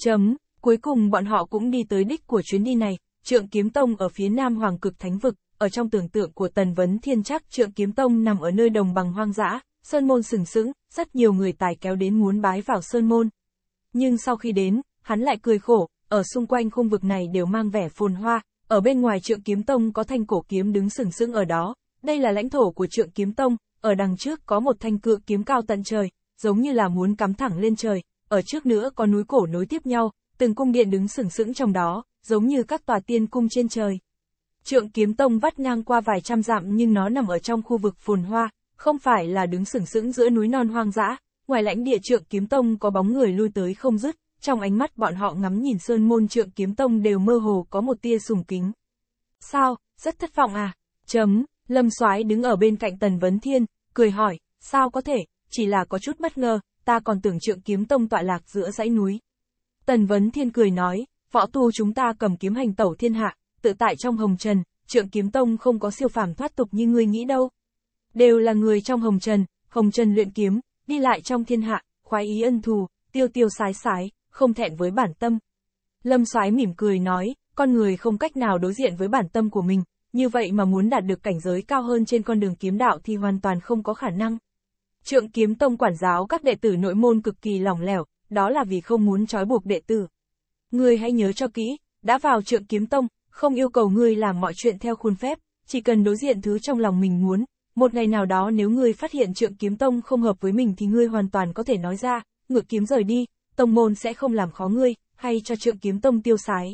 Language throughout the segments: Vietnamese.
Chấm, cuối cùng bọn họ cũng đi tới đích của chuyến đi này, trượng kiếm tông ở phía nam hoàng cực thánh vực, ở trong tưởng tượng của Tần Vấn Thiên chắc trượng kiếm tông nằm ở nơi đồng bằng hoang dã, sơn môn sừng sững, rất nhiều người tài kéo đến muốn bái vào sơn môn. Nhưng sau khi đến, hắn lại cười khổ, ở xung quanh khu vực này đều mang vẻ phồn hoa, ở bên ngoài trượng kiếm tông có thanh cổ kiếm đứng sừng sững ở đó, đây là lãnh thổ của trượng kiếm tông, ở đằng trước có một thanh cự kiếm cao tận trời, giống như là muốn cắm thẳng lên trời, ở trước nữa có núi cổ nối tiếp nhau, từng cung điện đứng sừng sững trong đó, giống như các tòa tiên cung trên trời. Trượng kiếm tông vắt ngang qua vài trăm dặm nhưng nó nằm ở trong khu vực phồn hoa, không phải là đứng sừng sững giữa núi non hoang dã, ngoài lãnh địa trượng kiếm tông có bóng người lui tới không dứt, trong ánh mắt bọn họ ngắm nhìn sơn môn trượng kiếm tông đều mơ hồ có một tia sùng kính. Sao, rất thất vọng à? Chấm, lâm soái đứng ở bên cạnh tần vấn thiên, cười hỏi, sao có thể, chỉ là có chút bất ngờ, ta còn tưởng trượng kiếm tông tọa lạc giữa dãy núi. Tần Vấn Thiên cười nói, võ tu chúng ta cầm kiếm hành tẩu thiên hạ, tự tại trong hồng trần, trượng kiếm tông không có siêu phàm thoát tục như ngươi nghĩ đâu. Đều là người trong hồng trần, hồng trần luyện kiếm, đi lại trong thiên hạ, khoái ý ân thù, tiêu tiêu sái sái, không thẹn với bản tâm. Lâm soái mỉm cười nói, con người không cách nào đối diện với bản tâm của mình, như vậy mà muốn đạt được cảnh giới cao hơn trên con đường kiếm đạo thì hoàn toàn không có khả năng. Trượng kiếm tông quản giáo các đệ tử nội môn cực kỳ lỏng lẻo, đó là vì không muốn trói buộc đệ tử. Ngươi hãy nhớ cho kỹ, đã vào trượng kiếm tông, không yêu cầu ngươi làm mọi chuyện theo khuôn phép, chỉ cần đối diện thứ trong lòng mình muốn. Một ngày nào đó nếu ngươi phát hiện trượng kiếm tông không hợp với mình thì ngươi hoàn toàn có thể nói ra, ngược kiếm rời đi, tông môn sẽ không làm khó ngươi, hay cho trượng kiếm tông tiêu sái.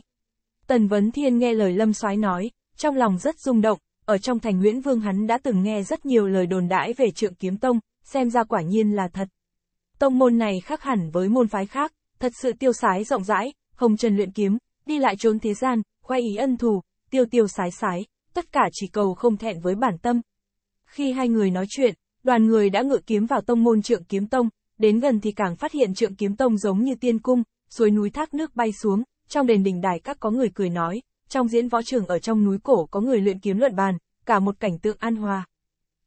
Tần Vấn Thiên nghe lời Lâm Soái nói, trong lòng rất rung động, ở trong thành Nguyễn Vương hắn đã từng nghe rất nhiều lời đồn đãi về trượng kiếm tông, xem ra quả nhiên là thật. Tông môn này khác hẳn với môn phái khác, thật sự tiêu sái rộng rãi, hồng trần luyện kiếm, đi lại trốn thế gian, khoe ý ân thù, tiêu tiêu sái sái, tất cả chỉ cầu không thẹn với bản tâm. Khi hai người nói chuyện, đoàn người đã ngự kiếm vào tông môn trượng kiếm tông, đến gần thì càng phát hiện trượng kiếm tông giống như tiên cung, suối núi thác nước bay xuống, trong đền đình đài các có người cười nói, trong diễn võ trường ở trong núi cổ có người luyện kiếm luận bàn, cả một cảnh tượng an hòa.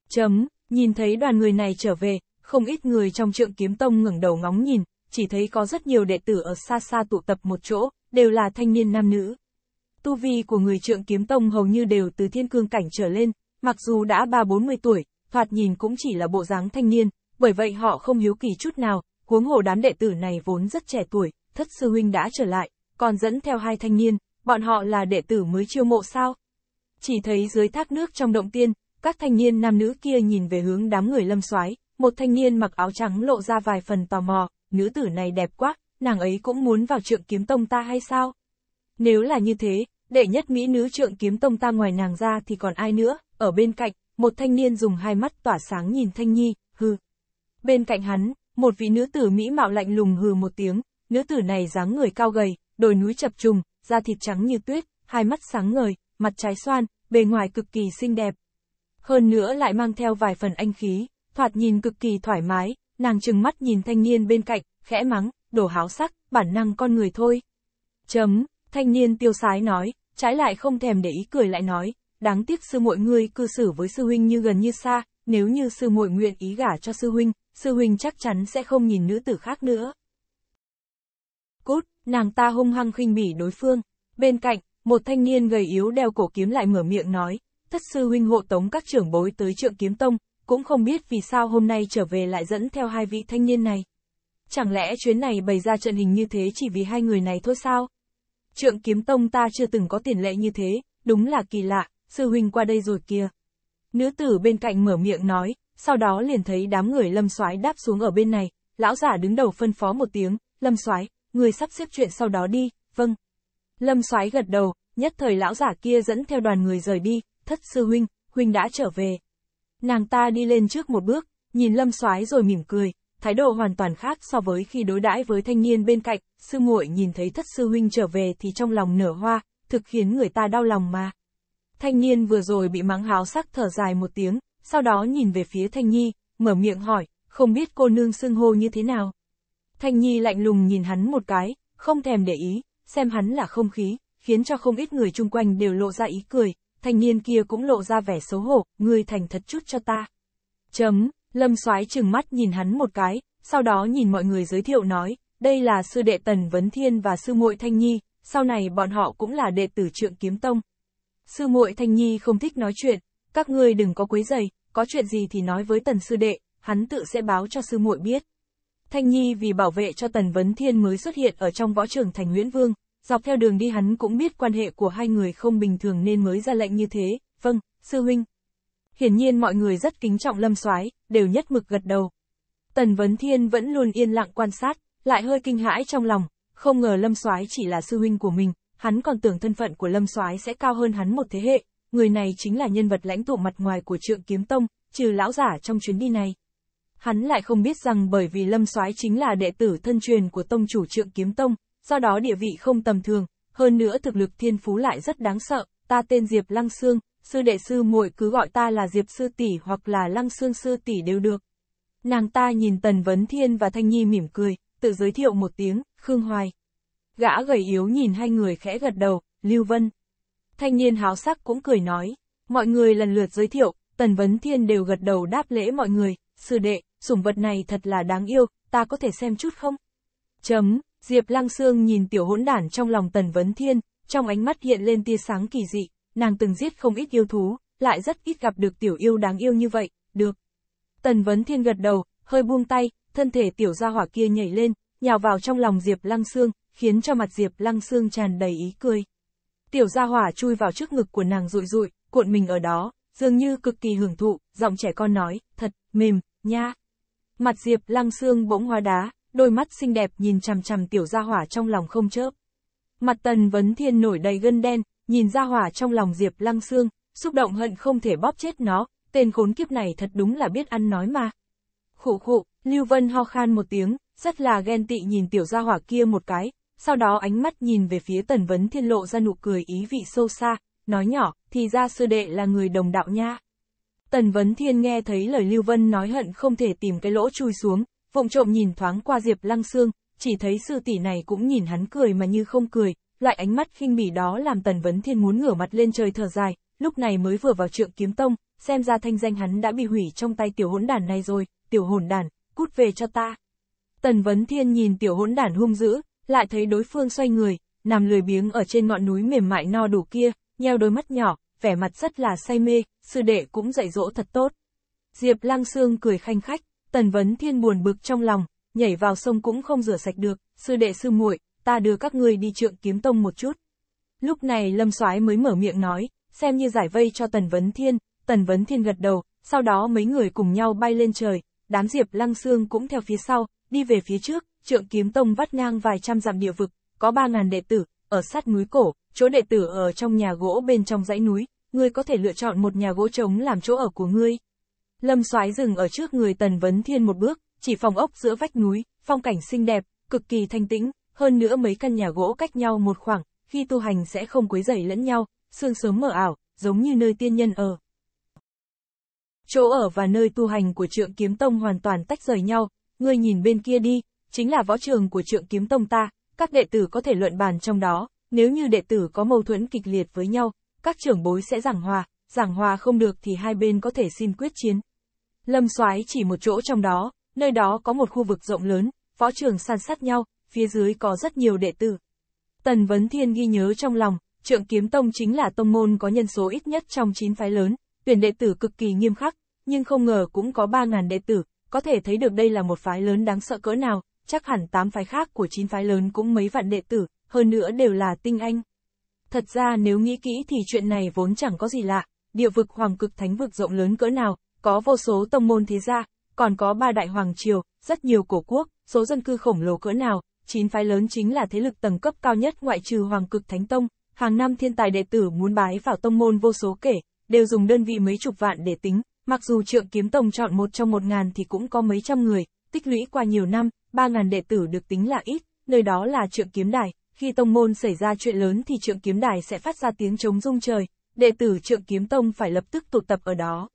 Chấm Nhìn thấy đoàn người này trở về, không ít người trong trượng kiếm tông ngẩng đầu ngóng nhìn, chỉ thấy có rất nhiều đệ tử ở xa xa tụ tập một chỗ, đều là thanh niên nam nữ. Tu vi của người trượng kiếm tông hầu như đều từ thiên cương cảnh trở lên, mặc dù đã ba bốn mươi tuổi, thoạt nhìn cũng chỉ là bộ dáng thanh niên, bởi vậy họ không hiếu kỳ chút nào, huống hồ đám đệ tử này vốn rất trẻ tuổi, thất sư huynh đã trở lại, còn dẫn theo hai thanh niên, bọn họ là đệ tử mới chiêu mộ sao? Chỉ thấy dưới thác nước trong động tiên, các thanh niên nam nữ kia nhìn về hướng đám người lâm soái một thanh niên mặc áo trắng lộ ra vài phần tò mò, nữ tử này đẹp quá, nàng ấy cũng muốn vào trượng kiếm tông ta hay sao? Nếu là như thế, đệ nhất mỹ nữ trượng kiếm tông ta ngoài nàng ra thì còn ai nữa, ở bên cạnh, một thanh niên dùng hai mắt tỏa sáng nhìn thanh nhi, hừ. Bên cạnh hắn, một vị nữ tử mỹ mạo lạnh lùng hừ một tiếng, nữ tử này dáng người cao gầy, đồi núi chập trùng, da thịt trắng như tuyết, hai mắt sáng ngời, mặt trái xoan, bề ngoài cực kỳ xinh đẹp, hơn nữa lại mang theo vài phần anh khí, thoạt nhìn cực kỳ thoải mái, nàng chừng mắt nhìn thanh niên bên cạnh, khẽ mắng, đổ háo sắc, bản năng con người thôi. Chấm, thanh niên tiêu sái nói, trái lại không thèm để ý cười lại nói, đáng tiếc sư muội ngươi cư xử với sư huynh như gần như xa, nếu như sư muội nguyện ý gả cho sư huynh, sư huynh chắc chắn sẽ không nhìn nữ tử khác nữa. Cút, nàng ta hung hăng khinh bỉ đối phương. Bên cạnh, một thanh niên gầy yếu đeo cổ kiếm lại mở miệng nói, thất sư huynh hộ tống các trưởng bối tới trượng kiếm tông, cũng không biết vì sao hôm nay trở về lại dẫn theo hai vị thanh niên này. Chẳng lẽ chuyến này bày ra trận hình như thế chỉ vì hai người này thôi sao? Trượng kiếm tông ta chưa từng có tiền lệ như thế, đúng là kỳ lạ, sư huynh qua đây rồi kìa. Nữ tử bên cạnh mở miệng nói, sau đó liền thấy đám người lâm soái đáp xuống ở bên này, lão giả đứng đầu phân phó một tiếng, lâm soái người sắp xếp chuyện sau đó đi, vâng. Lâm soái gật đầu, nhất thời lão giả kia dẫn theo đoàn người rời đi, thất sư huynh, huynh đã trở về. Nàng ta đi lên trước một bước, nhìn lâm soái rồi mỉm cười, thái độ hoàn toàn khác so với khi đối đãi với thanh niên bên cạnh, sư muội nhìn thấy thất sư huynh trở về thì trong lòng nở hoa, thực khiến người ta đau lòng mà. Thanh niên vừa rồi bị mắng háo sắc thở dài một tiếng, sau đó nhìn về phía Thanh Nhi, mở miệng hỏi, không biết cô nương xưng hô như thế nào. Thanh Nhi lạnh lùng nhìn hắn một cái, không thèm để ý, xem hắn là không khí, khiến cho không ít người chung quanh đều lộ ra ý cười, thanh niên kia cũng lộ ra vẻ xấu hổ, người thành thật chút cho ta. Chấm, lâm soái chừng mắt nhìn hắn một cái, sau đó nhìn mọi người giới thiệu nói, đây là sư đệ Tần Vấn Thiên và sư muội Thanh Nhi, sau này bọn họ cũng là đệ tử trượng kiếm tông. Sư muội Thanh Nhi không thích nói chuyện, các ngươi đừng có quấy giày, có chuyện gì thì nói với Tần sư đệ, hắn tự sẽ báo cho sư muội biết. Thanh Nhi vì bảo vệ cho Tần Vấn Thiên mới xuất hiện ở trong võ trường thành Nguyễn Vương, Dọc theo đường đi hắn cũng biết quan hệ của hai người không bình thường nên mới ra lệnh như thế, vâng, sư huynh. Hiển nhiên mọi người rất kính trọng lâm soái đều nhất mực gật đầu. Tần Vấn Thiên vẫn luôn yên lặng quan sát, lại hơi kinh hãi trong lòng, không ngờ lâm soái chỉ là sư huynh của mình, hắn còn tưởng thân phận của lâm soái sẽ cao hơn hắn một thế hệ, người này chính là nhân vật lãnh tụ mặt ngoài của trượng kiếm tông, trừ lão giả trong chuyến đi này. Hắn lại không biết rằng bởi vì Lâm Soái chính là đệ tử thân truyền của tông chủ Trượng Kiếm Tông, do đó địa vị không tầm thường, hơn nữa thực lực thiên phú lại rất đáng sợ, ta tên Diệp Lăng Sương, sư đệ sư muội cứ gọi ta là Diệp sư tỷ hoặc là Lăng Sương sư tỷ đều được. Nàng ta nhìn Tần Vấn Thiên và Thanh Nhi mỉm cười, tự giới thiệu một tiếng, Khương Hoài. Gã gầy yếu nhìn hai người khẽ gật đầu, Lưu Vân. Thanh niên háo sắc cũng cười nói, mọi người lần lượt giới thiệu, Tần Vấn Thiên đều gật đầu đáp lễ mọi người, sư đệ, sủng vật này thật là đáng yêu, ta có thể xem chút không? Chấm, Diệp Lăng Sương nhìn tiểu hỗn đản trong lòng Tần Vấn Thiên, trong ánh mắt hiện lên tia sáng kỳ dị, nàng từng giết không ít yêu thú, lại rất ít gặp được tiểu yêu đáng yêu như vậy, được. Tần Vấn Thiên gật đầu, hơi buông tay, thân thể tiểu gia hỏa kia nhảy lên, nhào vào trong lòng Diệp Lăng Sương, khiến cho mặt Diệp Lăng Sương tràn đầy ý cười. Tiểu gia hỏa chui vào trước ngực của nàng rụi rụi, cuộn mình ở đó, dường như cực kỳ hưởng thụ, giọng trẻ con nói, thật, mềm, nha. Mặt Diệp Lăng Sương bỗng hóa đá, đôi mắt xinh đẹp nhìn chằm chằm tiểu gia hỏa trong lòng không chớp. Mặt tần vấn thiên nổi đầy gân đen, nhìn gia hỏa trong lòng Diệp Lăng xương xúc động hận không thể bóp chết nó, tên khốn kiếp này thật đúng là biết ăn nói mà. Khụ khụ, Lưu Vân ho khan một tiếng, rất là ghen tị nhìn tiểu gia hỏa kia một cái, sau đó ánh mắt nhìn về phía tần vấn thiên lộ ra nụ cười ý vị sâu xa, nói nhỏ, thì ra sư đệ là người đồng đạo nha. Tần vấn thiên nghe thấy lời Lưu Vân nói hận không thể tìm cái lỗ chui xuống, vụng trộm nhìn thoáng qua Diệp Lăng Sương, chỉ thấy sư tỷ này cũng nhìn hắn cười mà như không cười, loại ánh mắt khinh bỉ đó làm Tần Vấn Thiên muốn ngửa mặt lên trời thở dài, lúc này mới vừa vào trượng kiếm tông, xem ra thanh danh hắn đã bị hủy trong tay tiểu hỗn đản này rồi, tiểu hỗn đản, cút về cho ta. Tần Vấn Thiên nhìn tiểu hỗn đản hung dữ, lại thấy đối phương xoay người, nằm lười biếng ở trên ngọn núi mềm mại no đủ kia, nheo đôi mắt nhỏ, vẻ mặt rất là say mê, sư đệ cũng dạy dỗ thật tốt. Diệp Lăng Sương cười khanh khách, Tần Vấn Thiên buồn bực trong lòng, nhảy vào sông cũng không rửa sạch được, sư đệ sư muội, ta đưa các ngươi đi trượng kiếm tông một chút. Lúc này Lâm Soái mới mở miệng nói, xem như giải vây cho Tần Vấn Thiên, Tần Vấn Thiên gật đầu, sau đó mấy người cùng nhau bay lên trời, đám Diệp Lăng Xương cũng theo phía sau, đi về phía trước, trượng kiếm tông vắt ngang vài trăm dặm địa vực, có ba ngàn đệ tử, ở sát núi cổ, chỗ đệ tử ở trong nhà gỗ bên trong dãy núi, ngươi có thể lựa chọn một nhà gỗ trống làm chỗ ở của ngươi. Lâm Soái dừng ở trước người Tần Vấn Thiên một bước, chỉ phòng ốc giữa vách núi, phong cảnh xinh đẹp, cực kỳ thanh tĩnh, hơn nữa mấy căn nhà gỗ cách nhau một khoảng, khi tu hành sẽ không quấy rầy lẫn nhau, sương sớm mở ảo, giống như nơi tiên nhân ở. Chỗ ở và nơi tu hành của Trượng Kiếm Tông hoàn toàn tách rời nhau, ngươi nhìn bên kia đi, chính là võ trường của Trượng Kiếm Tông ta, các đệ tử có thể luận bàn trong đó, nếu như đệ tử có mâu thuẫn kịch liệt với nhau, các trưởng bối sẽ giảng hòa, giảng hòa không được thì hai bên có thể xin quyết chiến. Lâm Soái chỉ một chỗ trong đó, nơi đó có một khu vực rộng lớn, võ trường san sát nhau, phía dưới có rất nhiều đệ tử. Tần Vấn Thiên ghi nhớ trong lòng, Trượng Kiếm Tông chính là tông môn có nhân số ít nhất trong 9 phái lớn, tuyển đệ tử cực kỳ nghiêm khắc, nhưng không ngờ cũng có 3.000 đệ tử, có thể thấy được đây là một phái lớn đáng sợ cỡ nào, chắc hẳn 8 phái khác của 9 phái lớn cũng mấy vạn đệ tử, hơn nữa đều là tinh anh. Thật ra nếu nghĩ kỹ thì chuyện này vốn chẳng có gì lạ, địa vực hoàng cực thánh vực rộng lớn cỡ nào, có vô số tông môn thế gia, còn có ba đại hoàng triều, rất nhiều cổ quốc, số dân cư khổng lồ cỡ nào, chín phái lớn chính là thế lực tầng cấp cao nhất ngoại trừ hoàng cực thánh tông, hàng năm thiên tài đệ tử muốn bái vào tông môn vô số kể, đều dùng đơn vị mấy chục vạn để tính, mặc dù trượng kiếm tông chọn một trong một ngàn thì cũng có mấy trăm người, tích lũy qua nhiều năm, ba ngàn đệ tử được tính là ít, nơi đó là trượng kiếm đài, khi tông môn xảy ra chuyện lớn thì trượng kiếm đài sẽ phát ra tiếng chống rung trời, đệ tử trượng kiếm tông phải lập tức tụ tập ở đó.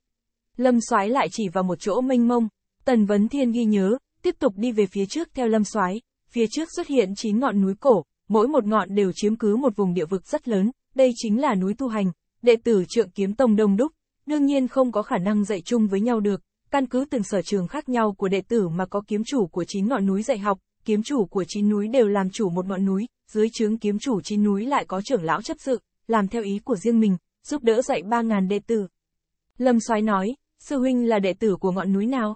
Lâm Soái lại chỉ vào một chỗ mênh mông, Tần Vấn Thiên ghi nhớ, tiếp tục đi về phía trước theo Lâm Soái, phía trước xuất hiện 9 ngọn núi cổ, mỗi một ngọn đều chiếm cứ một vùng địa vực rất lớn, đây chính là núi tu hành, đệ tử trượng kiếm tông đông đúc, đương nhiên không có khả năng dạy chung với nhau được, căn cứ từng sở trường khác nhau của đệ tử mà có kiếm chủ của 9 ngọn núi dạy học, kiếm chủ của 9 núi đều làm chủ một ngọn núi, dưới trướng kiếm chủ 9 núi lại có trưởng lão chấp sự, làm theo ý của riêng mình, giúp đỡ dạy 3.000 đệ tử. Lâm Soái nói, sư huynh là đệ tử của ngọn núi nào?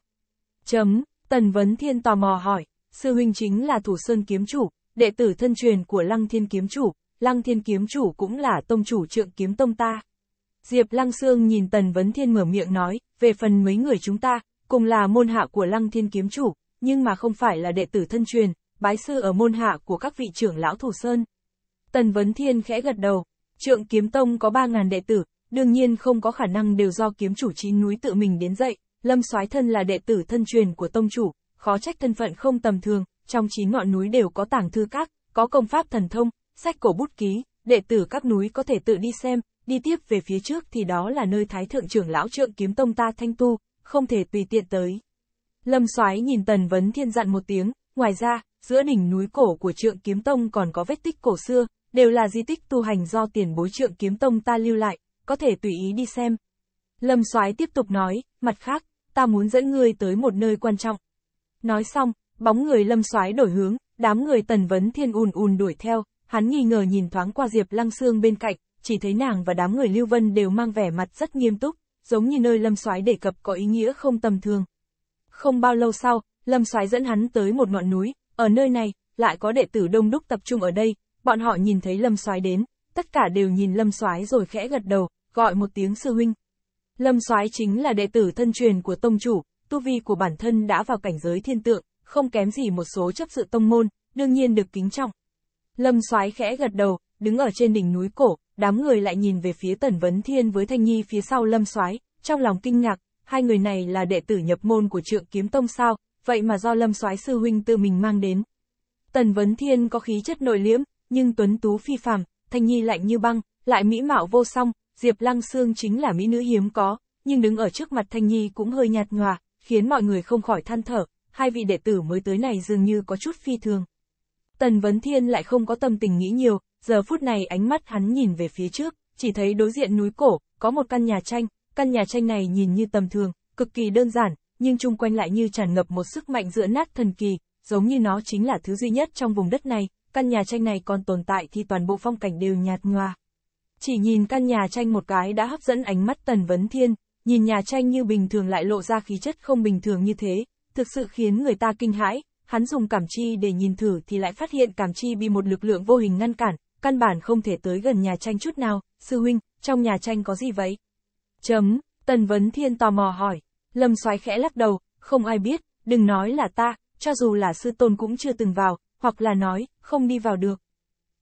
Chấm, Tần Vấn Thiên tò mò hỏi, sư huynh chính là Thủ Sơn Kiếm Chủ, đệ tử thân truyền của Lăng Thiên Kiếm Chủ, Lăng Thiên Kiếm Chủ cũng là tông chủ trượng kiếm tông ta. Diệp Lăng Sương nhìn Tần Vấn Thiên mở miệng nói, về phần mấy người chúng ta, cùng là môn hạ của Lăng Thiên Kiếm Chủ, nhưng mà không phải là đệ tử thân truyền, bái sư ở môn hạ của các vị trưởng lão Thủ Sơn. Tần Vấn Thiên khẽ gật đầu, Trượng kiếm tông có 3.000 đệ tử, đương nhiên không có khả năng đều do kiếm chủ chín núi tự mình đến dạy, lâm soái thân là đệ tử thân truyền của tông chủ, khó trách thân phận không tầm thường, trong chín ngọn núi đều có tảng thư các, có công pháp thần thông, sách cổ bút ký, đệ tử các núi có thể tự đi xem, đi tiếp về phía trước thì đó là nơi thái thượng trưởng lão trượng kiếm tông ta thanh tu, không thể tùy tiện tới. Lâm soái nhìn tần vấn thiên dặn một tiếng, ngoài ra, giữa đỉnh núi cổ của trượng kiếm tông còn có vết tích cổ xưa, đều là di tích tu hành do tiền bối trượng kiếm tông ta lưu lại, có thể tùy ý đi xem. Lâm soái tiếp tục nói, mặt khác, ta muốn dẫn ngươi tới một nơi quan trọng. Nói xong, bóng người lâm soái đổi hướng, đám người tần vấn thiên ùn ùn đuổi theo, hắn nghi ngờ nhìn thoáng qua Diệp Lăng Sương bên cạnh, chỉ thấy nàng và đám người Lưu Vân đều mang vẻ mặt rất nghiêm túc, giống như nơi Lâm Soái đề cập có ý nghĩa không tầm thường. Không bao lâu sau, Lâm Soái dẫn hắn tới một ngọn núi, ở nơi này lại có đệ tử đông đúc tập trung ở đây, bọn họ nhìn thấy lâm soái đến, tất cả đều nhìn lâm soái rồi khẽ gật đầu, gọi một tiếng sư huynh. Lâm soái chính là đệ tử thân truyền của tông chủ, tu vi của bản thân đã vào cảnh giới thiên tượng, không kém gì một số chấp sự tông môn, đương nhiên được kính trọng. Lâm soái khẽ gật đầu, đứng ở trên đỉnh núi cổ, đám người lại nhìn về phía Tần Vấn Thiên với Thanh Nhi phía sau Lâm soái, trong lòng kinh ngạc, hai người này là đệ tử nhập môn của Trượng Kiếm Tông sao, vậy mà do Lâm soái sư huynh tự mình mang đến. Tần Vấn Thiên có khí chất nội liễm, nhưng tuấn tú phi phàm, Thanh Nhi lạnh như băng, lại mỹ mạo vô song, Diệp Lăng Sương chính là mỹ nữ hiếm có, nhưng đứng ở trước mặt Thanh Nhi cũng hơi nhạt nhòa, khiến mọi người không khỏi than thở, hai vị đệ tử mới tới này dường như có chút phi thường. Tần Vấn Thiên lại không có tâm tình nghĩ nhiều, giờ phút này ánh mắt hắn nhìn về phía trước, chỉ thấy đối diện núi cổ, có một căn nhà tranh, căn nhà tranh này nhìn như tầm thường, cực kỳ đơn giản, nhưng chung quanh lại như tràn ngập một sức mạnh giữa nát thần kỳ, giống như nó chính là thứ duy nhất trong vùng đất này, căn nhà tranh này còn tồn tại thì toàn bộ phong cảnh đều nhạt nhòa. Chỉ nhìn căn nhà tranh một cái đã hấp dẫn ánh mắt Tần Vấn Thiên, nhìn nhà tranh như bình thường lại lộ ra khí chất không bình thường như thế, thực sự khiến người ta kinh hãi, hắn dùng cảm chi để nhìn thử thì lại phát hiện cảm chi bị một lực lượng vô hình ngăn cản, căn bản không thể tới gần nhà tranh chút nào, sư huynh, trong nhà tranh có gì vậy? Chấm, Tần Vấn Thiên tò mò hỏi, Lâm Soái khẽ lắc đầu, không ai biết, đừng nói là ta, cho dù là sư tôn cũng chưa từng vào, hoặc là nói, không đi vào được.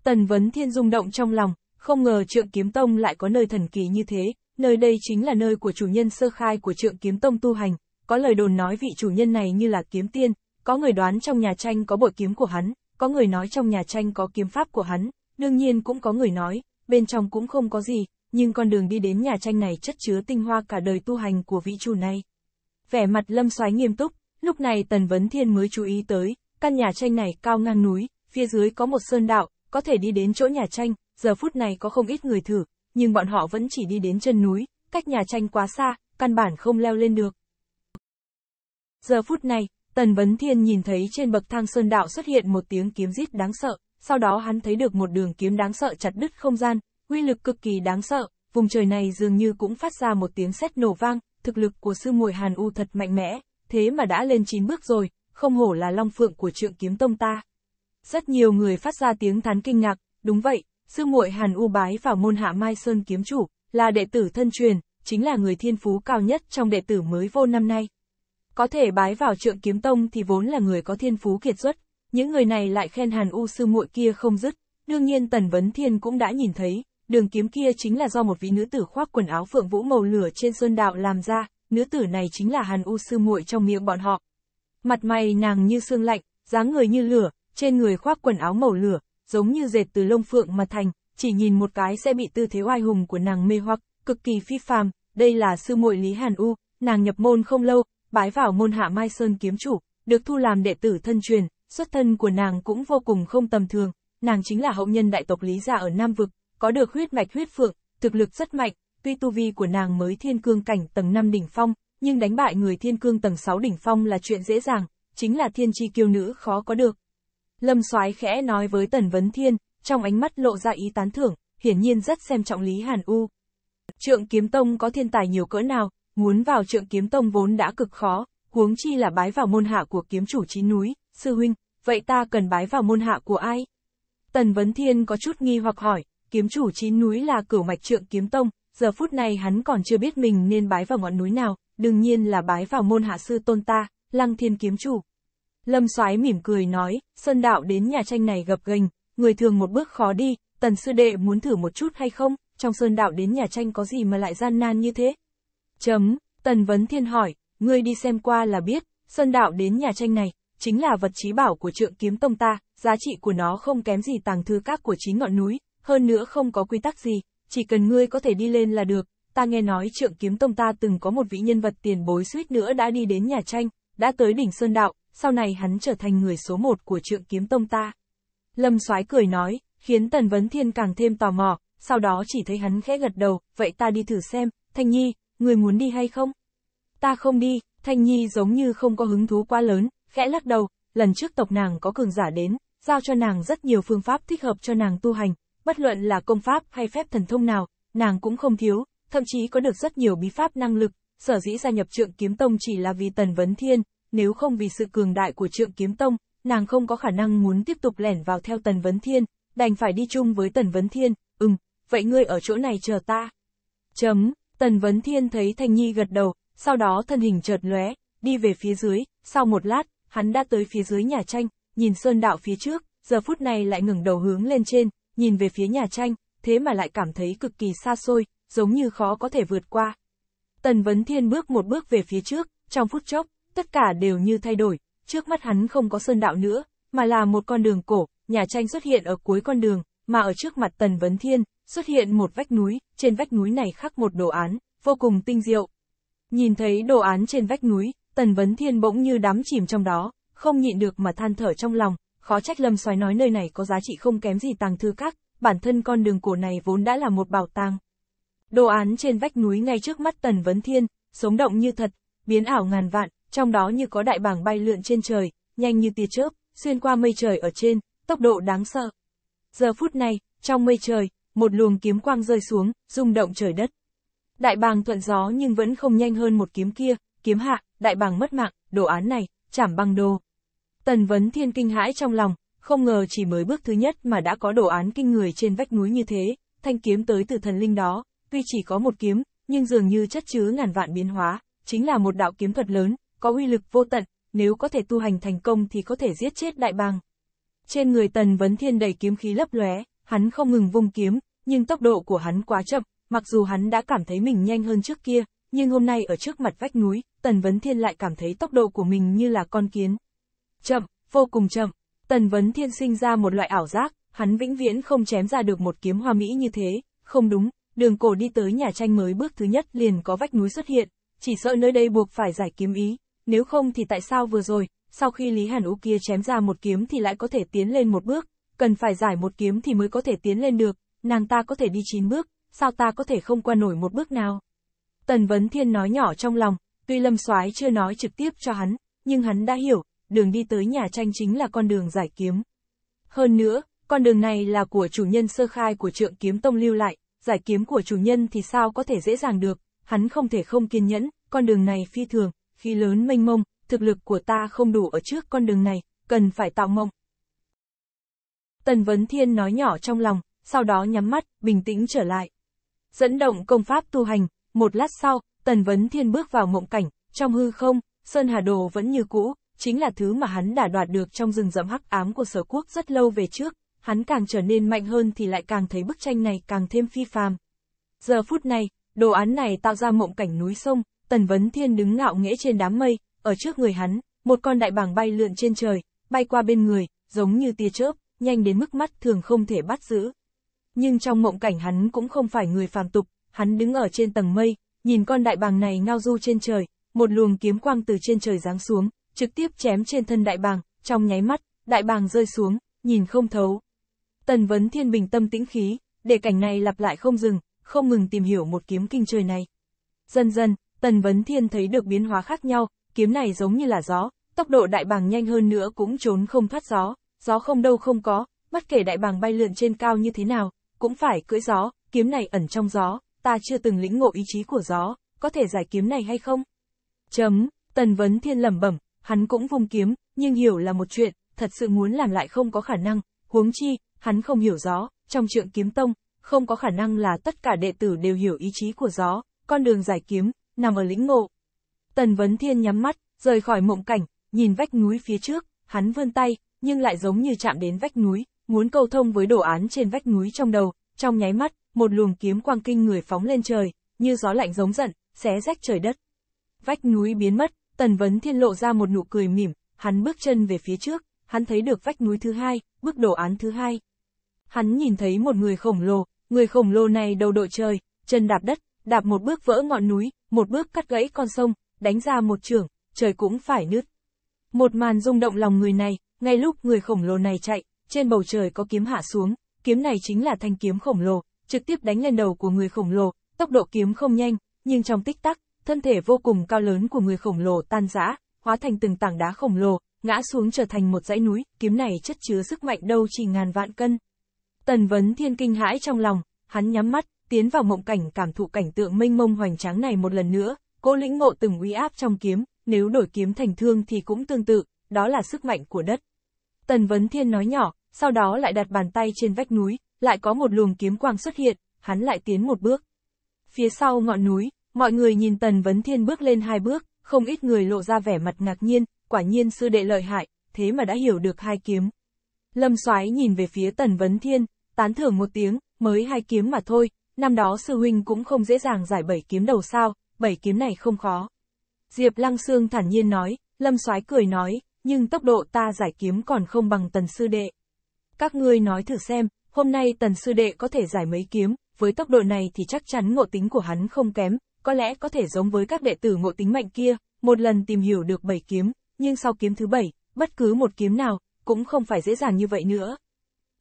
Tần Vấn Thiên rung động trong lòng, không ngờ trượng kiếm tông lại có nơi thần kỳ như thế, nơi đây chính là nơi của chủ nhân sơ khai của trượng kiếm tông tu hành, có lời đồn nói vị chủ nhân này như là kiếm tiên, có người đoán trong nhà tranh có bội kiếm của hắn, có người nói trong nhà tranh có kiếm pháp của hắn, đương nhiên cũng có người nói, bên trong cũng không có gì, nhưng con đường đi đến nhà tranh này chất chứa tinh hoa cả đời tu hành của vị chủ này. Vẻ mặt lâm soái nghiêm túc, lúc này Tần Vấn Thiên mới chú ý tới, Căn nhà tranh này cao ngang núi, phía dưới có một sơn đạo, có thể đi đến chỗ nhà tranh, giờ phút này có không ít người thử, nhưng bọn họ vẫn chỉ đi đến chân núi, cách nhà tranh quá xa, căn bản không leo lên được. Giờ phút này, Tần Vấn Thiên nhìn thấy trên bậc thang sơn đạo xuất hiện một tiếng kiếm rít đáng sợ, sau đó hắn thấy được một đường kiếm đáng sợ chặt đứt không gian, uy lực cực kỳ đáng sợ, vùng trời này dường như cũng phát ra một tiếng sét nổ vang, thực lực của sư muội Hàn U thật mạnh mẽ, thế mà đã lên chín bước rồi, không hổ là long phượng của trượng kiếm tông ta. Rất nhiều người phát ra tiếng thán kinh ngạc, đúng vậy, sư muội Hàn U bái vào môn hạ Mai Sơn kiếm chủ, là đệ tử thân truyền, chính là người thiên phú cao nhất trong đệ tử mới vô năm nay. Có thể bái vào trượng kiếm tông thì vốn là người có thiên phú kiệt xuất, những người này lại khen Hàn U sư muội kia không dứt, đương nhiên Tần Vấn Thiên cũng đã nhìn thấy, đường kiếm kia chính là do một vị nữ tử khoác quần áo phượng vũ màu lửa trên sơn đạo làm ra, nữ tử này chính là Hàn U sư muội trong miệng bọn họ, Mặt mày nàng như xương lạnh, dáng người như lửa, trên người khoác quần áo màu lửa, giống như dệt từ lông phượng mà thành, chỉ nhìn một cái sẽ bị tư thế oai hùng của nàng mê hoặc, cực kỳ phi phàm, đây là sư muội Lý Hàn U, nàng nhập môn không lâu, bái vào môn hạ Mai Sơn kiếm chủ, được thu làm đệ tử thân truyền, xuất thân của nàng cũng vô cùng không tầm thường, nàng chính là hậu nhân đại tộc Lý gia ở Nam vực, có được huyết mạch huyết phượng, thực lực rất mạnh, tuy tu vi của nàng mới thiên cương cảnh tầng 5 đỉnh phong, nhưng đánh bại người thiên cương tầng 6 đỉnh phong là chuyện dễ dàng, chính là thiên chi kiêu nữ khó có được. Lâm soái khẽ nói với Tần Vấn Thiên, trong ánh mắt lộ ra ý tán thưởng, hiển nhiên rất xem trọng Lý Hàn U. Trượng Kiếm Tông có thiên tài nhiều cỡ nào, muốn vào Trượng Kiếm Tông vốn đã cực khó, huống chi là bái vào môn hạ của kiếm chủ chín núi, sư huynh, vậy ta cần bái vào môn hạ của ai? Tần Vấn Thiên có chút nghi hoặc hỏi, kiếm chủ chín núi là cửu mạch Trượng Kiếm Tông, giờ phút này hắn còn chưa biết mình nên bái vào ngọn núi nào, đương nhiên là bái vào môn hạ sư tôn ta, lăng thiên kiếm chủ. Lâm soái mỉm cười nói, sơn đạo đến nhà tranh này gập ghềnh, người thường một bước khó đi, tần sư đệ muốn thử một chút hay không, trong sơn đạo đến nhà tranh có gì mà lại gian nan như thế? Chấm, tần vấn thiên hỏi, ngươi đi xem qua là biết, sơn đạo đến nhà tranh này, chính là vật trí bảo của trượng kiếm tông ta, giá trị của nó không kém gì tàng thư các của chín ngọn núi, hơn nữa không có quy tắc gì, chỉ cần ngươi có thể đi lên là được, ta nghe nói trượng kiếm tông ta từng có một vị nhân vật tiền bối suýt nữa đã đi đến nhà tranh, đã tới đỉnh Sơn Đạo, sau này hắn trở thành người số một của trượng kiếm tông ta. Lâm soái cười nói, khiến Tần Vấn Thiên càng thêm tò mò, sau đó chỉ thấy hắn khẽ gật đầu, vậy ta đi thử xem, Thanh Nhi, người muốn đi hay không? Ta không đi, Thanh Nhi giống như không có hứng thú quá lớn, khẽ lắc đầu, lần trước tộc nàng có cường giả đến, giao cho nàng rất nhiều phương pháp thích hợp cho nàng tu hành, bất luận là công pháp hay phép thần thông nào, nàng cũng không thiếu, thậm chí có được rất nhiều bí pháp năng lực, sở dĩ gia nhập trượng kiếm tông chỉ là vì Tần Vấn Thiên, nếu không vì sự cường đại của trượng kiếm tông, nàng không có khả năng muốn tiếp tục lẻn vào theo Tần Vấn Thiên, đành phải đi chung với Tần Vấn Thiên, ừm, vậy ngươi ở chỗ này chờ ta. Chấm, Tần Vấn Thiên thấy Thanh Nhi gật đầu, sau đó thân hình chợt lóe, đi về phía dưới, sau một lát, hắn đã tới phía dưới nhà tranh, nhìn sơn đạo phía trước, giờ phút này lại ngừng đầu hướng lên trên, nhìn về phía nhà tranh, thế mà lại cảm thấy cực kỳ xa xôi, giống như khó có thể vượt qua. Tần Vấn Thiên bước một bước về phía trước, trong phút chốc, tất cả đều như thay đổi, trước mắt hắn không có sơn đạo nữa, mà là một con đường cổ, nhà tranh xuất hiện ở cuối con đường, mà ở trước mặt Tần Vấn Thiên, xuất hiện một vách núi, trên vách núi này khắc một đồ án, vô cùng tinh diệu. Nhìn thấy đồ án trên vách núi, Tần Vấn Thiên bỗng như đắm chìm trong đó, không nhịn được mà than thở trong lòng, khó trách Lâm Soái nói nơi này có giá trị không kém gì tàng thư các, bản thân con đường cổ này vốn đã là một bảo tàng. Đồ án trên vách núi ngay trước mắt Tần Vấn Thiên, sống động như thật, biến ảo ngàn vạn, trong đó như có đại bảng bay lượn trên trời, nhanh như tia chớp, xuyên qua mây trời ở trên, tốc độ đáng sợ. Giờ phút này, trong mây trời, một luồng kiếm quang rơi xuống, rung động trời đất. Đại bàng thuận gió nhưng vẫn không nhanh hơn một kiếm kia, kiếm hạ, đại bàng mất mạng, đồ án này, chảm băng đồ. Tần vấn thiên kinh hãi trong lòng, không ngờ chỉ mới bước thứ nhất mà đã có đồ án kinh người trên vách núi như thế, thanh kiếm tới từ thần linh đó, tuy chỉ có một kiếm, nhưng dường như chất chứa ngàn vạn biến hóa, chính là một đạo kiếm thuật lớn, có uy lực vô tận, nếu có thể tu hành thành công thì có thể giết chết đại bàng. Trên người Tần Vấn Thiên đầy kiếm khí lấp lóe, hắn không ngừng vung kiếm, nhưng tốc độ của hắn quá chậm, mặc dù hắn đã cảm thấy mình nhanh hơn trước kia, nhưng hôm nay ở trước mặt vách núi, Tần Vấn Thiên lại cảm thấy tốc độ của mình như là con kiến. Chậm, vô cùng chậm, Tần Vấn Thiên sinh ra một loại ảo giác, hắn vĩnh viễn không chém ra được một kiếm hoa mỹ như thế, không đúng, đường cổ đi tới nhà tranh mới bước thứ nhất liền có vách núi xuất hiện, chỉ sợ nơi đây buộc phải giải kiếm ý, nếu không thì tại sao vừa rồi, sau khi Lý Hàn Ú kia chém ra một kiếm thì lại có thể tiến lên một bước, cần phải giải một kiếm thì mới có thể tiến lên được, nàng ta có thể đi 9 bước, sao ta có thể không qua nổi một bước nào. Tần Vấn Thiên nói nhỏ trong lòng, tuy Lâm Soái chưa nói trực tiếp cho hắn, nhưng hắn đã hiểu, đường đi tới nhà tranh chính là con đường giải kiếm. Hơn nữa, con đường này là của chủ nhân sơ khai của trượng kiếm tông lưu lại, giải kiếm của chủ nhân thì sao có thể dễ dàng được, hắn không thể không kiên nhẫn, con đường này phi thường, khi lớn mênh mông, thực lực của ta không đủ ở trước con đường này, cần phải tạo mộng. Tần Vấn Thiên nói nhỏ trong lòng, sau đó nhắm mắt, bình tĩnh trở lại. Dẫn động công pháp tu hành, một lát sau, Tần Vấn Thiên bước vào mộng cảnh, trong hư không, Sơn Hà Đồ vẫn như cũ, chính là thứ mà hắn đã đoạt được trong rừng rậm hắc ám của sở quốc rất lâu về trước, hắn càng trở nên mạnh hơn thì lại càng thấy bức tranh này càng thêm phi phàm. Giờ phút này, đồ án này tạo ra mộng cảnh núi sông, Tần Vấn Thiên đứng ngạo nghễ trên đám mây, ở trước người hắn, một con đại bàng bay lượn trên trời, bay qua bên người, giống như tia chớp, nhanh đến mức mắt thường không thể bắt giữ. Nhưng trong mộng cảnh hắn cũng không phải người phàm tục, hắn đứng ở trên tầng mây, nhìn con đại bàng này ngao du trên trời, một luồng kiếm quang từ trên trời giáng xuống, trực tiếp chém trên thân đại bàng, trong nháy mắt, đại bàng rơi xuống, nhìn không thấu, Tần Vấn Thiên bình tâm tĩnh khí, để cảnh này lặp lại không dừng, không ngừng tìm hiểu một kiếm kinh trời này. Dần dần, Tần Vấn Thiên thấy được biến hóa khác nhau, kiếm này giống như là gió, tốc độ đại bàng nhanh hơn nữa cũng trốn không thoát gió, gió không đâu không có, bất kể đại bàng bay lượn trên cao như thế nào, cũng phải cưỡi gió, kiếm này ẩn trong gió, ta chưa từng lĩnh ngộ ý chí của gió, có thể giải kiếm này hay không? Chấm, Tần Vấn Thiên lẩm bẩm, hắn cũng vùng kiếm, nhưng hiểu là một chuyện, thật sự muốn làm lại không có khả năng, huống chi, hắn không hiểu gió, trong trượng kiếm tông, không có khả năng là tất cả đệ tử đều hiểu ý chí của gió, con đường giải kiếm, nằm ở lĩnh ngộ. Tần Vấn Thiên nhắm mắt, rời khỏi mộng cảnh, nhìn vách núi phía trước, hắn vươn tay, nhưng lại giống như chạm đến vách núi, muốn cầu thông với đồ án trên vách núi trong đầu, trong nháy mắt, một luồng kiếm quang kinh người phóng lên trời, như gió lạnh giống giận, xé rách trời đất. Vách núi biến mất, Tần Vấn Thiên lộ ra một nụ cười mỉm, hắn bước chân về phía trước, hắn thấy được vách núi thứ hai, bước đồ án thứ hai hắn nhìn thấy một người khổng lồ, người khổng lồ này đầu đội trời, chân đạp đất, đạp một bước vỡ ngọn núi, một bước cắt gãy con sông, đánh ra một trường, trời cũng phải nứt. Một màn rung động lòng người này, ngay lúc người khổng lồ này chạy, trên bầu trời có kiếm hạ xuống, kiếm này chính là thanh kiếm khổng lồ, trực tiếp đánh lên đầu của người khổng lồ, tốc độ kiếm không nhanh, nhưng trong tích tắc, thân thể vô cùng cao lớn của người khổng lồ tan rã, hóa thành từng tảng đá khổng lồ, ngã xuống trở thành một dãy núi, kiếm này chất chứa sức mạnh đâu chỉ ngàn vạn cân. Tần Vấn Thiên kinh hãi trong lòng, hắn nhắm mắt, tiến vào mộng cảnh cảm thụ cảnh tượng mênh mông hoành tráng này một lần nữa, cố lĩnh ngộ từng uy áp trong kiếm, nếu đổi kiếm thành thương thì cũng tương tự, đó là sức mạnh của đất. Tần Vấn Thiên nói nhỏ, sau đó lại đặt bàn tay trên vách núi, lại có một luồng kiếm quang xuất hiện, hắn lại tiến một bước. Phía sau ngọn núi, mọi người nhìn Tần Vấn Thiên bước lên hai bước, không ít người lộ ra vẻ mặt ngạc nhiên, quả nhiên sư đệ lợi hại, thế mà đã hiểu được hai kiếm. Lâm Soái nhìn về phía Tần Vấn Thiên, tán thưởng một tiếng, mới hai kiếm mà thôi, năm đó sư huynh cũng không dễ dàng giải bảy kiếm đầu sao, bảy kiếm này không khó. Diệp Lăng Sương thản nhiên nói, Lâm Soái cười nói, nhưng tốc độ ta giải kiếm còn không bằng tần sư đệ. Các ngươi nói thử xem, hôm nay tần sư đệ có thể giải mấy kiếm, với tốc độ này thì chắc chắn ngộ tính của hắn không kém, có lẽ có thể giống với các đệ tử ngộ tính mạnh kia, một lần tìm hiểu được bảy kiếm, nhưng sau kiếm thứ bảy, bất cứ một kiếm nào, cũng không phải dễ dàng như vậy nữa.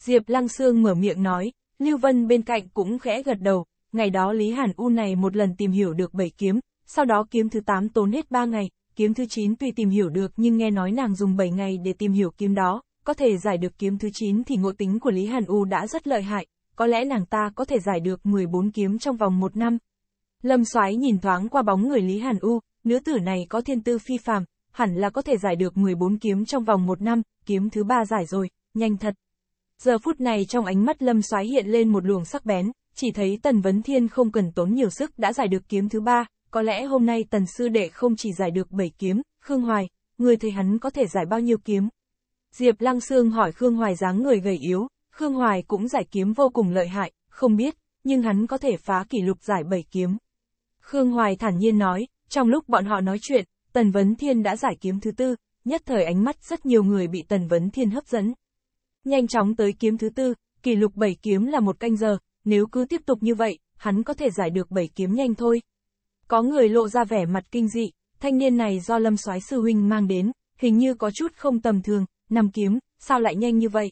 Diệp Lăng Sương mở miệng nói, Lưu Vân bên cạnh cũng khẽ gật đầu, ngày đó Lý Hàn U này một lần tìm hiểu được bảy kiếm, sau đó kiếm thứ 8 tốn hết 3 ngày, kiếm thứ 9 tuy tìm hiểu được nhưng nghe nói nàng dùng 7 ngày để tìm hiểu kiếm đó, có thể giải được kiếm thứ 9 thì ngộ tính của Lý Hàn U đã rất lợi hại, có lẽ nàng ta có thể giải được 14 kiếm trong vòng một năm. Lâm Soái nhìn thoáng qua bóng người Lý Hàn U, nữ tử này có thiên tư phi phàm, hẳn là có thể giải được 14 kiếm trong vòng một năm, kiếm thứ ba giải rồi, nhanh thật. Giờ phút này trong ánh mắt lâm soái hiện lên một luồng sắc bén, chỉ thấy Tần Vấn Thiên không cần tốn nhiều sức đã giải được kiếm thứ ba, có lẽ hôm nay Tần Sư Đệ không chỉ giải được bảy kiếm, Khương Hoài, người thấy hắn có thể giải bao nhiêu kiếm. Diệp Lăng Sương hỏi Khương Hoài dáng người gầy yếu, Khương Hoài cũng giải kiếm vô cùng lợi hại, không biết, nhưng hắn có thể phá kỷ lục giải bảy kiếm. Khương Hoài thản nhiên nói, trong lúc bọn họ nói chuyện, Tần Vấn Thiên đã giải kiếm thứ tư, nhất thời ánh mắt rất nhiều người bị Tần Vấn Thiên hấp dẫn nhanh chóng tới kiếm thứ tư, kỷ lục bảy kiếm là một canh giờ, nếu cứ tiếp tục như vậy, hắn có thể giải được bảy kiếm nhanh thôi. Có người lộ ra vẻ mặt kinh dị, thanh niên này do lâm soái sư huynh mang đến, hình như có chút không tầm thường, năm kiếm, sao lại nhanh như vậy?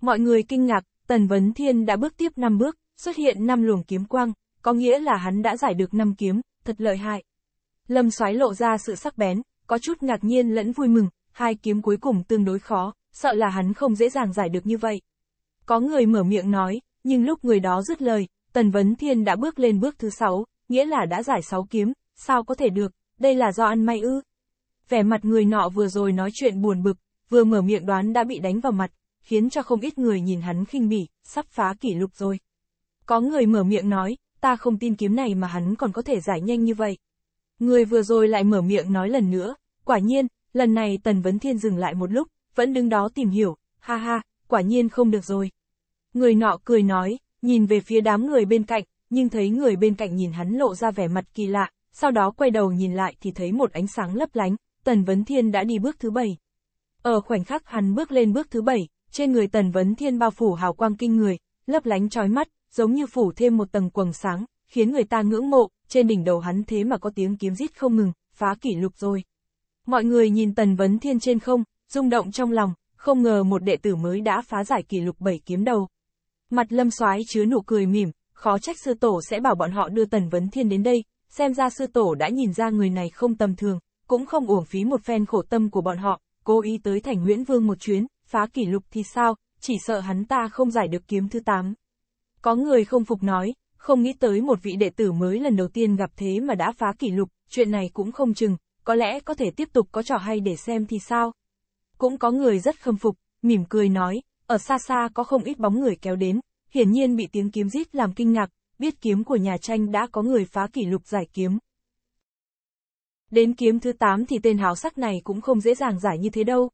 Mọi người kinh ngạc, Tần Vấn Thiên đã bước tiếp năm bước, xuất hiện năm luồng kiếm quang, có nghĩa là hắn đã giải được năm kiếm, thật lợi hại. Lâm Soái lộ ra sự sắc bén, có chút ngạc nhiên lẫn vui mừng, hai kiếm cuối cùng tương đối khó, sợ là hắn không dễ dàng giải được như vậy. Có người mở miệng nói, nhưng lúc người đó dứt lời, Tần Vấn Thiên đã bước lên bước thứ sáu, nghĩa là đã giải sáu kiếm, sao có thể được, đây là do ăn may ư. Vẻ mặt người nọ vừa rồi nói chuyện buồn bực, vừa mở miệng đoán đã bị đánh vào mặt, khiến cho không ít người nhìn hắn khinh bỉ, sắp phá kỷ lục rồi. Có người mở miệng nói, ta không tin kiếm này mà hắn còn có thể giải nhanh như vậy. Người vừa rồi lại mở miệng nói lần nữa, quả nhiên, lần này Tần Vấn Thiên dừng lại một lúc, vẫn đứng đó tìm hiểu, ha ha, quả nhiên không được rồi. Người nọ cười nói, nhìn về phía đám người bên cạnh, nhưng thấy người bên cạnh nhìn hắn lộ ra vẻ mặt kỳ lạ, sau đó quay đầu nhìn lại thì thấy một ánh sáng lấp lánh, Tần Vấn Thiên đã đi bước thứ bảy. Ở khoảnh khắc hắn bước lên bước thứ bảy, trên người Tần Vấn Thiên bao phủ hào quang kinh người, lấp lánh trói mắt, giống như phủ thêm một tầng quầng sáng, khiến người ta ngưỡng mộ, trên đỉnh đầu hắn thế mà có tiếng kiếm rít không ngừng, phá kỷ lục rồi. Mọi người nhìn Tần Vấn Thiên trên không, rung động trong lòng, không ngờ một đệ tử mới đã phá giải kỷ lục bảy kiếm đầu. Mặt lâm soái chứa nụ cười mỉm, khó trách sư tổ sẽ bảo bọn họ đưa Tần Vấn Thiên đến đây, xem ra sư tổ đã nhìn ra người này không tầm thường, cũng không uổng phí một phen khổ tâm của bọn họ, cố ý tới thành Nguyễn Vương một chuyến, phá kỷ lục thì sao, chỉ sợ hắn ta không giải được kiếm thứ 8. Có người không phục nói, không nghĩ tới một vị đệ tử mới lần đầu tiên gặp thế mà đã phá kỷ lục, chuyện này cũng không chừng, có lẽ có thể tiếp tục có trò hay để xem thì sao, cũng có người rất khâm phục, mỉm cười nói, ở xa xa có không ít bóng người kéo đến, hiển nhiên bị tiếng kiếm rít làm kinh ngạc, biết kiếm của nhà tranh đã có người phá kỷ lục giải kiếm. Đến kiếm thứ 8 thì tên háo sắc này cũng không dễ dàng giải như thế đâu.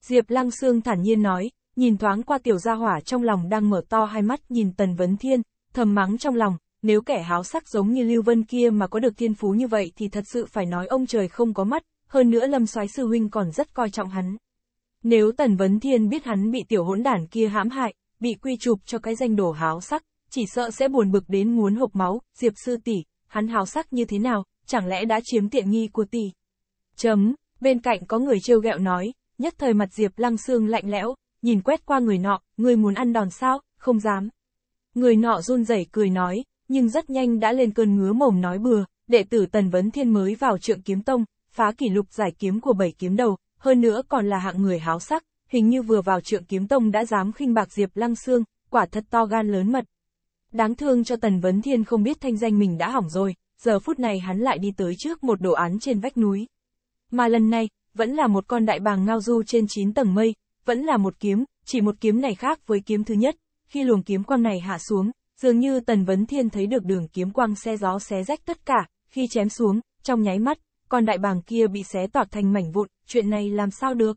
Diệp Lăng Sương thản nhiên nói, nhìn thoáng qua tiểu gia hỏa trong lòng đang mở to hai mắt nhìn Tần Vấn Thiên, thầm mắng trong lòng, nếu kẻ háo sắc giống như Lưu Vân kia mà có được thiên phú như vậy thì thật sự phải nói ông trời không có mắt, hơn nữa Lâm Soái Sư Huynh còn rất coi trọng hắn. Nếu Tần Vấn Thiên biết hắn bị tiểu hỗn đản kia hãm hại, bị quy chụp cho cái danh đồ háo sắc, chỉ sợ sẽ buồn bực đến muốn hộp máu, Diệp sư tỷ, hắn háo sắc như thế nào, chẳng lẽ đã chiếm tiện nghi của tỷ? Chấm, bên cạnh có người trêu ghẹo nói, nhất thời mặt Diệp Lăng Xương lạnh lẽo, nhìn quét qua người nọ, người muốn ăn đòn sao, không dám. Người nọ run rẩy cười nói, nhưng rất nhanh đã lên cơn ngứa mồm nói bừa, đệ tử Tần Vấn Thiên mới vào trượng kiếm tông, phá kỷ lục giải kiếm của bảy kiếm đầu, hơn nữa còn là hạng người háo sắc, hình như vừa vào trượng kiếm tông đã dám khinh bạc Diệp Lăng Xương, quả thật to gan lớn mật. Đáng thương cho Tần Vấn Thiên không biết thanh danh mình đã hỏng rồi, giờ phút này hắn lại đi tới trước một đồ án trên vách núi. Mà lần này, vẫn là một con đại bàng ngao du trên 9 tầng mây, vẫn là một kiếm, chỉ một kiếm này khác với kiếm thứ nhất, khi luồng kiếm quang này hạ xuống, dường như Tần Vấn Thiên thấy được đường kiếm quang xe gió xé rách tất cả, khi chém xuống, trong nháy mắt, còn đại bàng kia bị xé toạc thành mảnh vụn, chuyện này làm sao được?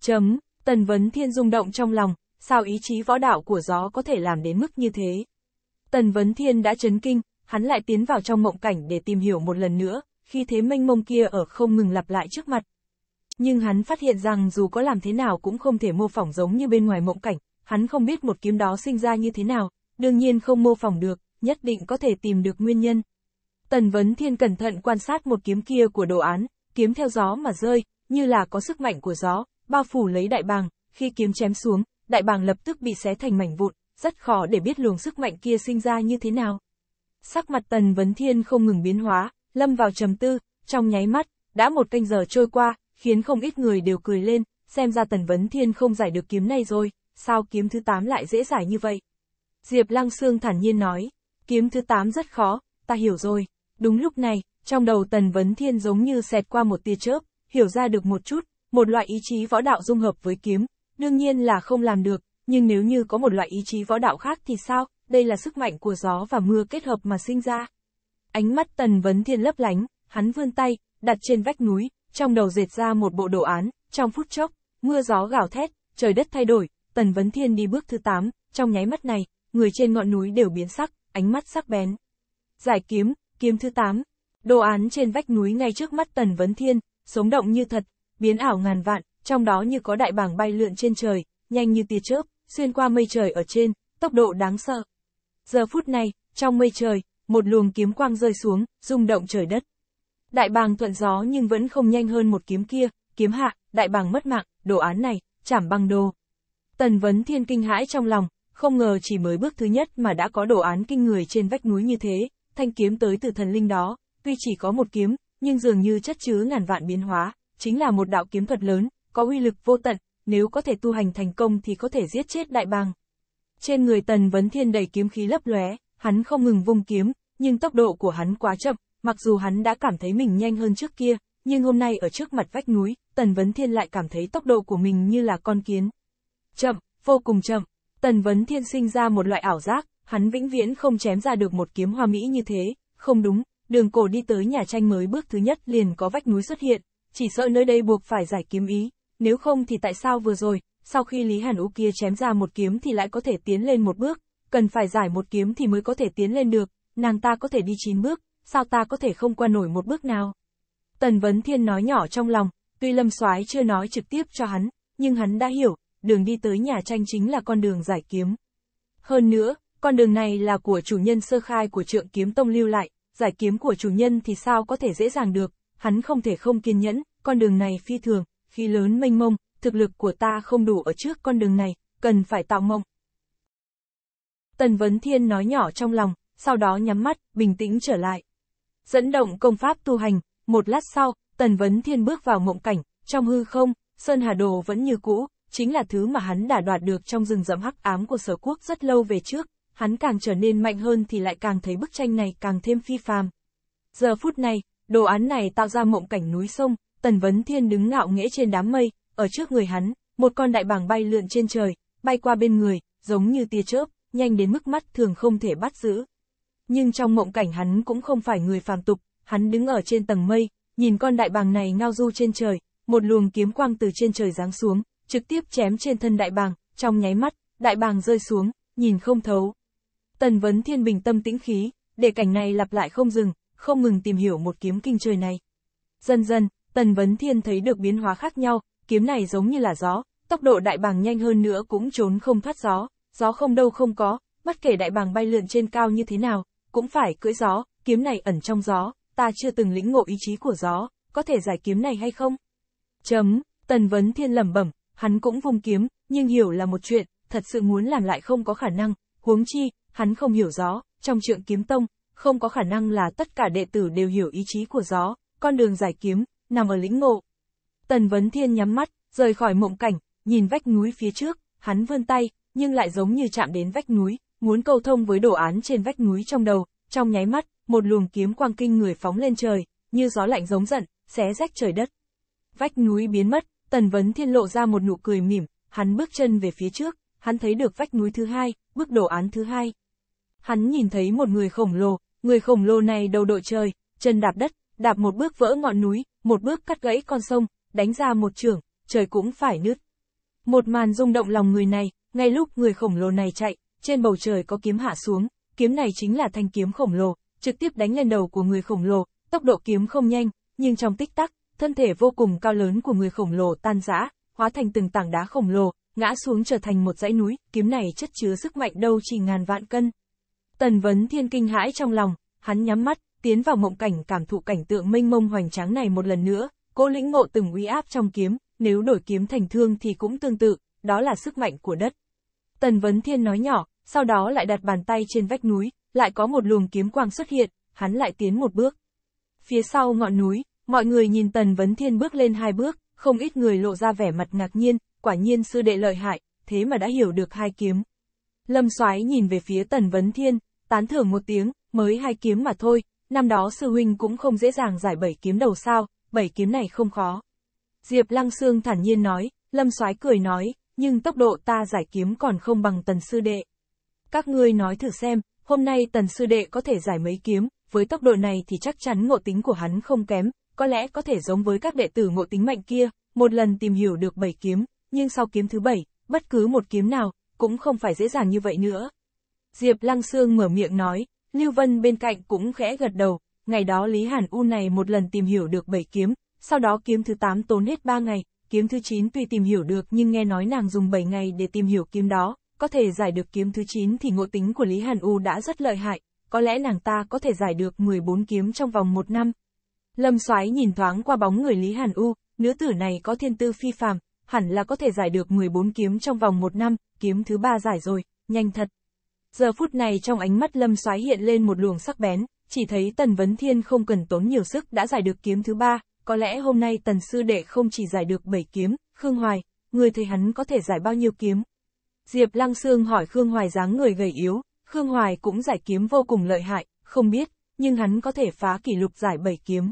Chấm, Tần Vấn Thiên rung động trong lòng, sao ý chí võ đạo của gió có thể làm đến mức như thế? Tần Vấn Thiên đã chấn kinh, hắn lại tiến vào trong mộng cảnh để tìm hiểu một lần nữa, khi thế mênh mông kia ở không ngừng lặp lại trước mặt. Nhưng hắn phát hiện rằng dù có làm thế nào cũng không thể mô phỏng giống như bên ngoài mộng cảnh, hắn không biết một kiếm đó sinh ra như thế nào, đương nhiên không mô phỏng được, nhất định có thể tìm được nguyên nhân. Tần Vấn Thiên cẩn thận quan sát một kiếm kia của đồ án, kiếm theo gió mà rơi, như là có sức mạnh của gió, bao phủ lấy đại bàng, khi kiếm chém xuống, đại bàng lập tức bị xé thành mảnh vụn, rất khó để biết luồng sức mạnh kia sinh ra như thế nào. Sắc mặt Tần Vấn Thiên không ngừng biến hóa, lâm vào trầm tư, trong nháy mắt, đã một canh giờ trôi qua, khiến không ít người đều cười lên, xem ra Tần Vấn Thiên không giải được kiếm này rồi, sao kiếm thứ 8 lại dễ giải như vậy? Diệp Lăng Sương thản nhiên nói, kiếm thứ 8 rất khó, ta hiểu rồi. Đúng lúc này, trong đầu Tần Vấn Thiên giống như xẹt qua một tia chớp, hiểu ra được một chút, một loại ý chí võ đạo dung hợp với kiếm, đương nhiên là không làm được, nhưng nếu như có một loại ý chí võ đạo khác thì sao, đây là sức mạnh của gió và mưa kết hợp mà sinh ra. Ánh mắt Tần Vấn Thiên lấp lánh, hắn vươn tay, đặt trên vách núi, trong đầu dệt ra một bộ đồ án, trong phút chốc, mưa gió gào thét, trời đất thay đổi, Tần Vấn Thiên đi bước thứ 8, trong nháy mắt này, người trên ngọn núi đều biến sắc, ánh mắt sắc bén. Giải kiếm, Kiếm thứ 8. Đồ án trên vách núi ngay trước mắt Tần Vấn Thiên, sống động như thật, biến ảo ngàn vạn, trong đó như có đại bảng bay lượn trên trời, nhanh như tia chớp, xuyên qua mây trời ở trên, tốc độ đáng sợ. Giờ phút này, trong mây trời, một luồng kiếm quang rơi xuống, rung động trời đất. Đại bàng thuận gió nhưng vẫn không nhanh hơn một kiếm kia, kiếm hạ, đại bàng mất mạng, đồ án này, chảm băng đồ. Tần Vấn Thiên kinh hãi trong lòng, không ngờ chỉ mới bước thứ nhất mà đã có đồ án kinh người trên vách núi như thế, thanh kiếm tới từ thần linh đó, tuy chỉ có một kiếm, nhưng dường như chất chứa ngàn vạn biến hóa, chính là một đạo kiếm thuật lớn, có uy lực vô tận, nếu có thể tu hành thành công thì có thể giết chết đại bàng. Trên người Tần Vấn Thiên đầy kiếm khí lấp lóe, hắn không ngừng vung kiếm, nhưng tốc độ của hắn quá chậm, mặc dù hắn đã cảm thấy mình nhanh hơn trước kia, nhưng hôm nay ở trước mặt vách núi, Tần Vấn Thiên lại cảm thấy tốc độ của mình như là con kiến. Chậm, vô cùng chậm, Tần Vấn Thiên sinh ra một loại ảo giác, hắn vĩnh viễn không chém ra được một kiếm hoa mỹ như thế, không đúng, đường cổ đi tới nhà tranh mới bước thứ nhất liền có vách núi xuất hiện, chỉ sợ nơi đây buộc phải giải kiếm ý, nếu không thì tại sao vừa rồi, sau khi Lý Hàn Ú kia chém ra một kiếm thì lại có thể tiến lên một bước, cần phải giải một kiếm thì mới có thể tiến lên được, nàng ta có thể đi chín bước, sao ta có thể không qua nổi một bước nào. Tần Vấn Thiên nói nhỏ trong lòng, tuy Lâm Soái chưa nói trực tiếp cho hắn, nhưng hắn đã hiểu, đường đi tới nhà tranh chính là con đường giải kiếm. Hơn nữa, con đường này là của chủ nhân sơ khai của trượng kiếm tông lưu lại, giải kiếm của chủ nhân thì sao có thể dễ dàng được, hắn không thể không kiên nhẫn, con đường này phi thường, khi lớn mênh mông, thực lực của ta không đủ ở trước con đường này, cần phải tạo mộng. Tần Vấn Thiên nói nhỏ trong lòng, sau đó nhắm mắt, bình tĩnh trở lại. Dẫn động công pháp tu hành, một lát sau, Tần Vấn Thiên bước vào mộng cảnh, trong hư không, Sơn Hà Đồ vẫn như cũ, chính là thứ mà hắn đã đoạt được trong rừng rậm hắc ám của sở quốc rất lâu về trước, hắn càng trở nên mạnh hơn thì lại càng thấy bức tranh này càng thêm phi phàm. Giờ phút này, đồ án này tạo ra mộng cảnh núi sông, Tần Vấn Thiên đứng ngạo nghễ trên đám mây, ở trước người hắn, một con đại bàng bay lượn trên trời, bay qua bên người, giống như tia chớp, nhanh đến mức mắt thường không thể bắt giữ. Nhưng trong mộng cảnh hắn cũng không phải người phàm tục, hắn đứng ở trên tầng mây, nhìn con đại bàng này ngao du trên trời, một luồng kiếm quang từ trên trời giáng xuống, trực tiếp chém trên thân đại bàng, trong nháy mắt, đại bàng rơi xuống, nhìn không thấu, Tần Vấn Thiên bình tâm tĩnh khí, để cảnh này lặp lại không dừng, không ngừng tìm hiểu một kiếm kinh trời này. Dần dần, Tần Vấn Thiên thấy được biến hóa khác nhau, kiếm này giống như là gió, tốc độ đại bàng nhanh hơn nữa cũng trốn không thoát gió, gió không đâu không có, bất kể đại bàng bay lượn trên cao như thế nào, cũng phải cưỡi gió, kiếm này ẩn trong gió, ta chưa từng lĩnh ngộ ý chí của gió, có thể giải kiếm này hay không? Chấm, Tần Vấn Thiên lẩm bẩm, hắn cũng vùng kiếm, nhưng hiểu là một chuyện, thật sự muốn làm lại không có khả năng, huống chi, hắn không hiểu gió, trong trượng kiếm tông, không có khả năng là tất cả đệ tử đều hiểu ý chí của gió, con đường giải kiếm, nằm ở lĩnh ngộ. Tần Vấn Thiên nhắm mắt, rời khỏi mộng cảnh, nhìn vách núi phía trước, hắn vươn tay, nhưng lại giống như chạm đến vách núi, muốn cầu thông với đồ án trên vách núi trong đầu, trong nháy mắt, một luồng kiếm quang kinh người phóng lên trời, như gió lạnh giống giận, xé rách trời đất. Vách núi biến mất, Tần Vấn Thiên lộ ra một nụ cười mỉm, hắn bước chân về phía trước, hắn thấy được vách núi thứ hai, bước đồ án thứ hai hắn nhìn thấy một người khổng lồ, người khổng lồ này đầu đội trời, chân đạp đất, đạp một bước vỡ ngọn núi, một bước cắt gãy con sông, đánh ra một trường, trời cũng phải nứt. Một màn rung động lòng người này, ngay lúc người khổng lồ này chạy, trên bầu trời có kiếm hạ xuống, kiếm này chính là thanh kiếm khổng lồ, trực tiếp đánh lên đầu của người khổng lồ, tốc độ kiếm không nhanh, nhưng trong tích tắc, thân thể vô cùng cao lớn của người khổng lồ tan rã, hóa thành từng tảng đá khổng lồ, ngã xuống trở thành một dãy núi, kiếm này chất chứa sức mạnh đâu chỉ ngàn vạn cân. Tần Vấn Thiên kinh hãi trong lòng, hắn nhắm mắt, tiến vào mộng cảnh cảm thụ cảnh tượng mênh mông hoành tráng này một lần nữa, cố lĩnh ngộ từng uy áp trong kiếm, nếu đổi kiếm thành thương thì cũng tương tự, đó là sức mạnh của đất. Tần Vấn Thiên nói nhỏ, sau đó lại đặt bàn tay trên vách núi, lại có một luồng kiếm quang xuất hiện, hắn lại tiến một bước. Phía sau ngọn núi, mọi người nhìn Tần Vấn Thiên bước lên hai bước, không ít người lộ ra vẻ mặt ngạc nhiên, quả nhiên sư đệ lợi hại, thế mà đã hiểu được hai kiếm. Lâm Soái nhìn về phía Tần Vấn Thiên, tán thưởng một tiếng, mới hai kiếm mà thôi, năm đó sư huynh cũng không dễ dàng giải bảy kiếm đầu sao, bảy kiếm này không khó. Diệp Lăng Sương thản nhiên nói, Lâm Soái cười nói, nhưng tốc độ ta giải kiếm còn không bằng tần sư đệ. Các ngươi nói thử xem, hôm nay tần sư đệ có thể giải mấy kiếm, với tốc độ này thì chắc chắn ngộ tính của hắn không kém, có lẽ có thể giống với các đệ tử ngộ tính mạnh kia, một lần tìm hiểu được bảy kiếm, nhưng sau kiếm thứ bảy, bất cứ một kiếm nào, cũng không phải dễ dàng như vậy nữa. Diệp Lăng Sương mở miệng nói, Lưu Vân bên cạnh cũng khẽ gật đầu, ngày đó Lý Hàn U này một lần tìm hiểu được bảy kiếm, sau đó kiếm thứ 8 tốn hết 3 ngày, kiếm thứ 9 tuy tìm hiểu được nhưng nghe nói nàng dùng 7 ngày để tìm hiểu kiếm đó, có thể giải được kiếm thứ 9 thì ngộ tính của Lý Hàn U đã rất lợi hại, có lẽ nàng ta có thể giải được 14 kiếm trong vòng một năm. Lâm Soái nhìn thoáng qua bóng người Lý Hàn U, nữ tử này có thiên tư phi phàm, hẳn là có thể giải được 14 kiếm trong vòng một năm, kiếm thứ ba giải rồi, nhanh thật. Giờ phút này trong ánh mắt lâm soái hiện lên một luồng sắc bén, chỉ thấy Tần Vấn Thiên không cần tốn nhiều sức đã giải được kiếm thứ ba, có lẽ hôm nay Tần Sư Đệ không chỉ giải được bảy kiếm, Khương Hoài, người thấy hắn có thể giải bao nhiêu kiếm. Diệp Lăng Sương hỏi Khương Hoài dáng người gầy yếu, Khương Hoài cũng giải kiếm vô cùng lợi hại, không biết, nhưng hắn có thể phá kỷ lục giải bảy kiếm.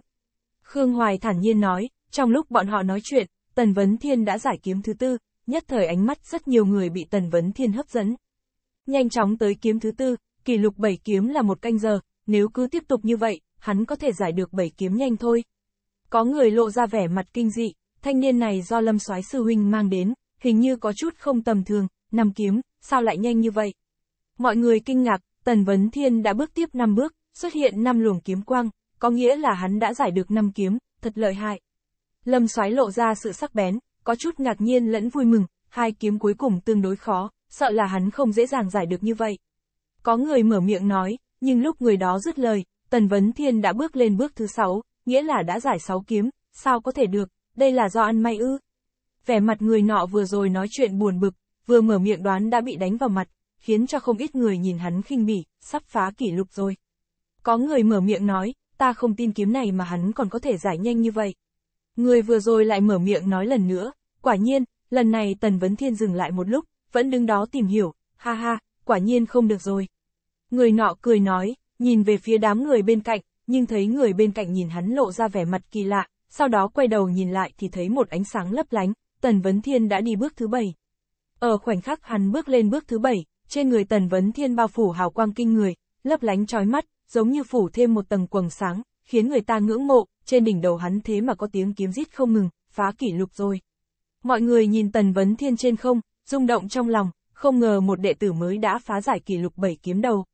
Khương Hoài thản nhiên nói, trong lúc bọn họ nói chuyện, Tần Vấn Thiên đã giải kiếm thứ tư, nhất thời ánh mắt rất nhiều người bị Tần Vấn Thiên hấp dẫn nhanh chóng tới kiếm thứ tư, kỷ lục bảy kiếm là một canh giờ, nếu cứ tiếp tục như vậy, hắn có thể giải được bảy kiếm nhanh thôi. Có người lộ ra vẻ mặt kinh dị, thanh niên này do lâm soái sư huynh mang đến, hình như có chút không tầm thường, năm kiếm, sao lại nhanh như vậy? Mọi người kinh ngạc, Tần Vấn Thiên đã bước tiếp năm bước, xuất hiện năm luồng kiếm quang, có nghĩa là hắn đã giải được năm kiếm, thật lợi hại. Lâm Soái lộ ra sự sắc bén, có chút ngạc nhiên lẫn vui mừng, hai kiếm cuối cùng tương đối khó, sợ là hắn không dễ dàng giải được như vậy. Có người mở miệng nói, nhưng lúc người đó dứt lời, Tần Vấn Thiên đã bước lên bước thứ sáu, nghĩa là đã giải sáu kiếm, sao có thể được, đây là do ăn may ư. Vẻ mặt người nọ vừa rồi nói chuyện buồn bực, vừa mở miệng đoán đã bị đánh vào mặt, khiến cho không ít người nhìn hắn khinh bỉ, sắp phá kỷ lục rồi. Có người mở miệng nói, ta không tin kiếm này mà hắn còn có thể giải nhanh như vậy. Người vừa rồi lại mở miệng nói lần nữa, quả nhiên, lần này Tần Vấn Thiên dừng lại một lúc, vẫn đứng đó tìm hiểu, ha ha, quả nhiên không được rồi. Người nọ cười nói, nhìn về phía đám người bên cạnh, nhưng thấy người bên cạnh nhìn hắn lộ ra vẻ mặt kỳ lạ, sau đó quay đầu nhìn lại thì thấy một ánh sáng lấp lánh, Tần Vấn Thiên đã đi bước thứ bảy. Ở khoảnh khắc hắn bước lên bước thứ bảy, trên người Tần Vấn Thiên bao phủ hào quang kinh người, lấp lánh trói mắt, giống như phủ thêm một tầng quầng sáng, khiến người ta ngưỡng mộ, trên đỉnh đầu hắn thế mà có tiếng kiếm rít không ngừng, phá kỷ lục rồi. Mọi người nhìn Tần Vấn Thiên trên không, rung động trong lòng, không ngờ một đệ tử mới đã phá giải kỷ lục bảy kiếm đầu.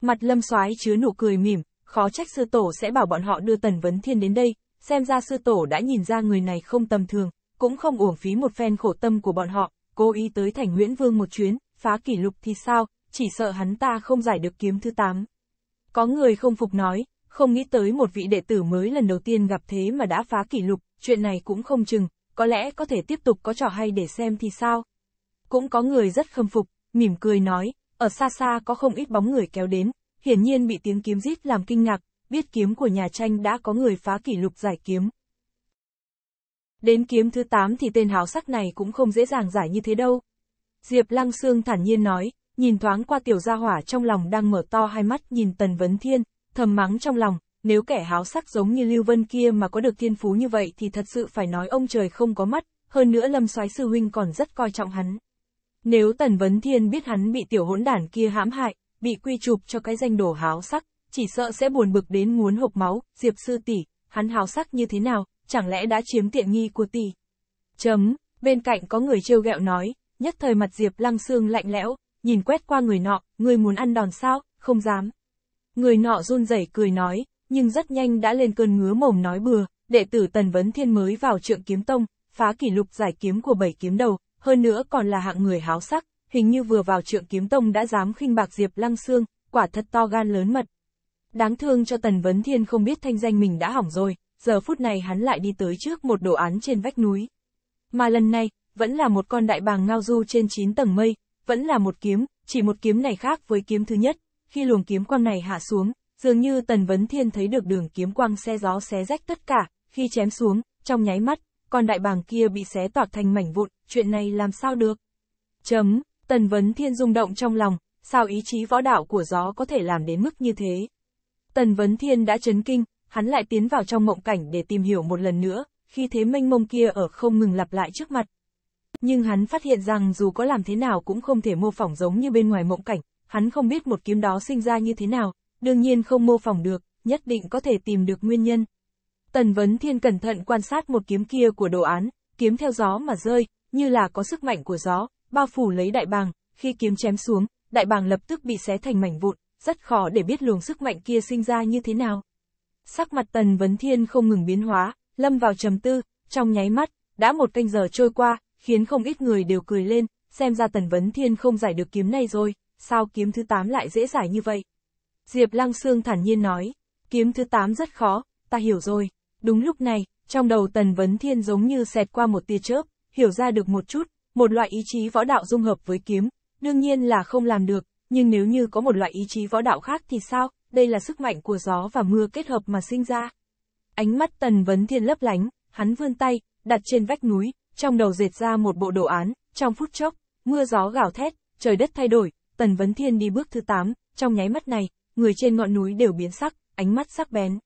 Mặt lâm soái chứa nụ cười mỉm, khó trách sư tổ sẽ bảo bọn họ đưa Tần Vấn Thiên đến đây, xem ra sư tổ đã nhìn ra người này không tầm thường, cũng không uổng phí một phen khổ tâm của bọn họ, cố ý tới thành Nguyễn Vương một chuyến, phá kỷ lục thì sao, chỉ sợ hắn ta không giải được kiếm thứ 8. Có người không phục nói, không nghĩ tới một vị đệ tử mới lần đầu tiên gặp thế mà đã phá kỷ lục, chuyện này cũng không chừng, có lẽ có thể tiếp tục có trò hay để xem thì sao, cũng có người rất khâm phục, mỉm cười nói, ở xa xa có không ít bóng người kéo đến, hiển nhiên bị tiếng kiếm rít làm kinh ngạc, biết kiếm của nhà tranh đã có người phá kỷ lục giải kiếm. Đến kiếm thứ 8 thì tên háo sắc này cũng không dễ dàng giải như thế đâu. Diệp Lăng Sương thản nhiên nói, nhìn thoáng qua tiểu gia hỏa trong lòng đang mở to hai mắt nhìn Tần Vấn Thiên, thầm mắng trong lòng, nếu kẻ háo sắc giống như Lưu Vân kia mà có được thiên phú như vậy thì thật sự phải nói ông trời không có mắt, hơn nữa Lâm Soái Sư Huynh còn rất coi trọng hắn. Nếu Tần Vấn Thiên biết hắn bị tiểu hỗn đản kia hãm hại, bị quy chụp cho cái danh đồ háo sắc, chỉ sợ sẽ buồn bực đến muốn hộp máu, Diệp sư tỷ, hắn háo sắc như thế nào, chẳng lẽ đã chiếm tiện nghi của tỷ? Chấm, bên cạnh có người trêu ghẹo nói, nhất thời mặt Diệp Lăng Xương lạnh lẽo, nhìn quét qua người nọ, người muốn ăn đòn sao, không dám. Người nọ run rẩy cười nói, nhưng rất nhanh đã lên cơn ngứa mồm nói bừa, đệ tử Tần Vấn Thiên mới vào Trượng Kiếm Tông, phá kỷ lục giải kiếm của bảy kiếm đầu, hơn nữa còn là hạng người háo sắc, hình như vừa vào trượng kiếm tông đã dám khinh bạc Diệp Lăng Xương, quả thật to gan lớn mật. Đáng thương cho Tần Vấn Thiên không biết thanh danh mình đã hỏng rồi, giờ phút này hắn lại đi tới trước một đồ án trên vách núi. Mà lần này, vẫn là một con đại bàng ngao du trên 9 tầng mây, vẫn là một kiếm, chỉ một kiếm này khác với kiếm thứ nhất, khi luồng kiếm quang này hạ xuống, dường như Tần Vấn Thiên thấy được đường kiếm quang xe gió xé rách tất cả, khi chém xuống, trong nháy mắt, còn đại bàng kia bị xé toạc thành mảnh vụn, chuyện này làm sao được? Chấm, Tần Vấn Thiên rung động trong lòng, sao ý chí võ đạo của gió có thể làm đến mức như thế? Tần Vấn Thiên đã chấn kinh, hắn lại tiến vào trong mộng cảnh để tìm hiểu một lần nữa, khi thế mênh mông kia ở không ngừng lặp lại trước mặt. Nhưng hắn phát hiện rằng dù có làm thế nào cũng không thể mô phỏng giống như bên ngoài mộng cảnh, hắn không biết một kiếm đó sinh ra như thế nào, đương nhiên không mô phỏng được, nhất định có thể tìm được nguyên nhân. Tần Vấn Thiên cẩn thận quan sát một kiếm kia của đồ án, kiếm theo gió mà rơi, như là có sức mạnh của gió, bao phủ lấy đại bàng, khi kiếm chém xuống, đại bàng lập tức bị xé thành mảnh vụn, rất khó để biết luồng sức mạnh kia sinh ra như thế nào. Sắc mặt Tần Vấn Thiên không ngừng biến hóa, lâm vào trầm tư, trong nháy mắt, đã một canh giờ trôi qua, khiến không ít người đều cười lên, xem ra Tần Vấn Thiên không giải được kiếm này rồi, sao kiếm thứ 8 lại dễ giải như vậy? Diệp Lăng Sương thản nhiên nói, kiếm thứ 8 rất khó, ta hiểu rồi. Đúng lúc này, trong đầu Tần Vấn Thiên giống như xẹt qua một tia chớp, hiểu ra được một chút, một loại ý chí võ đạo dung hợp với kiếm, đương nhiên là không làm được, nhưng nếu như có một loại ý chí võ đạo khác thì sao, đây là sức mạnh của gió và mưa kết hợp mà sinh ra. Ánh mắt Tần Vấn Thiên lấp lánh, hắn vươn tay, đặt trên vách núi, trong đầu dệt ra một bộ đồ án, trong phút chốc, mưa gió gào thét, trời đất thay đổi, Tần Vấn Thiên đi bước thứ 8, trong nháy mắt này, người trên ngọn núi đều biến sắc, ánh mắt sắc bén.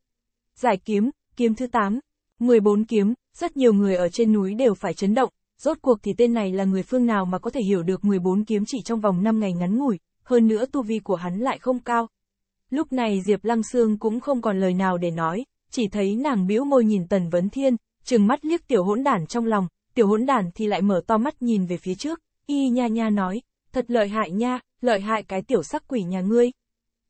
Giải kiếm, kiếm thứ 8, 14 kiếm, rất nhiều người ở trên núi đều phải chấn động, rốt cuộc thì tên này là người phương nào mà có thể hiểu được 14 kiếm chỉ trong vòng 5 ngày ngắn ngủi, hơn nữa tu vi của hắn lại không cao. Lúc này Diệp Lăng Sương cũng không còn lời nào để nói, chỉ thấy nàng bĩu môi nhìn Tần Vấn Thiên, trừng mắt liếc tiểu hỗn đản trong lòng, tiểu hỗn đản thì lại mở to mắt nhìn về phía trước, y nha nha nói, thật lợi hại nha, lợi hại cái tiểu sắc quỷ nhà ngươi.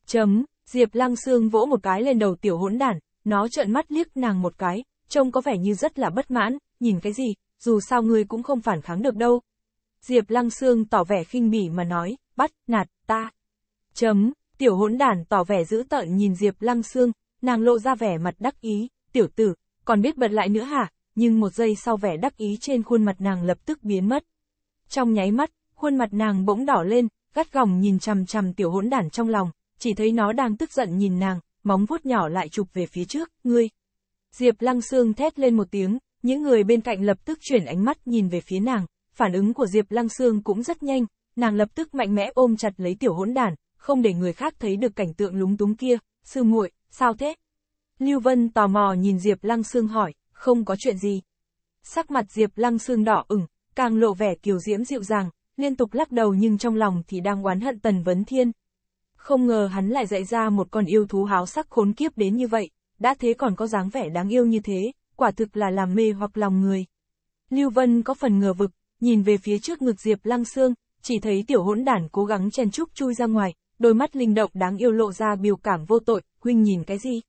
Chấm, Diệp Lăng Sương vỗ một cái lên đầu tiểu hỗn đản, nó trợn mắt liếc nàng một cái, trông có vẻ như rất là bất mãn, nhìn cái gì, dù sao ngươi cũng không phản kháng được đâu. Diệp Lăng Sương tỏ vẻ khinh bỉ mà nói, bắt, nạt, ta. Chấm, tiểu hỗn đản tỏ vẻ dữ tợn nhìn Diệp Lăng Sương, nàng lộ ra vẻ mặt đắc ý, tiểu tử, còn biết bật lại nữa hả, nhưng một giây sau vẻ đắc ý trên khuôn mặt nàng lập tức biến mất. Trong nháy mắt, khuôn mặt nàng bỗng đỏ lên, gắt gỏng nhìn chằm chằm tiểu hỗn đản trong lòng, chỉ thấy nó đang tức giận nhìn nàng, móng vuốt nhỏ lại chụp về phía trước, ngươi. Diệp Lăng Sương thét lên một tiếng, những người bên cạnh lập tức chuyển ánh mắt nhìn về phía nàng, phản ứng của Diệp Lăng Sương cũng rất nhanh, nàng lập tức mạnh mẽ ôm chặt lấy tiểu hỗn đản, không để người khác thấy được cảnh tượng lúng túng kia, sư muội, sao thế? Lưu Vân tò mò nhìn Diệp Lăng Sương hỏi, không có chuyện gì. Sắc mặt Diệp Lăng Sương đỏ ửng, càng lộ vẻ kiều diễm dịu dàng, liên tục lắc đầu nhưng trong lòng thì đang oán hận Tần Vấn Thiên, không ngờ hắn lại dạy ra một con yêu thú háo sắc khốn kiếp đến như vậy, đã thế còn có dáng vẻ đáng yêu như thế, quả thực là làm mê hoặc lòng người. Lưu Vân có phần ngờ vực, nhìn về phía trước ngực Diệp Lăng Sương, chỉ thấy tiểu hỗn đản cố gắng chen chúc chui ra ngoài, đôi mắt linh động đáng yêu lộ ra biểu cảm vô tội, huynh nhìn cái gì?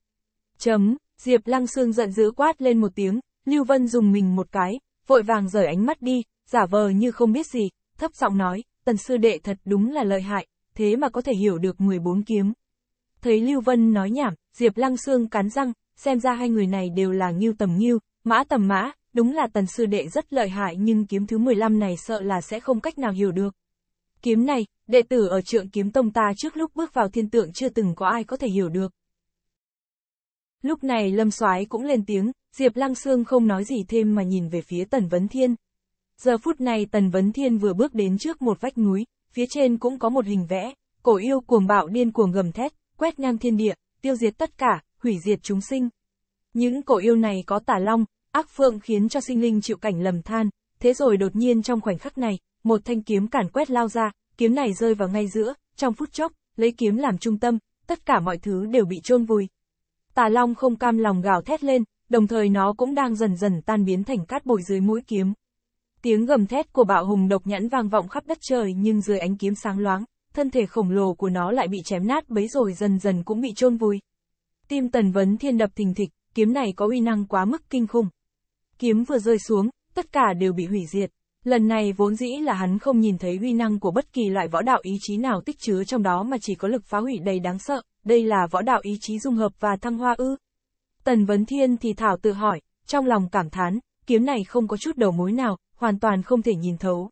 Chấm, Diệp Lăng Sương giận dữ quát lên một tiếng, Lưu Vân dùng mình một cái, vội vàng rời ánh mắt đi, giả vờ như không biết gì, thấp giọng nói, tần sư đệ thật đúng là lợi hại, thế mà có thể hiểu được 14 kiếm. Thấy Lưu Vân nói nhảm, Diệp Lăng Sương cắn răng, xem ra hai người này đều là nghiêu tầm nghiêu, mã tầm mã, đúng là tần sư đệ rất lợi hại nhưng kiếm thứ 15 này sợ là sẽ không cách nào hiểu được. Kiếm này, đệ tử ở trượng kiếm tông ta trước lúc bước vào thiên tượng chưa từng có ai có thể hiểu được. Lúc này Lâm soái cũng lên tiếng, Diệp Lăng Sương không nói gì thêm mà nhìn về phía Tần Vấn Thiên. Giờ phút này Tần Vấn Thiên vừa bước đến trước một vách núi, phía trên cũng có một hình vẽ, cổ yêu cuồng bạo điên cuồng gầm thét, quét ngang thiên địa, tiêu diệt tất cả, hủy diệt chúng sinh. Những cổ yêu này có tà long, ác phượng khiến cho sinh linh chịu cảnh lầm than, thế rồi đột nhiên trong khoảnh khắc này, một thanh kiếm cản quét lao ra, kiếm này rơi vào ngay giữa, trong phút chốc, lấy kiếm làm trung tâm, tất cả mọi thứ đều bị chôn vùi. Tà Long không cam lòng gào thét lên, đồng thời nó cũng đang dần dần tan biến thành cát bụi dưới mũi kiếm. Tiếng gầm thét của bạo hùng độc nhãn vang vọng khắp đất trời nhưng dưới ánh kiếm sáng loáng, thân thể khổng lồ của nó lại bị chém nát bấy rồi dần dần cũng bị chôn vùi. Tim tần vấn thiên đập thình thịch, kiếm này có uy năng quá mức kinh khủng. Kiếm vừa rơi xuống, tất cả đều bị hủy diệt. Lần này vốn dĩ là hắn không nhìn thấy uy năng của bất kỳ loại võ đạo ý chí nào tích chứa trong đó mà chỉ có lực phá hủy đầy đáng sợ, đây là võ đạo ý chí dung hợp và thăng hoa ư. Tần Vấn Thiên thì Thảo tự hỏi, trong lòng cảm thán, kiếm này không có chút đầu mối nào, hoàn toàn không thể nhìn thấu.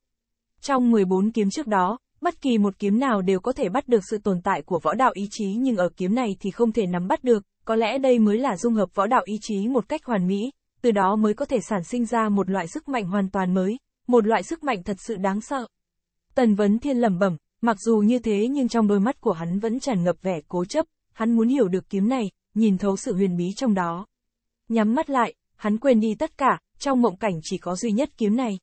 Trong 14 kiếm trước đó, bất kỳ một kiếm nào đều có thể bắt được sự tồn tại của võ đạo ý chí nhưng ở kiếm này thì không thể nắm bắt được, có lẽ đây mới là dung hợp võ đạo ý chí một cách hoàn mỹ, từ đó mới có thể sản sinh ra một loại sức mạnh hoàn toàn mới, một loại sức mạnh thật sự đáng sợ. Tần Vấn Thiên lẩm bẩm, mặc dù như thế nhưng trong đôi mắt của hắn vẫn tràn ngập vẻ cố chấp, hắn muốn hiểu được kiếm này, nhìn thấu sự huyền bí trong đó. Nhắm mắt lại, hắn quên đi tất cả, trong mộng cảnh chỉ có duy nhất kiếm này.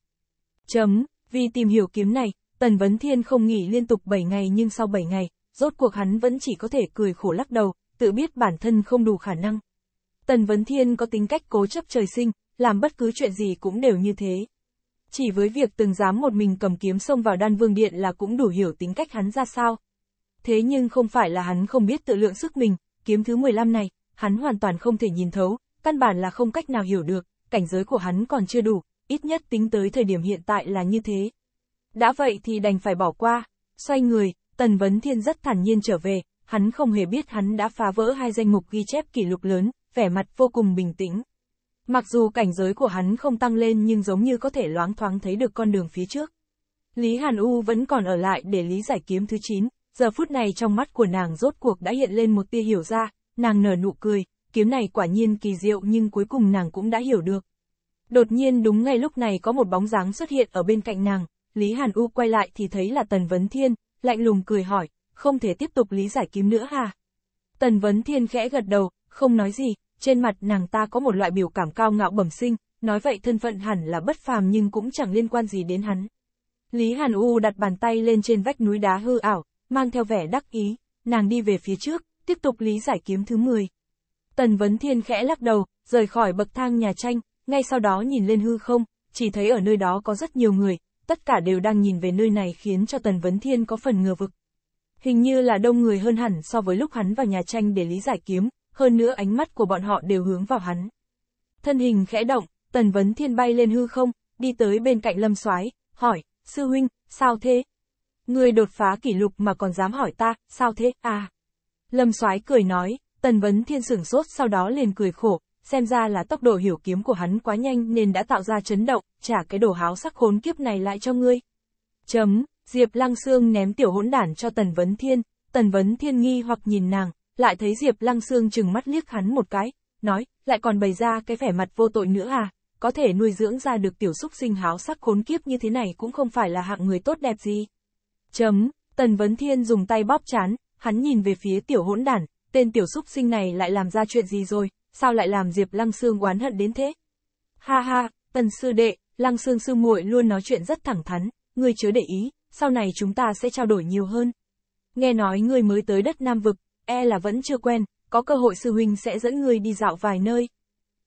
Chấm, vì tìm hiểu kiếm này, Tần Vấn Thiên không nghỉ liên tục 7 ngày nhưng sau 7 ngày, rốt cuộc hắn vẫn chỉ có thể cười khổ lắc đầu, tự biết bản thân không đủ khả năng. Tần Vấn Thiên có tính cách cố chấp trời sinh, làm bất cứ chuyện gì cũng đều như thế. Chỉ với việc từng dám một mình cầm kiếm xông vào đan vương điện là cũng đủ hiểu tính cách hắn ra sao. Thế nhưng không phải là hắn không biết tự lượng sức mình, kiếm thứ 15 này, hắn hoàn toàn không thể nhìn thấu, căn bản là không cách nào hiểu được, cảnh giới của hắn còn chưa đủ, ít nhất tính tới thời điểm hiện tại là như thế. Đã vậy thì đành phải bỏ qua, xoay người, Tần Vấn Thiên rất thản nhiên trở về, hắn không hề biết hắn đã phá vỡ hai danh mục ghi chép kỷ lục lớn, vẻ mặt vô cùng bình tĩnh. Mặc dù cảnh giới của hắn không tăng lên nhưng giống như có thể loáng thoáng thấy được con đường phía trước. Lý Hàn U vẫn còn ở lại để lý giải kiếm thứ 9, giờ phút này trong mắt của nàng rốt cuộc đã hiện lên một tia hiểu ra, nàng nở nụ cười, kiếm này quả nhiên kỳ diệu nhưng cuối cùng nàng cũng đã hiểu được. Đột nhiên đúng ngay lúc này có một bóng dáng xuất hiện ở bên cạnh nàng, Lý Hàn U quay lại thì thấy là Tần Vấn Thiên, lạnh lùng cười hỏi, không thể tiếp tục lý giải kiếm nữa hà. Tần Vấn Thiên khẽ gật đầu, không nói gì, trên mặt nàng ta có một loại biểu cảm cao ngạo bẩm sinh, nói vậy thân phận hẳn là bất phàm nhưng cũng chẳng liên quan gì đến hắn. Lý Hàn U đặt bàn tay lên trên vách núi đá hư ảo, mang theo vẻ đắc ý, nàng đi về phía trước, tiếp tục lý giải kiếm thứ 10. Tần Vấn Thiên khẽ lắc đầu, rời khỏi bậc thang nhà tranh, ngay sau đó nhìn lên hư không, chỉ thấy ở nơi đó có rất nhiều người, tất cả đều đang nhìn về nơi này khiến cho Tần Vấn Thiên có phần ngờ vực. Hình như là đông người hơn hẳn so với lúc hắn vào nhà tranh để lý giải kiếm, hơn nữa ánh mắt của bọn họ đều hướng vào hắn. Thân hình khẽ động, Tần Vấn Thiên bay lên hư không, đi tới bên cạnh Lâm Soái, hỏi, sư huynh, sao thế? Người đột phá kỷ lục mà còn dám hỏi ta, sao thế, à? Lâm Soái cười nói, Tần Vấn Thiên sửng sốt sau đó liền cười khổ, xem ra là tốc độ hiểu kiếm của hắn quá nhanh nên đã tạo ra chấn động, trả cái đồ háo sắc khốn kiếp này lại cho ngươi. Chấm, Diệp Lăng Sương ném tiểu hỗn đản cho Tần Vấn Thiên, Tần Vấn Thiên nghi hoặc nhìn nàng, lại thấy Diệp Lăng Sương chừng mắt liếc hắn một cái, nói, lại còn bày ra cái vẻ mặt vô tội nữa à, có thể nuôi dưỡng ra được tiểu xúc sinh háo sắc khốn kiếp như thế này cũng không phải là hạng người tốt đẹp gì. Chấm, Tần Vấn Thiên dùng tay bóp chán, hắn nhìn về phía tiểu hỗn đản, tên tiểu xúc sinh này lại làm ra chuyện gì rồi, sao lại làm Diệp Lăng Sương oán hận đến thế? Ha ha, tần sư đệ, Lăng Sương sư muội luôn nói chuyện rất thẳng thắn, ngươi chớ để ý, sau này chúng ta sẽ trao đổi nhiều hơn. Nghe nói ngươi mới tới đất Nam Vực, e là vẫn chưa quen, có cơ hội sư huynh sẽ dẫn ngươi đi dạo vài nơi.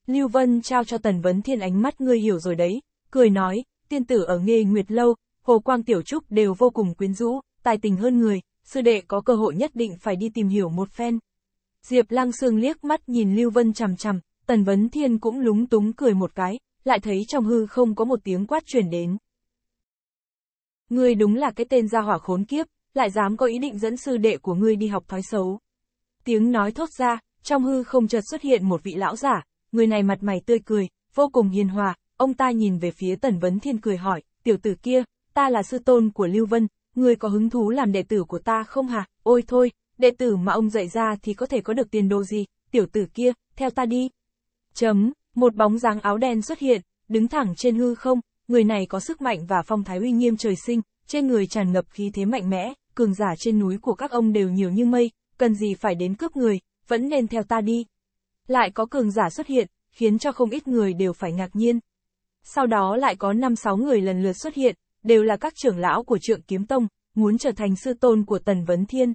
Lưu Vân trao cho Tần Vấn Thiên ánh mắt ngươi hiểu rồi đấy, cười nói, tiên tử ở nghề Nguyệt Lâu, Hồ Quang Tiểu Trúc đều vô cùng quyến rũ, tài tình hơn người, sư đệ có cơ hội nhất định phải đi tìm hiểu một phen. Diệp Lăng Sương liếc mắt nhìn Lưu Vân chằm chằm, Tần Vấn Thiên cũng lúng túng cười một cái, lại thấy trong hư không có một tiếng quát truyền đến. Ngươi đúng là cái tên gia hỏa khốn kiếp, lại dám có ý định dẫn sư đệ của ngươi đi học thói xấu. Tiếng nói thốt ra, trong hư không chợt xuất hiện một vị lão giả, người này mặt mày tươi cười, vô cùng hiền hòa, ông ta nhìn về phía Tần Vấn Thiên cười hỏi, tiểu tử kia, ta là sư tôn của Lưu Vân, ngươi có hứng thú làm đệ tử của ta không hả, ôi thôi, đệ tử mà ông dạy ra thì có thể có được tiền đồ gì, tiểu tử kia, theo ta đi. Chấm, một bóng dáng áo đen xuất hiện, đứng thẳng trên hư không, người này có sức mạnh và phong thái uy nghiêm trời sinh, trên người tràn ngập khí thế mạnh mẽ, cường giả trên núi của các ông đều nhiều như mây, cần gì phải đến cướp người, vẫn nên theo ta đi. Lại có cường giả xuất hiện, khiến cho không ít người đều phải ngạc nhiên. Sau đó lại có 5-6 người lần lượt xuất hiện, đều là các trưởng lão của trượng kiếm tông, muốn trở thành sư tôn của Tần Vấn Thiên.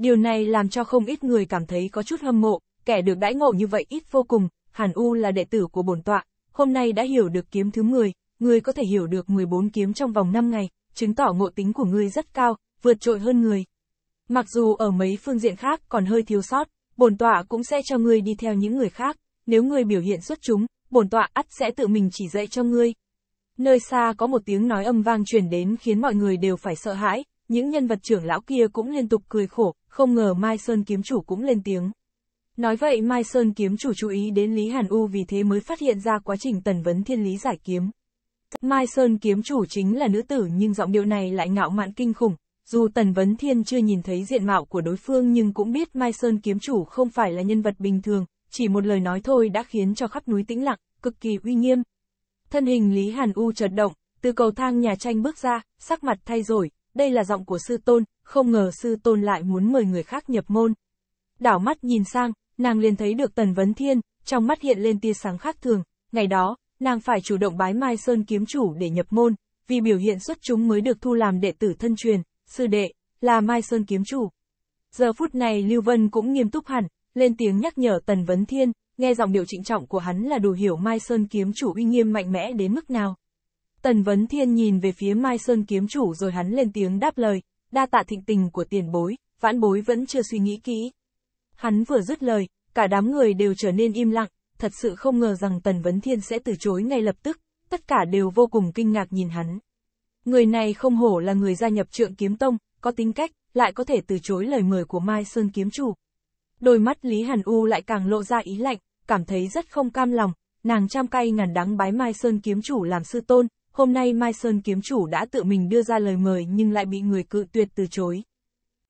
Điều này làm cho không ít người cảm thấy có chút hâm mộ, kẻ được đãi ngộ như vậy ít vô cùng, Hàn U là đệ tử của bổn tọa, hôm nay đã hiểu được kiếm thứ 10, người có thể hiểu được 14 kiếm trong vòng 5 ngày, chứng tỏ ngộ tính của người rất cao, vượt trội hơn người. Mặc dù ở mấy phương diện khác còn hơi thiếu sót, bổn tọa cũng sẽ cho người đi theo những người khác, nếu người biểu hiện xuất chúng, bổn tọa ắt sẽ tự mình chỉ dạy cho người. Nơi xa có một tiếng nói âm vang truyền đến khiến mọi người đều phải sợ hãi, những nhân vật trưởng lão kia cũng liên tục cười khổ, không ngờ Mai Sơn kiếm chủ cũng lên tiếng. Nói vậy Mai Sơn kiếm chủ chú ý đến Lý Hàn U vì thế mới phát hiện ra quá trình tần vấn thiên lý giải kiếm. Mai Sơn kiếm chủ chính là nữ tử nhưng giọng điệu này lại ngạo mạn kinh khủng. Dù Tần Vấn Thiên chưa nhìn thấy diện mạo của đối phương nhưng cũng biết Mai Sơn kiếm chủ không phải là nhân vật bình thường, chỉ một lời nói thôi đã khiến cho khắp núi tĩnh lặng, cực kỳ uy nghiêm. Thân hình Lý Hàn U chợt động, từ cầu thang nhà tranh bước ra, sắc mặt thay đổi, đây là giọng của sư tôn, không ngờ sư tôn lại muốn mời người khác nhập môn. Đảo mắt nhìn sang, nàng liền thấy được Tần Vấn Thiên, trong mắt hiện lên tia sáng khác thường, ngày đó, nàng phải chủ động bái Mai Sơn kiếm chủ để nhập môn, vì biểu hiện xuất chúng mới được thu làm đệ tử thân truyền, sư đệ, là Mai Sơn kiếm chủ. Giờ phút này Lưu Vân cũng nghiêm túc hẳn, lên tiếng nhắc nhở Tần Vấn Thiên, nghe giọng điệu trịnh trọng của hắn là đủ hiểu Mai Sơn kiếm chủ uy nghiêm mạnh mẽ đến mức nào. Tần Vấn Thiên nhìn về phía Mai Sơn kiếm chủ rồi hắn lên tiếng đáp lời, đa tạ thịnh tình của tiền bối, vãn bối vẫn chưa suy nghĩ kỹ. Hắn vừa dứt lời, cả đám người đều trở nên im lặng, thật sự không ngờ rằng Tần Vấn Thiên sẽ từ chối ngay lập tức, tất cả đều vô cùng kinh ngạc nhìn hắn. Người này không hổ là người gia nhập trượng kiếm tông, có tính cách, lại có thể từ chối lời mời của Mai Sơn kiếm chủ. Đôi mắt Lý Hàn U lại càng lộ ra ý lạnh, cảm thấy rất không cam lòng, nàng trăm cay ngàn đắng bái Mai Sơn kiếm chủ làm sư tôn, Hôm nay Mai Sơn kiếm chủ đã tự mình đưa ra lời mời nhưng lại bị người cự tuyệt từ chối.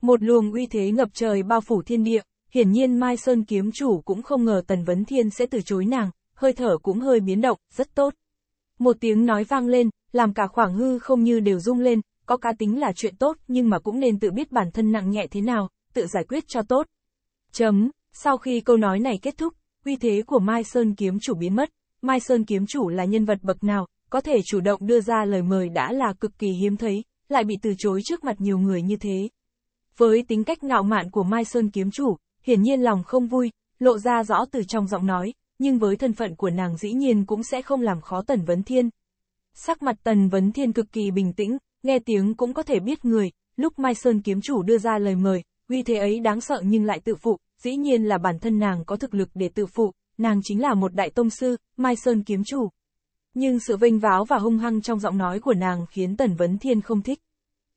Một luồng uy thế ngập trời bao phủ thiên địa, hiển nhiên Mai Sơn kiếm chủ cũng không ngờ Tần Vấn Thiên sẽ từ chối nàng, hơi thở cũng hơi biến động, rất tốt. Một tiếng nói vang lên, làm cả khoảng hư không như đều rung lên, có cá tính là chuyện tốt nhưng mà cũng nên tự biết bản thân nặng nhẹ thế nào, tự giải quyết cho tốt. Chấm, sau khi câu nói này kết thúc, uy thế của Mai Sơn kiếm chủ biến mất, Mai Sơn kiếm chủ là nhân vật bậc nào, có thể chủ động đưa ra lời mời đã là cực kỳ hiếm thấy, lại bị từ chối trước mặt nhiều người như thế. Với tính cách ngạo mạn của Mai Sơn kiếm chủ, hiển nhiên lòng không vui, lộ ra rõ từ trong giọng nói, nhưng với thân phận của nàng dĩ nhiên cũng sẽ không làm khó Tần Vấn Thiên. Sắc mặt Tần Vấn Thiên cực kỳ bình tĩnh, nghe tiếng cũng có thể biết người, lúc Mai Sơn kiếm chủ đưa ra lời mời, uy thế ấy đáng sợ nhưng lại tự phụ, dĩ nhiên là bản thân nàng có thực lực để tự phụ, nàng chính là một đại tông sư, Mai Sơn kiếm chủ. Nhưng sự vênh váo và hung hăng trong giọng nói của nàng khiến Tần Vấn Thiên không thích.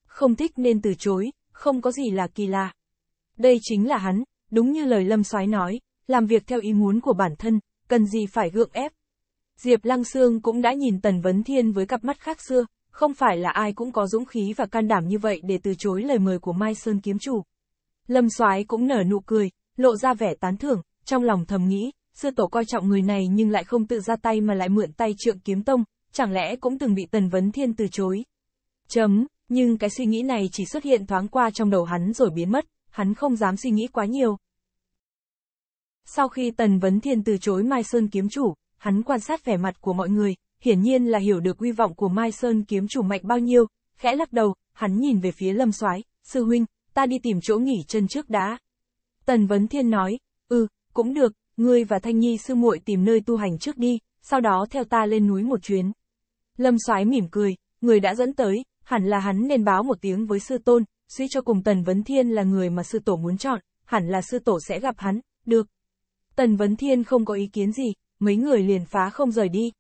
Không thích nên từ chối, không có gì là kỳ lạ. Đây chính là hắn, đúng như lời Lâm Soái nói, làm việc theo ý muốn của bản thân, cần gì phải gượng ép. Diệp Lăng Sương cũng đã nhìn Tần Vấn Thiên với cặp mắt khác xưa, không phải là ai cũng có dũng khí và can đảm như vậy để từ chối lời mời của Mai Sơn kiếm chủ. Lâm Soái cũng nở nụ cười, lộ ra vẻ tán thưởng, trong lòng thầm nghĩ, sư tổ coi trọng người này nhưng lại không tự ra tay mà lại mượn tay trượng kiếm tông, chẳng lẽ cũng từng bị Tần Vấn Thiên từ chối. Chấm, nhưng cái suy nghĩ này chỉ xuất hiện thoáng qua trong đầu hắn rồi biến mất, hắn không dám suy nghĩ quá nhiều. Sau khi Tần Vấn Thiên từ chối Mai Sơn kiếm chủ, hắn quan sát vẻ mặt của mọi người, hiển nhiên là hiểu được uy vọng của Mai Sơn kiếm chủ mạnh bao nhiêu, khẽ lắc đầu, hắn nhìn về phía Lâm Soái, "Sư huynh, ta đi tìm chỗ nghỉ chân trước đã." Tần Vấn Thiên nói, "Ừ, cũng được, ngươi và Thanh Nhi sư muội tìm nơi tu hành trước đi, sau đó theo ta lên núi một chuyến. Lâm Soái mỉm cười, người đã dẫn tới, hẳn là hắn nên báo một tiếng với sư tôn, suy cho cùng Tần Vấn Thiên là người mà sư tổ muốn chọn, hẳn là sư tổ sẽ gặp hắn, được. Tần Vấn Thiên không có ý kiến gì, mấy người liền phá không rời đi.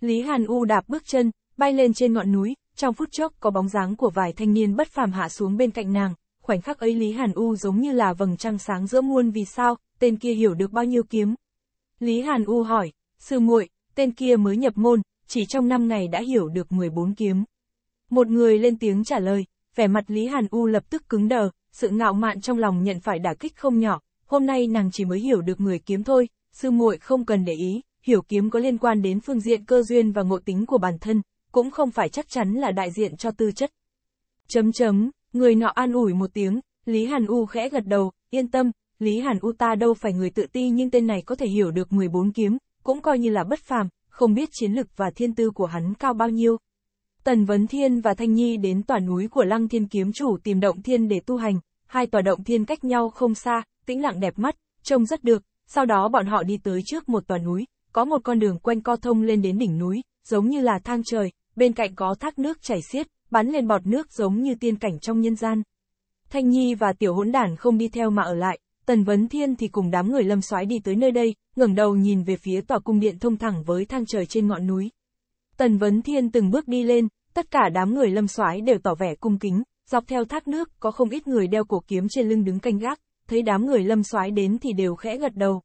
Lý Hàn U đạp bước chân, bay lên trên ngọn núi, trong phút chốc có bóng dáng của vài thanh niên bất phàm hạ xuống bên cạnh nàng, khoảnh khắc ấy Lý Hàn U giống như là vầng trăng sáng giữa muôn vì sao, tên kia hiểu được bao nhiêu kiếm. Lý Hàn U hỏi, sư muội, tên kia mới nhập môn, chỉ trong 5 ngày đã hiểu được 14 kiếm. Một người lên tiếng trả lời, vẻ mặt Lý Hàn U lập tức cứng đờ, sự ngạo mạn trong lòng nhận phải đả kích không nhỏ, hôm nay nàng chỉ mới hiểu được 10 kiếm thôi, sư muội không cần để ý, hiểu kiếm có liên quan đến phương diện cơ duyên và ngộ tính của bản thân, cũng không phải chắc chắn là đại diện cho tư chất. Chấm chấm, người nọ an ủi một tiếng, Lý Hàn U khẽ gật đầu, yên tâm, Lý Hàn U ta đâu phải người tự ti nhưng tên này có thể hiểu được 14 kiếm, cũng coi như là bất phàm, không biết chiến lực và thiên tư của hắn cao bao nhiêu. Tần Vấn Thiên và Thanh Nhi đến tòa núi của Lăng Thiên Kiếm Chủ tìm động thiên để tu hành, hai tòa động thiên cách nhau không xa, tĩnh lặng đẹp mắt, trông rất được, sau đó bọn họ đi tới trước một tòa núi, có một con đường quanh co thông lên đến đỉnh núi, giống như là thang trời, bên cạnh có thác nước chảy xiết, bắn lên bọt nước giống như tiên cảnh trong nhân gian. Thanh Nhi và tiểu hỗn đản không đi theo mà ở lại, Tần Vấn Thiên thì cùng đám người lâm soái đi tới nơi đây, ngẩng đầu nhìn về phía tòa cung điện thông thẳng với thang trời trên ngọn núi. Tần Vấn Thiên từng bước đi lên, tất cả đám người lâm soái đều tỏ vẻ cung kính, dọc theo thác nước có không ít người đeo cổ kiếm trên lưng đứng canh gác, thấy đám người lâm soái đến thì đều khẽ gật đầu.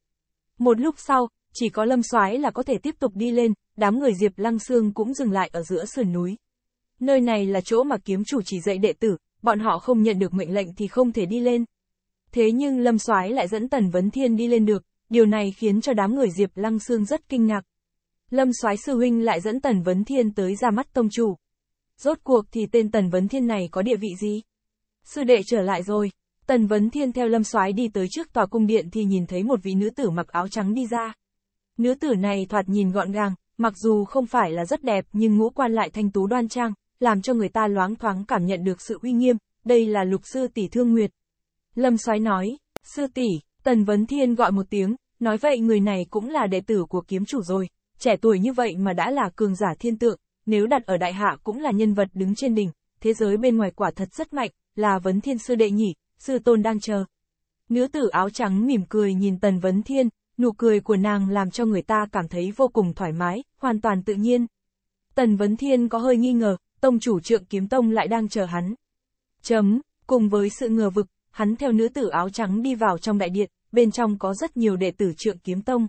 Một lúc sau, chỉ có lâm soái là có thể tiếp tục đi lên, đám người Diệp Lăng xương cũng dừng lại ở giữa sườn núi. Nơi này là chỗ mà kiếm chủ chỉ dạy đệ tử, bọn họ không nhận được mệnh lệnh thì không thể đi lên. Thế nhưng Lâm Soái lại dẫn Tần Vấn Thiên đi lên được, điều này khiến cho đám người Diệp Lăng Sương rất kinh ngạc. Lâm Soái sư huynh lại dẫn Tần Vấn Thiên tới ra mắt tông chủ. Rốt cuộc thì tên Tần Vấn Thiên này có địa vị gì? Sư đệ trở lại rồi. Tần Vấn Thiên theo Lâm Soái đi tới trước tòa cung điện thì nhìn thấy một vị nữ tử mặc áo trắng đi ra. Nữ tử này thoạt nhìn gọn gàng, mặc dù không phải là rất đẹp nhưng ngũ quan lại thanh tú đoan trang, làm cho người ta loáng thoáng cảm nhận được sự uy nghiêm, đây là lục sư tỷ Thương Nguyệt. Lâm Soái nói, sư tỷ, Tần Vấn Thiên gọi một tiếng, nói vậy người này cũng là đệ tử của kiếm chủ rồi, trẻ tuổi như vậy mà đã là cường giả thiên tượng, nếu đặt ở đại hạ cũng là nhân vật đứng trên đỉnh, thế giới bên ngoài quả thật rất mạnh, là Vấn Thiên sư đệ nhỉ, sư tôn đang chờ. Nữ tử áo trắng mỉm cười nhìn Tần Vấn Thiên, nụ cười của nàng làm cho người ta cảm thấy vô cùng thoải mái, hoàn toàn tự nhiên. Tần Vấn Thiên có hơi nghi ngờ, tông chủ trượng kiếm tông lại đang chờ hắn. Chấm, cùng với sự ngờ vực, hắn theo nữ tử áo trắng đi vào trong đại điện, bên trong có rất nhiều đệ tử trượng kiếm tông.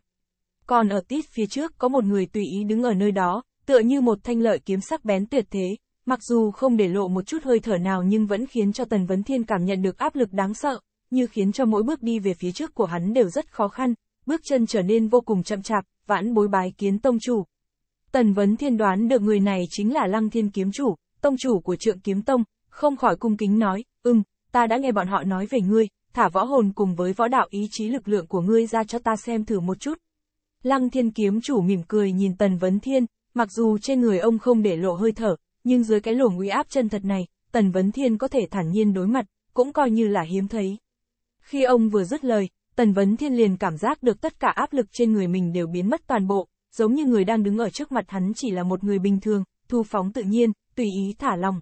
Còn ở tít phía trước có một người tùy ý đứng ở nơi đó, tựa như một thanh lợi kiếm sắc bén tuyệt thế, mặc dù không để lộ một chút hơi thở nào nhưng vẫn khiến cho Tần Vấn Thiên cảm nhận được áp lực đáng sợ, như khiến cho mỗi bước đi về phía trước của hắn đều rất khó khăn, bước chân trở nên vô cùng chậm chạp, vãn bối bái kiến tông chủ. Tần Vấn Thiên đoán được người này chính là Lăng Thiên Kiếm Chủ, tông chủ của trượng kiếm tông, không khỏi cung kính nói, ưng, ta đã nghe bọn họ nói về ngươi, thả võ hồn cùng với võ đạo ý chí lực lượng của ngươi ra cho ta xem thử một chút. Lăng thiên kiếm chủ mỉm cười nhìn Tần Vấn Thiên, mặc dù trên người ông không để lộ hơi thở, nhưng dưới cái lỗ nguy áp chân thật này, Tần Vấn Thiên có thể thản nhiên đối mặt, cũng coi như là hiếm thấy. Khi ông vừa dứt lời, Tần Vấn Thiên liền cảm giác được tất cả áp lực trên người mình đều biến mất toàn bộ, giống như người đang đứng ở trước mặt hắn chỉ là một người bình thường, thu phóng tự nhiên, tùy ý thả lòng,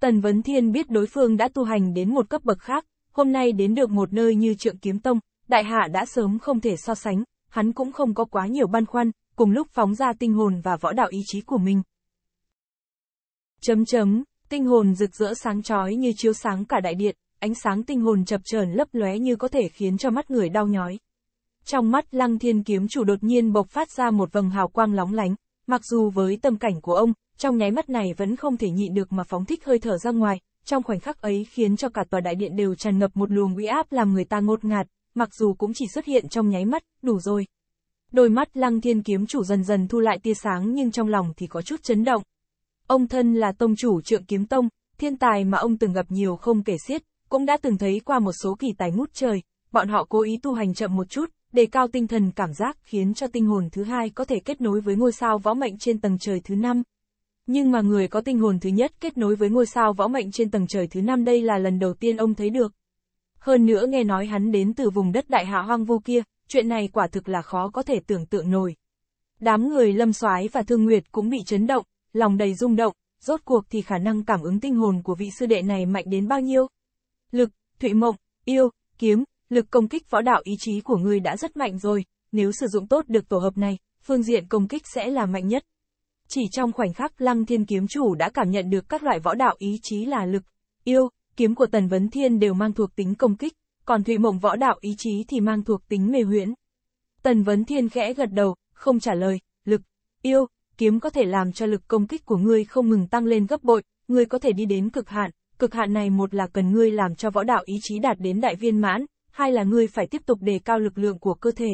Tần Vấn Thiên biết đối phương đã tu hành đến một cấp bậc khác, hôm nay đến được một nơi như trượng kiếm tông, đại hạ đã sớm không thể so sánh, hắn cũng không có quá nhiều băn khoăn, cùng lúc phóng ra tinh hồn và võ đạo ý chí của mình. Chấm chấm, tinh hồn rực rỡ sáng chói như chiếu sáng cả đại điện, ánh sáng tinh hồn chập chờn lấp lóe như có thể khiến cho mắt người đau nhói. Trong mắt Lăng Thiên kiếm chủ đột nhiên bộc phát ra một vầng hào quang lóng lánh, mặc dù với tâm cảnh của ông, trong nháy mắt này vẫn không thể nhịn được mà phóng thích hơi thở ra ngoài, trong khoảnh khắc ấy khiến cho cả tòa đại điện đều tràn ngập một luồng uy áp làm người ta ngột ngạt, mặc dù cũng chỉ xuất hiện trong nháy mắt, đủ rồi. Đôi mắt lăng thiên kiếm chủ dần dần thu lại tia sáng nhưng trong lòng thì có chút chấn động. Ông thân là tông chủ trượng kiếm tông, thiên tài mà ông từng gặp nhiều không kể xiết, cũng đã từng thấy qua một số kỳ tài ngút trời, bọn họ cố ý tu hành chậm một chút, để cao tinh thần cảm giác khiến cho tinh hồn thứ hai có thể kết nối với ngôi sao võ mệnh trên tầng trời thứ năm, nhưng mà người có tinh hồn thứ nhất kết nối với ngôi sao võ mệnh trên tầng trời thứ năm đây là lần đầu tiên ông thấy được. Hơn nữa nghe nói hắn đến từ vùng đất đại hạ hoang vu kia, chuyện này quả thực là khó có thể tưởng tượng nổi. Đám người lâm soái và thương nguyệt cũng bị chấn động, lòng đầy rung động, rốt cuộc thì khả năng cảm ứng tinh hồn của vị sư đệ này mạnh đến bao nhiêu. Lực, thụy mộng, yêu, kiếm, lực công kích võ đạo ý chí của người đã rất mạnh rồi, nếu sử dụng tốt được tổ hợp này, phương diện công kích sẽ là mạnh nhất. Chỉ trong khoảnh khắc Lăng Thiên kiếm chủ đã cảm nhận được các loại võ đạo ý chí là lực, yêu, kiếm của Tần Vấn Thiên đều mang thuộc tính công kích, còn Thụy Mộng võ đạo ý chí thì mang thuộc tính mê huyễn. Tần Vấn Thiên khẽ gật đầu, không trả lời, lực, yêu, kiếm có thể làm cho lực công kích của ngươi không ngừng tăng lên gấp bội, ngươi có thể đi đến cực hạn, cực hạn này một là cần ngươi làm cho võ đạo ý chí đạt đến đại viên mãn, hai là ngươi phải tiếp tục đề cao lực lượng của cơ thể.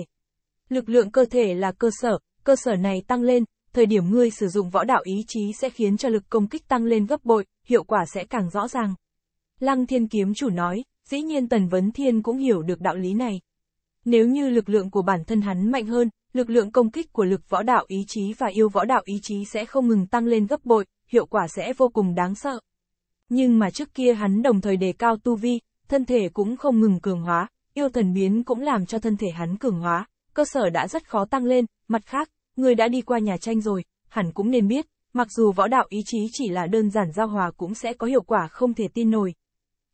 Lực lượng cơ thể là cơ sở, cơ sở này tăng lên, thời điểm ngươi sử dụng võ đạo ý chí sẽ khiến cho lực công kích tăng lên gấp bội, hiệu quả sẽ càng rõ ràng. Lăng thiên kiếm chủ nói, dĩ nhiên Tần Vấn Thiên cũng hiểu được đạo lý này. Nếu như lực lượng của bản thân hắn mạnh hơn, lực lượng công kích của lực võ đạo ý chí và yêu võ đạo ý chí sẽ không ngừng tăng lên gấp bội, hiệu quả sẽ vô cùng đáng sợ. Nhưng mà trước kia hắn đồng thời đề cao tu vi, thân thể cũng không ngừng cường hóa, yêu thần biến cũng làm cho thân thể hắn cường hóa, cơ sở đã rất khó tăng lên, mặt khác, người đã đi qua nhà tranh rồi, hẳn cũng nên biết, mặc dù võ đạo ý chí chỉ là đơn giản giao hòa cũng sẽ có hiệu quả không thể tin nổi.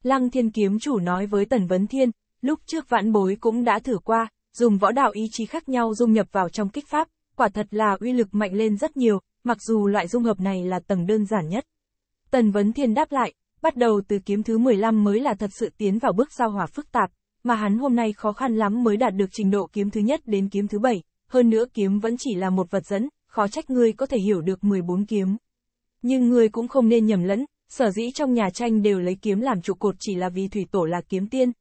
Lăng thiên kiếm chủ nói với Tần Vấn Thiên, lúc trước vãn bối cũng đã thử qua, dùng võ đạo ý chí khác nhau dung nhập vào trong kích pháp, quả thật là uy lực mạnh lên rất nhiều, mặc dù loại dung hợp này là tầng đơn giản nhất. Tần Vấn Thiên đáp lại, bắt đầu từ kiếm thứ 15 mới là thật sự tiến vào bước giao hòa phức tạp, mà hắn hôm nay khó khăn lắm mới đạt được trình độ kiếm thứ nhất đến kiếm thứ bảy, hơn nữa kiếm vẫn chỉ là một vật dẫn, khó trách ngươi có thể hiểu được 14 kiếm. Nhưng ngươi cũng không nên nhầm lẫn, sở dĩ trong nhà tranh đều lấy kiếm làm trụ cột chỉ là vì thủy tổ là kiếm tiên.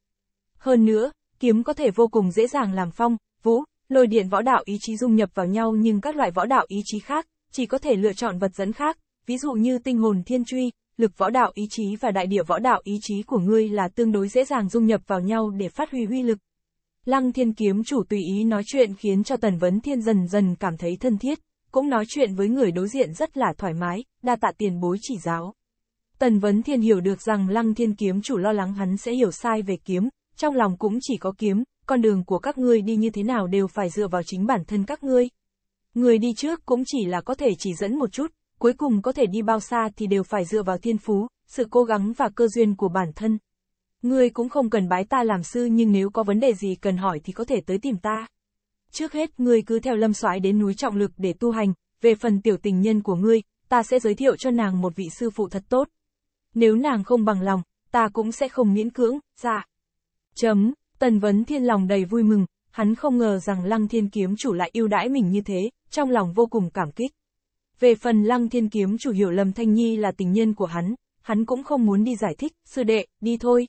Hơn nữa, kiếm có thể vô cùng dễ dàng làm phong, vũ, lôi điện võ đạo ý chí dung nhập vào nhau nhưng các loại võ đạo ý chí khác, chỉ có thể lựa chọn vật dẫn khác, ví dụ như tinh hồn thiên truy, lực võ đạo ý chí và đại địa võ đạo ý chí của ngươi là tương đối dễ dàng dung nhập vào nhau để phát huy huy lực. Lăng thiên kiếm chủ tùy ý nói chuyện khiến cho Tần Vấn Thiên dần dần cảm thấy thân thiết, cũng nói chuyện với người đối diện rất là thoải mái, đa tạ tiền bối chỉ giáo. Tần Vấn Thiên hiểu được rằng Lăng Thiên Kiếm chủ lo lắng hắn sẽ hiểu sai về kiếm, trong lòng cũng chỉ có kiếm, con đường của các ngươi đi như thế nào đều phải dựa vào chính bản thân các ngươi. Người đi trước cũng chỉ là có thể chỉ dẫn một chút, cuối cùng có thể đi bao xa thì đều phải dựa vào thiên phú, sự cố gắng và cơ duyên của bản thân. Ngươi cũng không cần bái ta làm sư nhưng nếu có vấn đề gì cần hỏi thì có thể tới tìm ta. Trước hết ngươi cứ theo lâm soái đến núi trọng lực để tu hành, về phần tiểu tình nhân của ngươi, ta sẽ giới thiệu cho nàng một vị sư phụ thật tốt. Nếu nàng không bằng lòng, ta cũng sẽ không miễn cưỡng, dạ. Chấm, Tần Vấn Thiên lòng đầy vui mừng, hắn không ngờ rằng Lăng Thiên Kiếm chủ lại yêu đãi mình như thế, trong lòng vô cùng cảm kích. Về phần Lăng Thiên Kiếm chủ hiểu lầm Thanh Nhi là tình nhân của hắn, hắn cũng không muốn đi giải thích, sư đệ, đi thôi,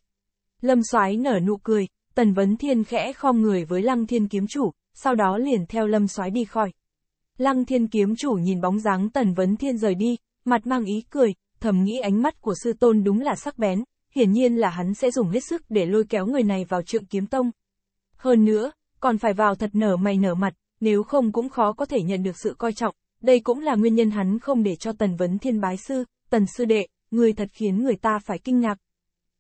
Lâm Soái nở nụ cười, Tần Vấn Thiên khẽ khom người với Lăng Thiên kiếm chủ, sau đó liền theo Lâm Soái đi khỏi. Lăng Thiên kiếm chủ nhìn bóng dáng Tần Vấn Thiên rời đi, mặt mang ý cười, thầm nghĩ ánh mắt của sư tôn đúng là sắc bén, hiển nhiên là hắn sẽ dùng hết sức để lôi kéo người này vào trượng kiếm tông. Hơn nữa, còn phải vào thật nở mày nở mặt, nếu không cũng khó có thể nhận được sự coi trọng, đây cũng là nguyên nhân hắn không để cho Tần Vấn Thiên bái sư, Tần Sư Đệ, người thật khiến người ta phải kinh ngạc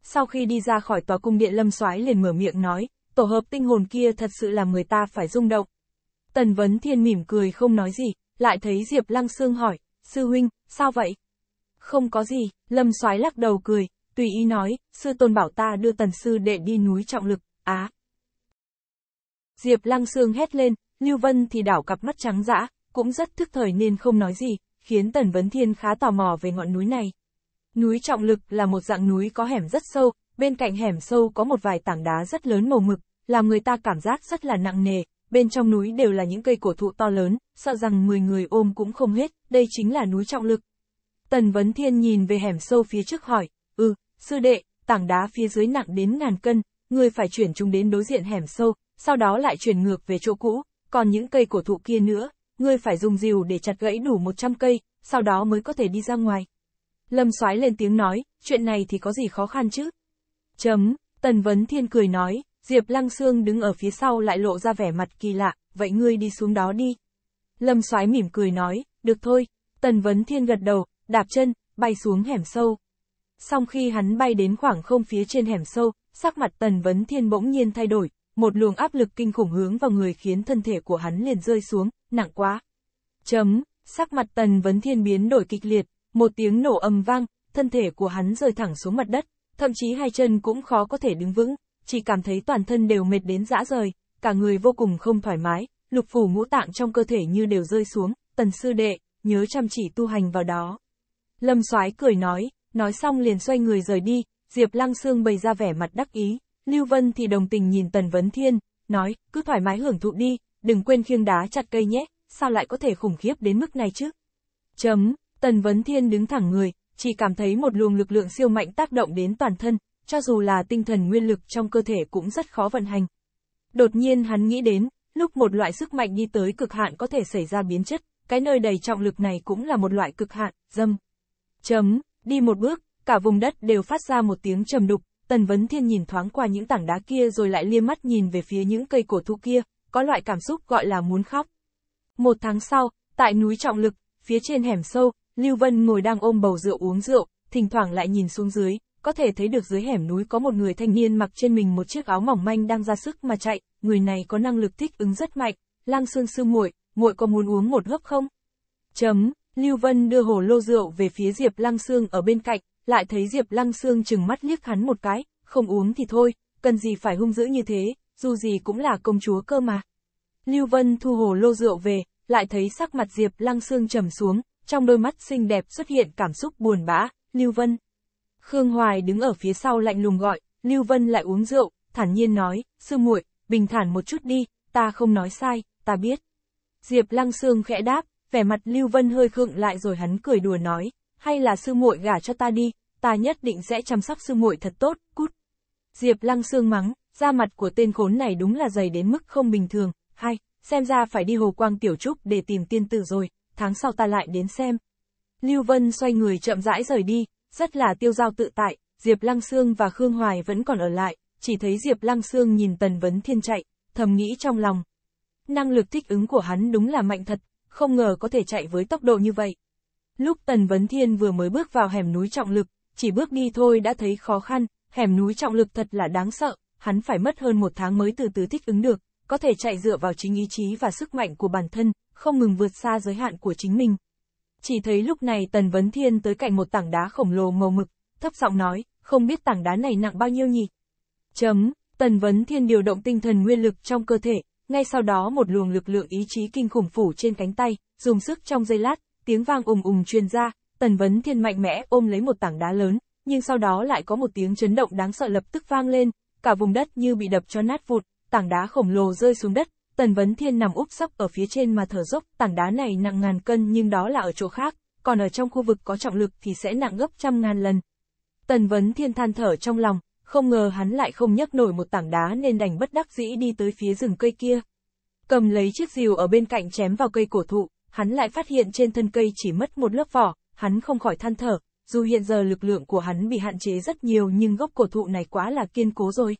sau khi đi ra khỏi tòa cung điện lâm soái liền mở miệng nói, tổ hợp tinh hồn kia thật sự làm người ta phải rung động. Tần Vấn Thiên mỉm cười không nói gì, lại thấy Diệp Lăng Sương hỏi, sư huynh, sao vậy? Không có gì, lâm soái lắc đầu cười, tùy ý nói, sư tôn bảo ta đưa tần sư đệ đi núi trọng lực, á. Diệp Lăng Sương hét lên, Lưu Vân thì đảo cặp mắt trắng dã, cũng rất thức thời nên không nói gì, khiến Tần Vấn Thiên khá tò mò về ngọn núi này. Núi trọng lực là một dạng núi có hẻm rất sâu, bên cạnh hẻm sâu có một vài tảng đá rất lớn màu mực, làm người ta cảm giác rất là nặng nề, bên trong núi đều là những cây cổ thụ to lớn, sợ rằng 10 người ôm cũng không hết, đây chính là núi trọng lực. Tần Vấn Thiên nhìn về hẻm sâu phía trước hỏi, ừ, sư đệ, tảng đá phía dưới nặng đến ngàn cân, người phải chuyển chúng đến đối diện hẻm sâu, sau đó lại chuyển ngược về chỗ cũ, còn những cây cổ thụ kia nữa, người phải dùng rìu để chặt gãy đủ 100 cây, sau đó mới có thể đi ra ngoài. Lâm soái lên tiếng nói, chuyện này thì có gì khó khăn chứ? Chấm, Tần Vấn Thiên cười nói, Diệp Lăng Sương đứng ở phía sau lại lộ ra vẻ mặt kỳ lạ, vậy ngươi đi xuống đó đi. Lâm soái mỉm cười nói, được thôi, Tần Vấn Thiên gật đầu, đạp chân, bay xuống hẻm sâu. Sau khi hắn bay đến khoảng không phía trên hẻm sâu, sắc mặt Tần Vấn Thiên bỗng nhiên thay đổi, một luồng áp lực kinh khủng hướng vào người khiến thân thể của hắn liền rơi xuống, nặng quá. Chấm, sắc mặt Tần Vấn Thiên biến đổi kịch liệt, một tiếng nổ ầm vang, thân thể của hắn rơi thẳng xuống mặt đất, thậm chí hai chân cũng khó có thể đứng vững, chỉ cảm thấy toàn thân đều mệt đến dã rời, cả người vô cùng không thoải mái, lục phủ ngũ tạng trong cơ thể như đều rơi xuống, tần sư đệ, nhớ chăm chỉ tu hành vào đó. Lâm soái cười nói, nói xong liền xoay người rời đi, Diệp Lăng Sương bày ra vẻ mặt đắc ý, Lưu Vân thì đồng tình nhìn Tần Vấn Thiên, nói, cứ thoải mái hưởng thụ đi, đừng quên khiêng đá chặt cây nhé, sao lại có thể khủng khiếp đến mức này chứ? Chấm Tần Vấn Thiên đứng thẳng người, chỉ cảm thấy một luồng lực lượng siêu mạnh tác động đến toàn thân, cho dù là tinh thần nguyên lực trong cơ thể cũng rất khó vận hành. Đột nhiên hắn nghĩ đến, lúc một loại sức mạnh đi tới cực hạn có thể xảy ra biến chất, cái nơi đầy trọng lực này cũng là một loại cực hạn, dâm. Chấm, đi một bước, cả vùng đất đều phát ra một tiếng trầm đục, Tần Vấn Thiên nhìn thoáng qua những tảng đá kia rồi lại liêm mắt nhìn về phía những cây cổ thụ kia, có loại cảm xúc gọi là muốn khóc. Một tháng sau, tại núi trọng lực, phía trên hẻm sâu, Lưu Vân ngồi đang ôm bầu rượu uống rượu, thỉnh thoảng lại nhìn xuống dưới, có thể thấy được dưới hẻm núi có một người thanh niên mặc trên mình một chiếc áo mỏng manh đang ra sức mà chạy, người này có năng lực thích ứng rất mạnh. Lăng Xương sư muội, muội có muốn uống một hớp không? Chấm, Lưu Vân đưa hồ lô rượu về phía Diệp Lăng Xương ở bên cạnh, lại thấy Diệp Lăng Xương chừng mắt liếc hắn một cái, không uống thì thôi, cần gì phải hung dữ như thế, dù gì cũng là công chúa cơ mà. Lưu Vân thu hồ lô rượu về, lại thấy sắc mặt Diệp Lăng Xương trầm xuống, trong đôi mắt xinh đẹp xuất hiện cảm xúc buồn bã, Lưu Vân. Khương Hoài đứng ở phía sau lạnh lùng gọi, Lưu Vân lại uống rượu, thản nhiên nói, sư muội, bình thản một chút đi, ta không nói sai, ta biết. Diệp Lăng Sương khẽ đáp, vẻ mặt Lưu Vân hơi khựng lại rồi hắn cười đùa nói, hay là sư muội gả cho ta đi, ta nhất định sẽ chăm sóc sư muội thật tốt, cút. Diệp Lăng Sương mắng, da mặt của tên khốn này đúng là dày đến mức không bình thường, hay, xem ra phải đi hồ quang tiểu trúc để tìm tiên tử rồi, tháng sau ta lại đến xem. Lưu Vân xoay người chậm rãi rời đi, rất là tiêu giao tự tại, Diệp Lăng Sương và Khương Hoài vẫn còn ở lại, chỉ thấy Diệp Lăng Sương nhìn Tần Vấn Thiên chạy, thầm nghĩ trong lòng. Năng lực thích ứng của hắn đúng là mạnh thật, không ngờ có thể chạy với tốc độ như vậy. Lúc Tần Vấn Thiên vừa mới bước vào hẻm núi trọng lực, chỉ bước đi thôi đã thấy khó khăn, hẻm núi trọng lực thật là đáng sợ, hắn phải mất hơn một tháng mới từ từ thích ứng được, có thể chạy dựa vào chính ý chí và sức mạnh của bản thân, không ngừng vượt xa giới hạn của chính mình. Chỉ thấy lúc này Tần Vấn Thiên tới cạnh một tảng đá khổng lồ màu mực, thấp giọng nói, không biết tảng đá này nặng bao nhiêu nhỉ? Chấm, Tần Vấn Thiên điều động tinh thần nguyên lực trong cơ thể, ngay sau đó một luồng lực lượng ý chí kinh khủng phủ trên cánh tay, dùng sức trong giây lát, tiếng vang ùng ùng truyền ra, Tần Vấn Thiên mạnh mẽ ôm lấy một tảng đá lớn, nhưng sau đó lại có một tiếng chấn động đáng sợ lập tức vang lên, cả vùng đất như bị đập cho nát vụt, tảng đá khổng lồ rơi xuống đất, Tần Vấn Thiên nằm úp sấp ở phía trên mà thở dốc, tảng đá này nặng ngàn cân nhưng đó là ở chỗ khác, còn ở trong khu vực có trọng lực thì sẽ nặng gấp trăm ngàn lần. Tần Vấn Thiên than thở trong lòng, không ngờ hắn lại không nhấc nổi một tảng đá nên đành bất đắc dĩ đi tới phía rừng cây kia. Cầm lấy chiếc rìu ở bên cạnh chém vào cây cổ thụ, hắn lại phát hiện trên thân cây chỉ mất một lớp vỏ, hắn không khỏi than thở, dù hiện giờ lực lượng của hắn bị hạn chế rất nhiều nhưng gốc cổ thụ này quá là kiên cố rồi.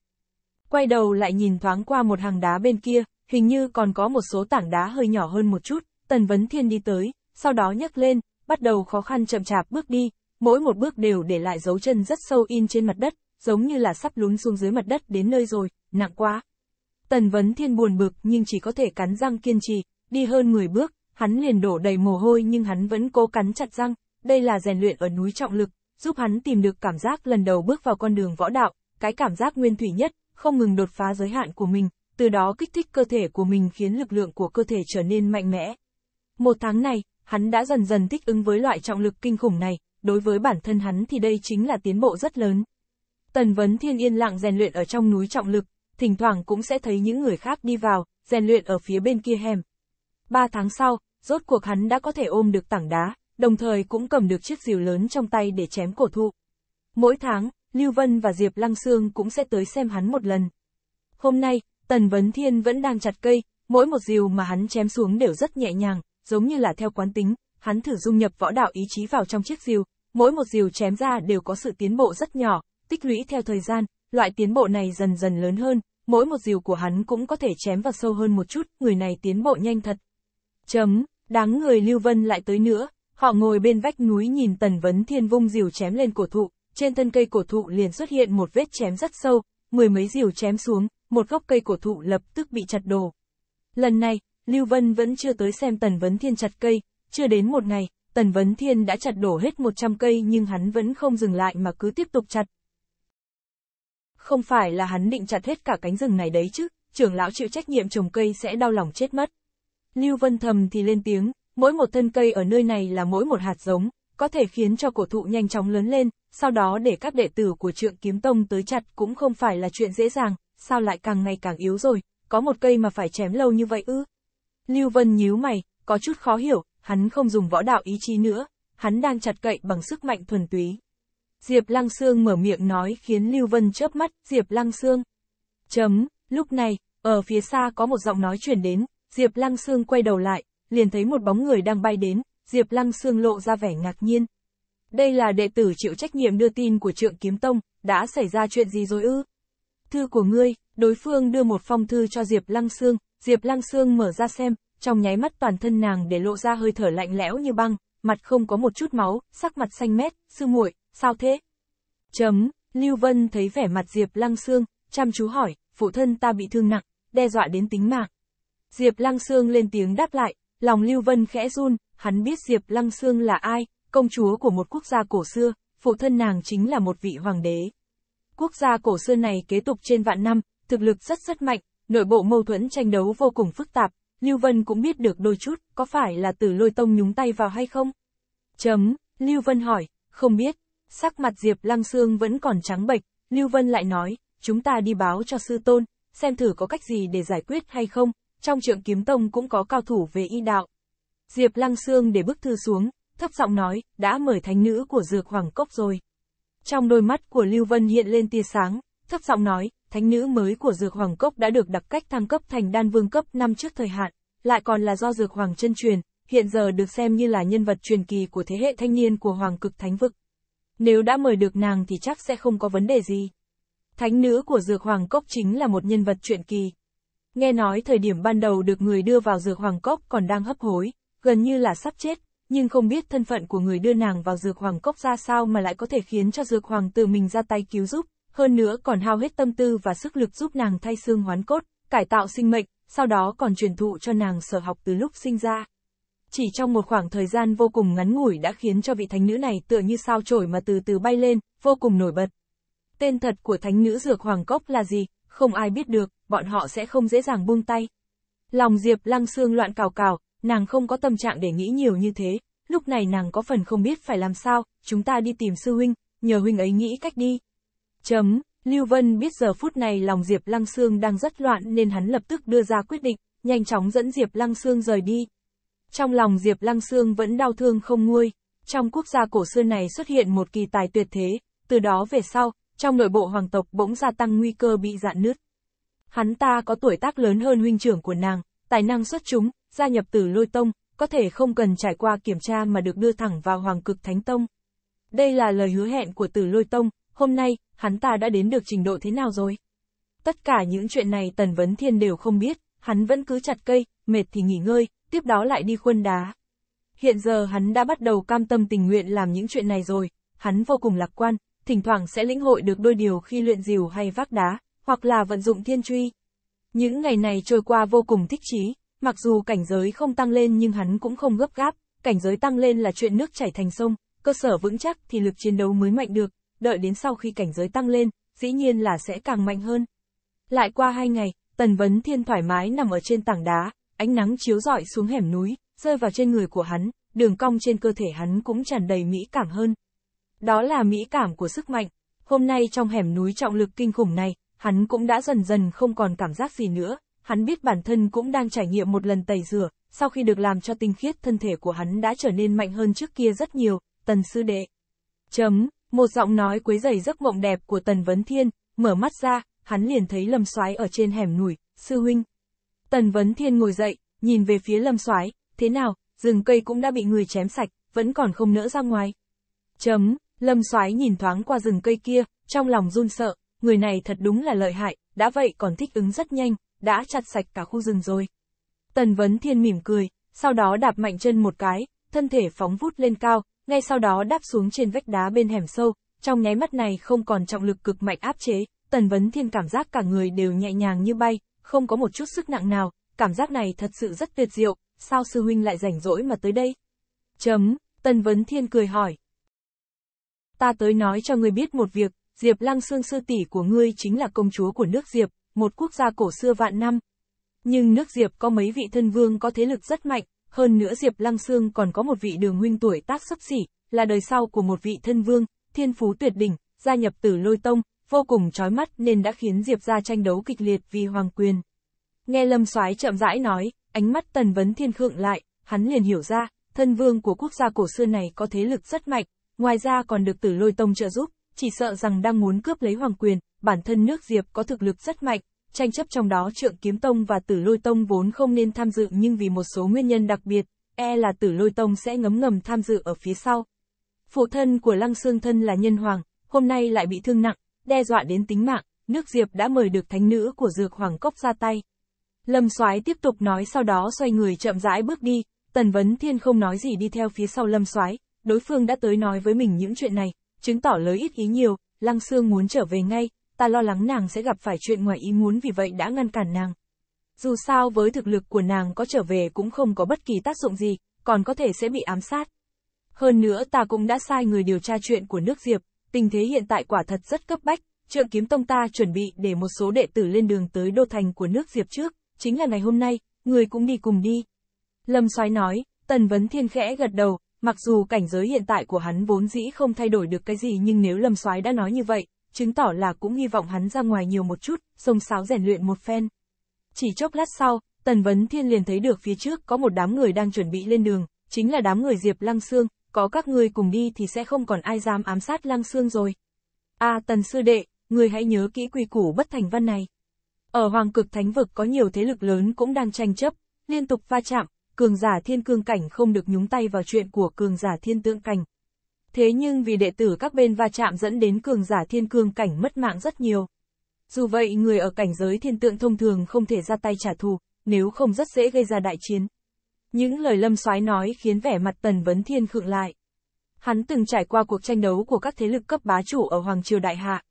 Quay đầu lại nhìn thoáng qua một hàng đá bên kia, hình như còn có một số tảng đá hơi nhỏ hơn một chút, Tần Vấn Thiên đi tới, sau đó nhấc lên, bắt đầu khó khăn chậm chạp bước đi, mỗi một bước đều để lại dấu chân rất sâu in trên mặt đất, giống như là sắp lún xuống dưới mặt đất đến nơi rồi, nặng quá. Tần Vấn Thiên buồn bực nhưng chỉ có thể cắn răng kiên trì, đi hơn 10 bước, hắn liền đổ đầy mồ hôi nhưng hắn vẫn cố cắn chặt răng, đây là rèn luyện ở núi trọng lực, giúp hắn tìm được cảm giác lần đầu bước vào con đường võ đạo, cái cảm giác nguyên thủy nhất, không ngừng đột phá giới hạn của mình, từ đó kích thích cơ thể của mình khiến lực lượng của cơ thể trở nên mạnh mẽ. Một tháng này, hắn đã dần dần thích ứng với loại trọng lực kinh khủng này, đối với bản thân hắn thì đây chính là tiến bộ rất lớn. Tần Vấn Thiên yên lặng rèn luyện ở trong núi trọng lực, thỉnh thoảng cũng sẽ thấy những người khác đi vào, rèn luyện ở phía bên kia hẻm. Ba tháng sau, rốt cuộc hắn đã có thể ôm được tảng đá, đồng thời cũng cầm được chiếc rìu lớn trong tay để chém cổ thụ. Mỗi tháng, Lưu Vân và Diệp Lăng Sương cũng sẽ tới xem hắn một lần. Hôm nay, Tần Vấn Thiên vẫn đang chặt cây, mỗi một diều mà hắn chém xuống đều rất nhẹ nhàng, giống như là theo quán tính, hắn thử dung nhập võ đạo ý chí vào trong chiếc diều, mỗi một diều chém ra đều có sự tiến bộ rất nhỏ, tích lũy theo thời gian, loại tiến bộ này dần dần lớn hơn, mỗi một diều của hắn cũng có thể chém vào sâu hơn một chút, người này tiến bộ nhanh thật. Chấm, đáng người Lưu Vân lại tới nữa, họ ngồi bên vách núi nhìn Tần Vấn Thiên vung diều chém lên cổ thụ, trên thân cây cổ thụ liền xuất hiện một vết chém rất sâu, mười mấy diều chém xuống, một gốc cây cổ thụ lập tức bị chặt đổ. Lần này, Lưu Vân vẫn chưa tới xem Tần Vấn Thiên chặt cây, chưa đến một ngày, Tần Vấn Thiên đã chặt đổ hết 100 cây nhưng hắn vẫn không dừng lại mà cứ tiếp tục chặt. Không phải là hắn định chặt hết cả cánh rừng này đấy chứ, trưởng lão chịu trách nhiệm trồng cây sẽ đau lòng chết mất. Lưu Vân thầm thì lên tiếng, mỗi một thân cây ở nơi này là mỗi một hạt giống, có thể khiến cho cổ thụ nhanh chóng lớn lên, sau đó để các đệ tử của trượng kiếm tông tới chặt cũng không phải là chuyện dễ dàng, sao lại càng ngày càng yếu rồi, có một cây mà phải chém lâu như vậy ư? Lưu Vân nhíu mày, có chút khó hiểu, hắn không dùng võ đạo ý chí nữa, hắn đang chặt cậy bằng sức mạnh thuần túy. Diệp Lăng Sương mở miệng nói khiến Lưu Vân chớp mắt, Diệp Lăng Sương. Chấm, lúc này, ở phía xa có một giọng nói chuyển đến, Diệp Lăng Sương quay đầu lại, liền thấy một bóng người đang bay đến, Diệp Lăng Sương lộ ra vẻ ngạc nhiên. Đây là đệ tử chịu trách nhiệm đưa tin của trượng kiếm tông, đã xảy ra chuyện gì rồi ư? thư của ngươi, đối phương đưa một phong thư cho Diệp Lăng Sương, Diệp Lăng Sương mở ra xem, trong nháy mắt toàn thân nàng để lộ ra hơi thở lạnh lẽo như băng, mặt không có một chút máu, sắc mặt xanh mét, sư muội, sao thế? Chấm, Lưu Vân thấy vẻ mặt Diệp Lăng Sương, chăm chú hỏi, phụ thân ta bị thương nặng, đe dọa đến tính mạng. Diệp Lăng Sương lên tiếng đáp lại, lòng Lưu Vân khẽ run, hắn biết Diệp Lăng Sương là ai, công chúa của một quốc gia cổ xưa, phụ thân nàng chính là một vị hoàng đế. Quốc gia cổ xưa này kế tục trên vạn năm, thực lực rất rất mạnh, nội bộ mâu thuẫn tranh đấu vô cùng phức tạp, Lưu Vân cũng biết được đôi chút, có phải là Tử Lôi Tông nhúng tay vào hay không? Chấm, Lưu Vân hỏi, không biết, sắc mặt Diệp Lăng Sương vẫn còn trắng bệch, Lưu Vân lại nói, chúng ta đi báo cho sư tôn, xem thử có cách gì để giải quyết hay không, trong trượng kiếm tông cũng có cao thủ về y đạo. Diệp Lăng Sương để bức thư xuống, thấp giọng nói, đã mời thánh nữ của Dược Hoàng Cốc rồi. Trong đôi mắt của Lưu Vân hiện lên tia sáng, thấp giọng nói, thánh nữ mới của Dược Hoàng Cốc đã được đặc cách thăng cấp thành đan vương cấp năm trước thời hạn, lại còn là do Dược Hoàng chân truyền, hiện giờ được xem như là nhân vật truyền kỳ của thế hệ thanh niên của Hoàng Cực Thánh Vực. Nếu đã mời được nàng thì chắc sẽ không có vấn đề gì. Thánh nữ của Dược Hoàng Cốc chính là một nhân vật truyền kỳ. Nghe nói thời điểm ban đầu được người đưa vào Dược Hoàng Cốc còn đang hấp hối, gần như là sắp chết, nhưng không biết thân phận của người đưa nàng vào dược hoàng cốc ra sao mà lại có thể khiến cho dược hoàng tự mình ra tay cứu giúp, hơn nữa còn hao hết tâm tư và sức lực giúp nàng thay xương hoán cốt, cải tạo sinh mệnh, sau đó còn truyền thụ cho nàng sở học từ lúc sinh ra. Chỉ trong một khoảng thời gian vô cùng ngắn ngủi đã khiến cho vị thánh nữ này tựa như sao trổi mà từ từ bay lên, vô cùng nổi bật. Tên thật của thánh nữ dược hoàng cốc là gì, không ai biết được, bọn họ sẽ không dễ dàng buông tay. Lòng Diệp lăng xương loạn cào cào, nàng không có tâm trạng để nghĩ nhiều như thế, lúc này nàng có phần không biết phải làm sao, chúng ta đi tìm sư huynh, nhờ huynh ấy nghĩ cách đi. Chấm, Lưu Vân biết giờ phút này lòng Diệp Lăng Sương đang rất loạn nên hắn lập tức đưa ra quyết định, nhanh chóng dẫn Diệp Lăng Sương rời đi. Trong lòng Diệp Lăng Sương vẫn đau thương không nguôi, trong quốc gia cổ xưa này xuất hiện một kỳ tài tuyệt thế, từ đó về sau, trong nội bộ hoàng tộc bỗng gia tăng nguy cơ bị dạn nứt. Hắn ta có tuổi tác lớn hơn huynh trưởng của nàng, tài năng xuất chúng, gia nhập tử lôi tông, có thể không cần trải qua kiểm tra mà được đưa thẳng vào Hoàng cực Thánh Tông. Đây là lời hứa hẹn của Tử Lôi Tông, hôm nay, hắn ta đã đến được trình độ thế nào rồi? Tất cả những chuyện này Tần Vấn Thiên đều không biết, hắn vẫn cứ chặt cây, mệt thì nghỉ ngơi, tiếp đó lại đi khuân đá. Hiện giờ hắn đã bắt đầu cam tâm tình nguyện làm những chuyện này rồi, hắn vô cùng lạc quan, thỉnh thoảng sẽ lĩnh hội được đôi điều khi luyện diều hay vác đá, hoặc là vận dụng thiên truy. Những ngày này trôi qua vô cùng thích chí, Mặc dù cảnh giới không tăng lên nhưng hắn cũng không gấp gáp, cảnh giới tăng lên là chuyện nước chảy thành sông, cơ sở vững chắc thì lực chiến đấu mới mạnh được, đợi đến sau khi cảnh giới tăng lên, dĩ nhiên là sẽ càng mạnh hơn. Lại qua hai ngày, Tần Vấn Thiên thoải mái nằm ở trên tảng đá, ánh nắng chiếu rọi xuống hẻm núi, rơi vào trên người của hắn, đường cong trên cơ thể hắn cũng tràn đầy mỹ cảm hơn. Đó là mỹ cảm của sức mạnh, hôm nay trong hẻm núi trọng lực kinh khủng này, hắn cũng đã dần dần không còn cảm giác gì nữa, hắn biết bản thân cũng đang trải nghiệm một lần tẩy rửa, sau khi được làm cho tinh khiết thân thể của hắn đã trở nên mạnh hơn trước kia rất nhiều, tần sư đệ. Chấm, một giọng nói quấy dày giấc mộng đẹp của tần vấn thiên, mở mắt ra, hắn liền thấy lâm soái ở trên hẻm núi, sư huynh. Tần vấn thiên ngồi dậy, nhìn về phía lâm soái thế nào, rừng cây cũng đã bị người chém sạch, vẫn còn không nỡ ra ngoài. Chấm, lâm soái nhìn thoáng qua rừng cây kia, trong lòng run sợ, người này thật đúng là lợi hại, đã vậy còn thích ứng rất nhanh, đã chặt sạch cả khu rừng rồi. Tần Vấn Thiên mỉm cười, sau đó đạp mạnh chân một cái, thân thể phóng vút lên cao, ngay sau đó đáp xuống trên vách đá bên hẻm sâu, trong nháy mắt này không còn trọng lực cực mạnh áp chế, Tần Vấn Thiên cảm giác cả người đều nhẹ nhàng như bay, không có một chút sức nặng nào, cảm giác này thật sự rất tuyệt diệu, sao sư huynh lại rảnh rỗi mà tới đây? Chấm, Tần Vấn Thiên cười hỏi. Ta tới nói cho ngươi biết một việc, Diệp Lăng Sương sư tỷ của ngươi chính là công chúa của nước Diệp, một quốc gia cổ xưa vạn năm. Nhưng nước Diệp có mấy vị thân vương có thế lực rất mạnh, hơn nữa Diệp Lăng Sương còn có một vị đường huynh tuổi tác sấp xỉ, là đời sau của một vị thân vương, thiên phú tuyệt đỉnh, gia nhập tử lôi tông, vô cùng trói mắt nên đã khiến Diệp ra tranh đấu kịch liệt vì hoàng quyền. Nghe Lâm soái chậm rãi nói, ánh mắt tần vấn thiên khượng lại, hắn liền hiểu ra, thân vương của quốc gia cổ xưa này có thế lực rất mạnh, ngoài ra còn được tử lôi tông trợ giúp, chỉ sợ rằng đang muốn cướp lấy hoàng quyền, bản thân nước Diệp có thực lực rất mạnh, tranh chấp trong đó Trượng Kiếm Tông và Tử Lôi Tông vốn không nên tham dự nhưng vì một số nguyên nhân đặc biệt, e là Tử Lôi Tông sẽ ngấm ngầm tham dự ở phía sau. Phụ thân của Lăng Xương Thân là Nhân Hoàng, hôm nay lại bị thương nặng, đe dọa đến tính mạng, nước Diệp đã mời được thánh nữ của Dược Hoàng Cốc ra tay. Lâm Soái tiếp tục nói sau đó xoay người chậm rãi bước đi, Tần Vấn Thiên không nói gì đi theo phía sau Lâm Soái, đối phương đã tới nói với mình những chuyện này, chứng tỏ lời ít ý nhiều, Lăng Xương muốn trở về ngay, ta lo lắng nàng sẽ gặp phải chuyện ngoài ý muốn vì vậy đã ngăn cản nàng. Dù sao với thực lực của nàng có trở về cũng không có bất kỳ tác dụng gì, còn có thể sẽ bị ám sát. Hơn nữa ta cũng đã sai người điều tra chuyện của nước Diệp, tình thế hiện tại quả thật rất cấp bách, trượng kiếm tông ta chuẩn bị để một số đệ tử lên đường tới đô thành của nước Diệp trước, chính là ngày hôm nay, người cũng đi cùng đi. Lâm Soái nói, Tần Vấn Thiên khẽ gật đầu, mặc dù cảnh giới hiện tại của hắn vốn dĩ không thay đổi được cái gì nhưng nếu Lâm Soái đã nói như vậy, chứng tỏ là cũng hy vọng hắn ra ngoài nhiều một chút, sông sáo rèn luyện một phen. Chỉ chốc lát sau, Tần Vấn Thiên liền thấy được phía trước có một đám người đang chuẩn bị lên đường, chính là đám người Diệp Lăng Sương, có các ngươi cùng đi thì sẽ không còn ai dám ám sát Lăng Sương rồi. A à, Tần Sư Đệ, người hãy nhớ kỹ quy củ bất thành văn này. Ở Hoàng Cực Thánh Vực có nhiều thế lực lớn cũng đang tranh chấp, liên tục va chạm, cường giả thiên cương cảnh không được nhúng tay vào chuyện của cường giả thiên tượng cảnh, Thế nhưng vì đệ tử các bên va chạm dẫn đến cường giả thiên cương cảnh mất mạng rất nhiều. Dù vậy người ở cảnh giới thiên tượng thông thường không thể ra tay trả thù, nếu không rất dễ gây ra đại chiến. Những lời lâm soái nói khiến vẻ mặt tần vấn thiên khựng lại. Hắn từng trải qua cuộc tranh đấu của các thế lực cấp bá chủ ở Hoàng Triều Đại Hạ.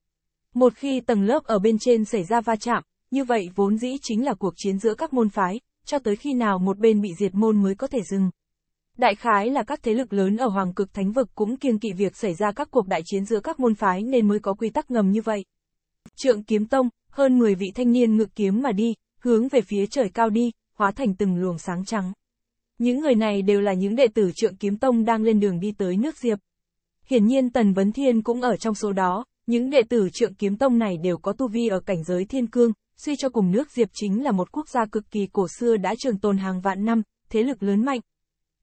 Một khi tầng lớp ở bên trên xảy ra va chạm, như vậy vốn dĩ chính là cuộc chiến giữa các môn phái, cho tới khi nào một bên bị diệt môn mới có thể dừng. Đại khái là các thế lực lớn ở Hoàng cực Thánh vực cũng kiêng kỵ việc xảy ra các cuộc đại chiến giữa các môn phái nên mới có quy tắc ngầm như vậy. Trượng kiếm tông, hơn 10 vị thanh niên ngự kiếm mà đi, hướng về phía trời cao đi, hóa thành từng luồng sáng trắng. Những người này đều là những đệ tử trượng kiếm tông đang lên đường đi tới nước Diệp. Hiển nhiên Tần Vấn Thiên cũng ở trong số đó, những đệ tử trượng kiếm tông này đều có tu vi ở cảnh giới thiên cương, suy cho cùng nước Diệp chính là một quốc gia cực kỳ cổ xưa đã trường tồn hàng vạn năm, thế lực lớn mạnh,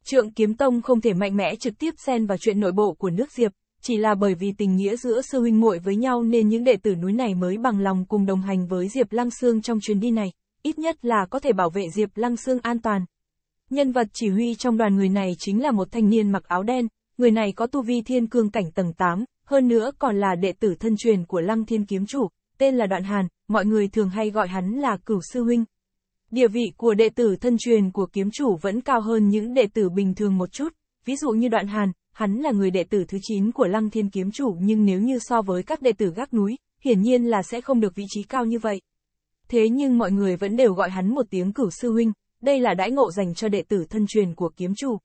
Trượng Kiếm Tông không thể mạnh mẽ trực tiếp xen vào chuyện nội bộ của nước Diệp, chỉ là bởi vì tình nghĩa giữa sư huynh muội với nhau nên những đệ tử núi này mới bằng lòng cùng đồng hành với Diệp Lăng Sương trong chuyến đi này, ít nhất là có thể bảo vệ Diệp Lăng Sương an toàn. Nhân vật chỉ huy trong đoàn người này chính là một thanh niên mặc áo đen, người này có tu vi thiên cương cảnh tầng 8, hơn nữa còn là đệ tử thân truyền của Lăng Thiên Kiếm Chủ, tên là Đoạn Hàn, mọi người thường hay gọi hắn là Cửu Sư Huynh. Địa vị của đệ tử thân truyền của kiếm chủ vẫn cao hơn những đệ tử bình thường một chút, ví dụ như đoạn hàn, hắn là người đệ tử thứ 9 của lăng thiên kiếm chủ nhưng nếu như so với các đệ tử gác núi, hiển nhiên là sẽ không được vị trí cao như vậy. Thế nhưng mọi người vẫn đều gọi hắn một tiếng cửu sư huynh, đây là đãi ngộ dành cho đệ tử thân truyền của kiếm chủ.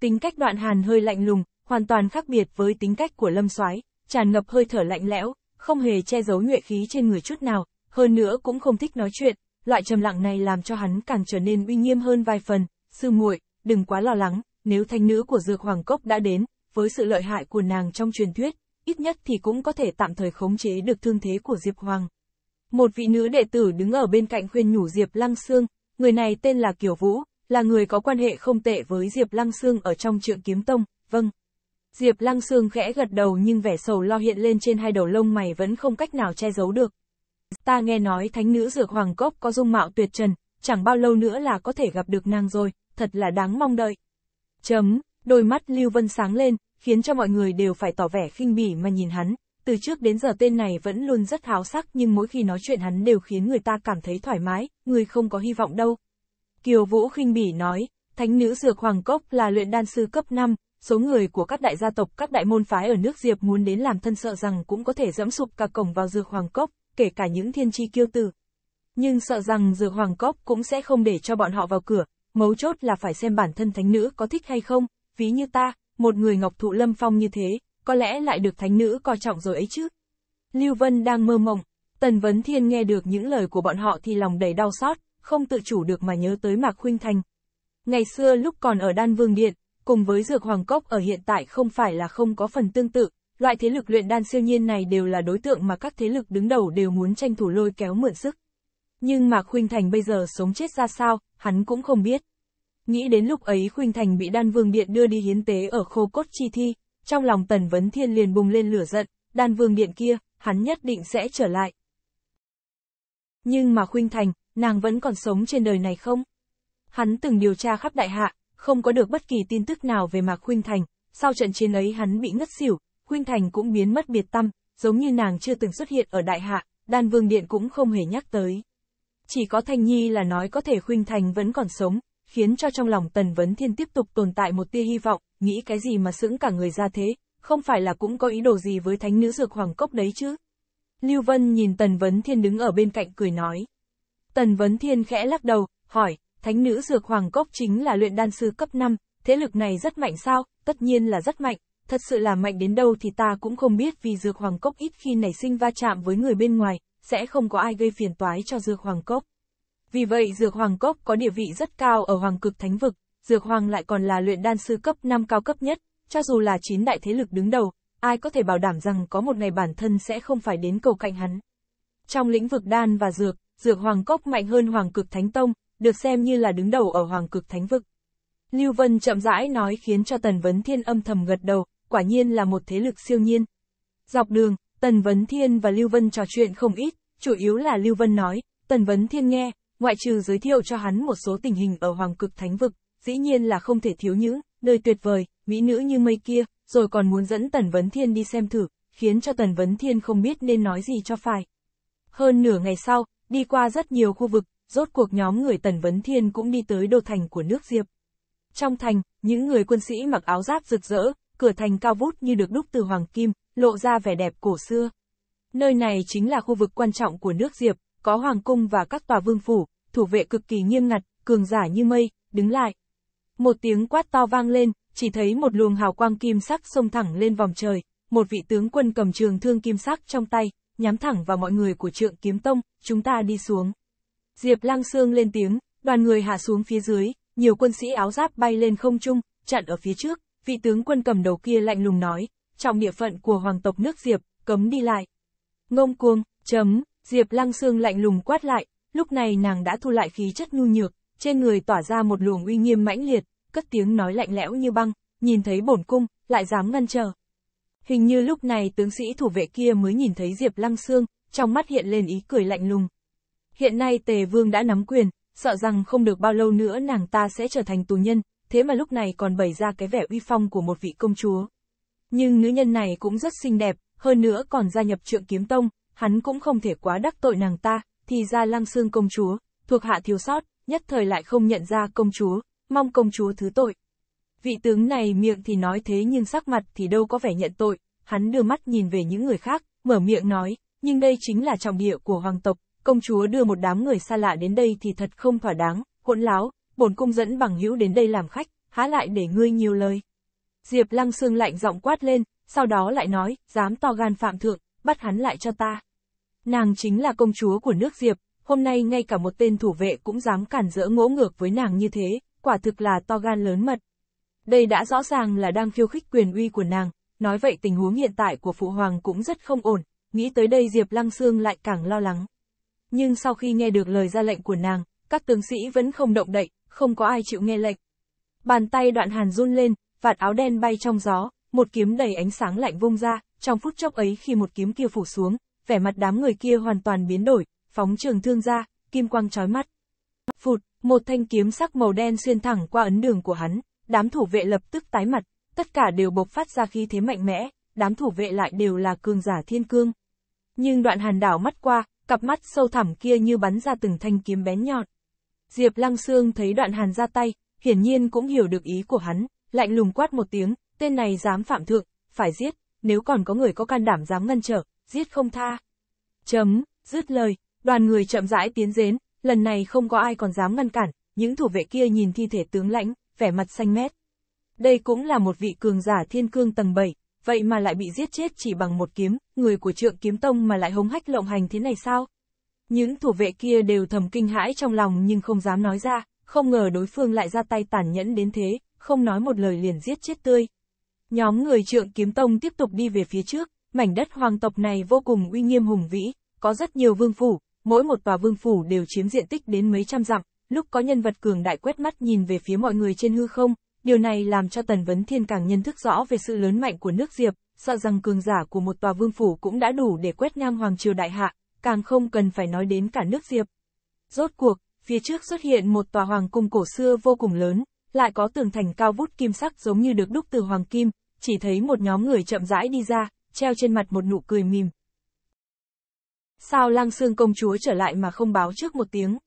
Tính cách đoạn hàn hơi lạnh lùng, hoàn toàn khác biệt với tính cách của lâm soái tràn ngập hơi thở lạnh lẽo, không hề che giấu nhuệ khí trên người chút nào, hơn nữa cũng không thích nói chuyện, loại trầm lặng này làm cho hắn càng trở nên uy nghiêm hơn vài phần, sư muội, đừng quá lo lắng, nếu thanh nữ của dược hoàng cốc đã đến, với sự lợi hại của nàng trong truyền thuyết, ít nhất thì cũng có thể tạm thời khống chế được thương thế của Diệp Hoàng. Một vị nữ đệ tử đứng ở bên cạnh khuyên nhủ Diệp Lăng Sương, người này tên là Kiều Vũ, là người có quan hệ không tệ với Diệp Lăng Sương ở trong trượng kiếm tông, vâng. Diệp Lăng Sương khẽ gật đầu nhưng vẻ sầu lo hiện lên trên hai đầu lông mày vẫn không cách nào che giấu được, ta nghe nói thánh nữ dược hoàng cốc có dung mạo tuyệt trần, chẳng bao lâu nữa là có thể gặp được nàng rồi, thật là đáng mong đợi. Chấm, đôi mắt Lưu Vân sáng lên, khiến cho mọi người đều phải tỏ vẻ khinh bỉ mà nhìn hắn, từ trước đến giờ tên này vẫn luôn rất háo sắc nhưng mỗi khi nói chuyện hắn đều khiến người ta cảm thấy thoải mái, người không có hy vọng đâu. Kiều Vũ khinh bỉ nói, thánh nữ dược hoàng cốc là luyện đan sư cấp 5, số người của các đại gia tộc các đại môn phái ở nước Diệp muốn đến làm thân sợ rằng cũng có thể dẫm sụp cả cổng vào dược hoàng cốc, kể cả những thiên tri kiêu tử. Nhưng sợ rằng dược hoàng cốc cũng sẽ không để cho bọn họ vào cửa, mấu chốt là phải xem bản thân thánh nữ có thích hay không, ví như ta, một người ngọc thụ lâm phong như thế, có lẽ lại được thánh nữ coi trọng rồi ấy chứ. Lưu Vân đang mơ mộng, Tần Vấn Thiên nghe được những lời của bọn họ thì lòng đầy đau xót, không tự chủ được mà nhớ tới Mạc Khuynh Thành. Ngày xưa lúc còn ở Đan Vương Điện, cùng với Dược Hoàng Cốc ở hiện tại không phải là không có phần tương tự, Loại thế lực luyện đan siêu nhiên này đều là đối tượng mà các thế lực đứng đầu đều muốn tranh thủ lôi kéo mượn sức. Nhưng mà Khuynh Thành bây giờ sống chết ra sao, hắn cũng không biết. Nghĩ đến lúc ấy Khuynh Thành bị đan vương điện đưa đi hiến tế ở khô cốt chi thi, trong lòng Tần Vấn Thiên liền bùng lên lửa giận, đan vương điện kia, hắn nhất định sẽ trở lại. Nhưng mà Khuynh Thành, nàng vẫn còn sống trên đời này không? Hắn từng điều tra khắp đại hạ, không có được bất kỳ tin tức nào về Mạc Khuynh Thành, sau trận chiến ấy hắn bị ngất xỉu, Khuynh Thành cũng biến mất biệt tâm, giống như nàng chưa từng xuất hiện ở đại hạ, đan vương điện cũng không hề nhắc tới. Chỉ có Thanh Nhi là nói có thể Khuynh Thành vẫn còn sống, khiến cho trong lòng Tần Vấn Thiên tiếp tục tồn tại một tia hy vọng, nghĩ cái gì mà sững cả người ra thế, không phải là cũng có ý đồ gì với thánh nữ dược hoàng cốc đấy chứ. Lưu Vân nhìn Tần Vấn Thiên đứng ở bên cạnh cười nói. Tần Vấn Thiên khẽ lắc đầu, hỏi, thánh nữ dược hoàng cốc chính là luyện đan sư cấp 5, thế lực này rất mạnh sao, tất nhiên là rất mạnh, thật sự là mạnh đến đâu thì ta cũng không biết vì dược hoàng cốc ít khi nảy sinh va chạm với người bên ngoài, sẽ không có ai gây phiền toái cho dược hoàng cốc. Vì vậy dược hoàng cốc có địa vị rất cao ở hoàng cực thánh vực, dược hoàng lại còn là luyện đan sư cấp 5 cao cấp nhất, cho dù là chín đại thế lực đứng đầu, ai có thể bảo đảm rằng có một ngày bản thân sẽ không phải đến cầu cạnh hắn. Trong lĩnh vực đan và dược, dược hoàng cốc mạnh hơn hoàng cực thánh tông, được xem như là đứng đầu ở hoàng cực thánh vực. Lưu Vân chậm rãi nói khiến cho Tần Vấn Thiên âm thầm gật đầu, quả nhiên là một thế lực siêu nhiên. Dọc đường, Tần Vấn Thiên và Lưu Vân trò chuyện không ít, chủ yếu là Lưu Vân nói, Tần Vấn Thiên nghe, ngoại trừ giới thiệu cho hắn một số tình hình ở Hoàng Cực Thánh Vực, dĩ nhiên là không thể thiếu những, nơi tuyệt vời, mỹ nữ như mây kia, rồi còn muốn dẫn Tần Vấn Thiên đi xem thử, khiến cho Tần Vấn Thiên không biết nên nói gì cho phải. Hơn nửa ngày sau, đi qua rất nhiều khu vực, rốt cuộc nhóm người Tần Vấn Thiên cũng đi tới đô thành của nước Diệp. Trong thành, những người quân sĩ mặc áo giáp rực rỡ, cửa thành cao vút như được đúc từ hoàng kim, lộ ra vẻ đẹp cổ xưa. Nơi này chính là khu vực quan trọng của nước Diệp, có hoàng cung và các tòa vương phủ, thủ vệ cực kỳ nghiêm ngặt, cường giả như mây, đứng lại. Một tiếng quát to vang lên, chỉ thấy một luồng hào quang kim sắc xông thẳng lên vòng trời, một vị tướng quân cầm trường thương kim sắc trong tay, nhắm thẳng vào mọi người của trượng kiếm tông, chúng ta đi xuống. Diệp lang xương lên tiếng, đoàn người hạ xuống phía dưới, nhiều quân sĩ áo giáp bay lên không trung, chặn ở phía trước, vị tướng quân cầm đầu kia lạnh lùng nói, trong địa phận của hoàng tộc nước Diệp, cấm đi lại. Ngông cuồng, chấm, Diệp Lăng Sương lạnh lùng quát lại, lúc này nàng đã thu lại khí chất nhu nhược, trên người tỏa ra một luồng uy nghiêm mãnh liệt, cất tiếng nói lạnh lẽo như băng, nhìn thấy bổn cung, lại dám ngăn chờ. Hình như lúc này tướng sĩ thủ vệ kia mới nhìn thấy Diệp Lăng Sương, trong mắt hiện lên ý cười lạnh lùng. Hiện nay Tề Vương đã nắm quyền, sợ rằng không được bao lâu nữa nàng ta sẽ trở thành tù nhân, thế mà lúc này còn bày ra cái vẻ uy phong của một vị công chúa. Nhưng nữ nhân này cũng rất xinh đẹp, hơn nữa còn gia nhập trượng kiếm tông, hắn cũng không thể quá đắc tội nàng ta, thì ra lăng xương công chúa, thuộc hạ thiếu sót, nhất thời lại không nhận ra công chúa, mong công chúa thứ tội. Vị tướng này miệng thì nói thế nhưng sắc mặt thì đâu có vẻ nhận tội, hắn đưa mắt nhìn về những người khác, mở miệng nói, nhưng đây chính là trọng địa của hoàng tộc, công chúa đưa một đám người xa lạ đến đây thì thật không thỏa đáng, hỗn láo, bổn cung dẫn bằng hữu đến đây làm khách, há lại để ngươi nhiều lời. Diệp Lăng Xương lạnh giọng quát lên, sau đó lại nói, dám to gan phạm thượng, bắt hắn lại cho ta. Nàng chính là công chúa của nước Diệp, hôm nay ngay cả một tên thủ vệ cũng dám cản rỡ ngỗ ngược với nàng như thế, quả thực là to gan lớn mật. Đây đã rõ ràng là đang khiêu khích quyền uy của nàng, nói vậy tình huống hiện tại của Phụ Hoàng cũng rất không ổn, nghĩ tới đây Diệp Lăng Sương lại càng lo lắng. Nhưng sau khi nghe được lời ra lệnh của nàng, các tướng sĩ vẫn không động đậy, không có ai chịu nghe lệch. Bàn tay đoạn hàn run lên, vạt áo đen bay trong gió, một kiếm đầy ánh sáng lạnh vung ra, trong phút chốc ấy khi một kiếm kia phủ xuống, vẻ mặt đám người kia hoàn toàn biến đổi, phóng trường thương ra, kim quang trói mắt. Phụt, một thanh kiếm sắc màu đen xuyên thẳng qua ấn đường của hắn, đám thủ vệ lập tức tái mặt, tất cả đều bộc phát ra khí thế mạnh mẽ, đám thủ vệ lại đều là cường giả thiên cương. Nhưng đoạn hàn đảo mắt qua, cặp mắt sâu thẳm kia như bắn ra từng thanh kiếm bén nhọn. Diệp Lăng Sương thấy đoạn hàn ra tay, hiển nhiên cũng hiểu được ý của hắn, lạnh lùng quát một tiếng, tên này dám phạm thượng, phải giết, nếu còn có người có can đảm dám ngăn trở, giết không tha. Chấm, dứt lời, đoàn người chậm rãi tiến đến, lần này không có ai còn dám ngăn cản, những thủ vệ kia nhìn thi thể tướng lãnh, vẻ mặt xanh mét. Đây cũng là một vị cường giả thiên cương tầng 7, vậy mà lại bị giết chết chỉ bằng một kiếm, người của trượng kiếm tông mà lại hống hách lộng hành thế này sao? Những thủ vệ kia đều thầm kinh hãi trong lòng nhưng không dám nói ra, không ngờ đối phương lại ra tay tàn nhẫn đến thế, không nói một lời liền giết chết tươi. Nhóm người trượng kiếm tông tiếp tục đi về phía trước, mảnh đất hoàng tộc này vô cùng uy nghiêm hùng vĩ, có rất nhiều vương phủ, mỗi một tòa vương phủ đều chiếm diện tích đến mấy trăm dặm, lúc có nhân vật cường đại quét mắt nhìn về phía mọi người trên hư không, điều này làm cho Tần Vấn Thiên càng nhận thức rõ về sự lớn mạnh của nước Diệp, sợ rằng cường giả của một tòa vương phủ cũng đã đủ để quét ngang hoàng triều đại hạ, càng không cần phải nói đến cả nước Diệp. Rốt cuộc, phía trước xuất hiện một tòa hoàng cung cổ xưa vô cùng lớn, lại có tường thành cao vút kim sắc giống như được đúc từ hoàng kim, chỉ thấy một nhóm người chậm rãi đi ra, treo trên mặt một nụ cười mỉm. Sao lang xương công chúa trở lại mà không báo trước một tiếng?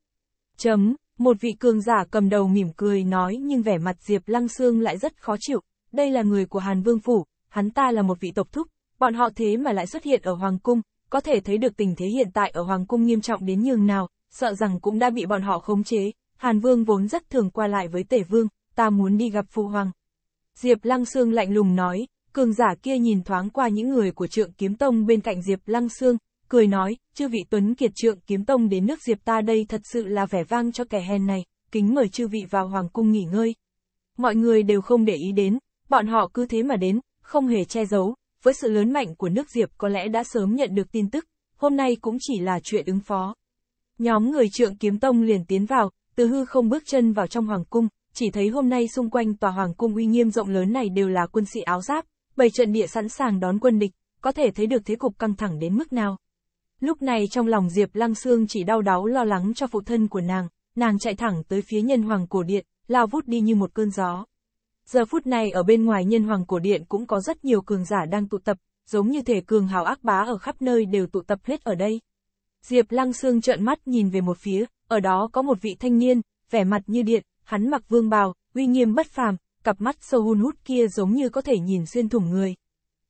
Chấm, một vị cường giả cầm đầu mỉm cười nói nhưng vẻ mặt Diệp Lăng xương lại rất khó chịu, đây là người của Hàn Vương Phủ, hắn ta là một vị tộc thúc, bọn họ thế mà lại xuất hiện ở Hoàng Cung, có thể thấy được tình thế hiện tại ở Hoàng cung nghiêm trọng đến nhường nào, sợ rằng cũng đã bị bọn họ khống chế, Hàn Vương vốn rất thường qua lại với Tể Vương, ta muốn đi gặp Phu Hoàng. Diệp Lăng Sương lạnh lùng nói, cường giả kia nhìn thoáng qua những người của trượng kiếm tông bên cạnh Diệp Lăng Sương, cười nói, chư vị tuấn kiệt trượng kiếm tông đến nước Diệp ta đây thật sự là vẻ vang cho kẻ hèn này, kính mời chư vị vào Hoàng cung nghỉ ngơi. Mọi người đều không để ý đến, bọn họ cứ thế mà đến, không hề che giấu, với sự lớn mạnh của nước Diệp có lẽ đã sớm nhận được tin tức, hôm nay cũng chỉ là chuyện ứng phó. Nhóm người trượng kiếm tông liền tiến vào, từ hư không bước chân vào trong hoàng cung, chỉ thấy hôm nay xung quanh tòa hoàng cung uy nghiêm rộng lớn này đều là quân sĩ áo giáp, bày trận địa sẵn sàng đón quân địch, có thể thấy được thế cục căng thẳng đến mức nào. Lúc này trong lòng Diệp Lăng Sương chỉ đau đáu lo lắng cho phụ thân của nàng, nàng chạy thẳng tới phía nhân hoàng cổ điện, lao vút đi như một cơn gió. Giờ phút này ở bên ngoài nhân hoàng cổ điện cũng có rất nhiều cường giả đang tụ tập, giống như thể cường hào ác bá ở khắp nơi đều tụ tập hết ở đây. Diệp Lăng Sương trợn mắt nhìn về một phía, ở đó có một vị thanh niên, vẻ mặt như điện, hắn mặc vương bào, uy nghiêm bất phàm, cặp mắt sâu hun hút kia giống như có thể nhìn xuyên thủng người.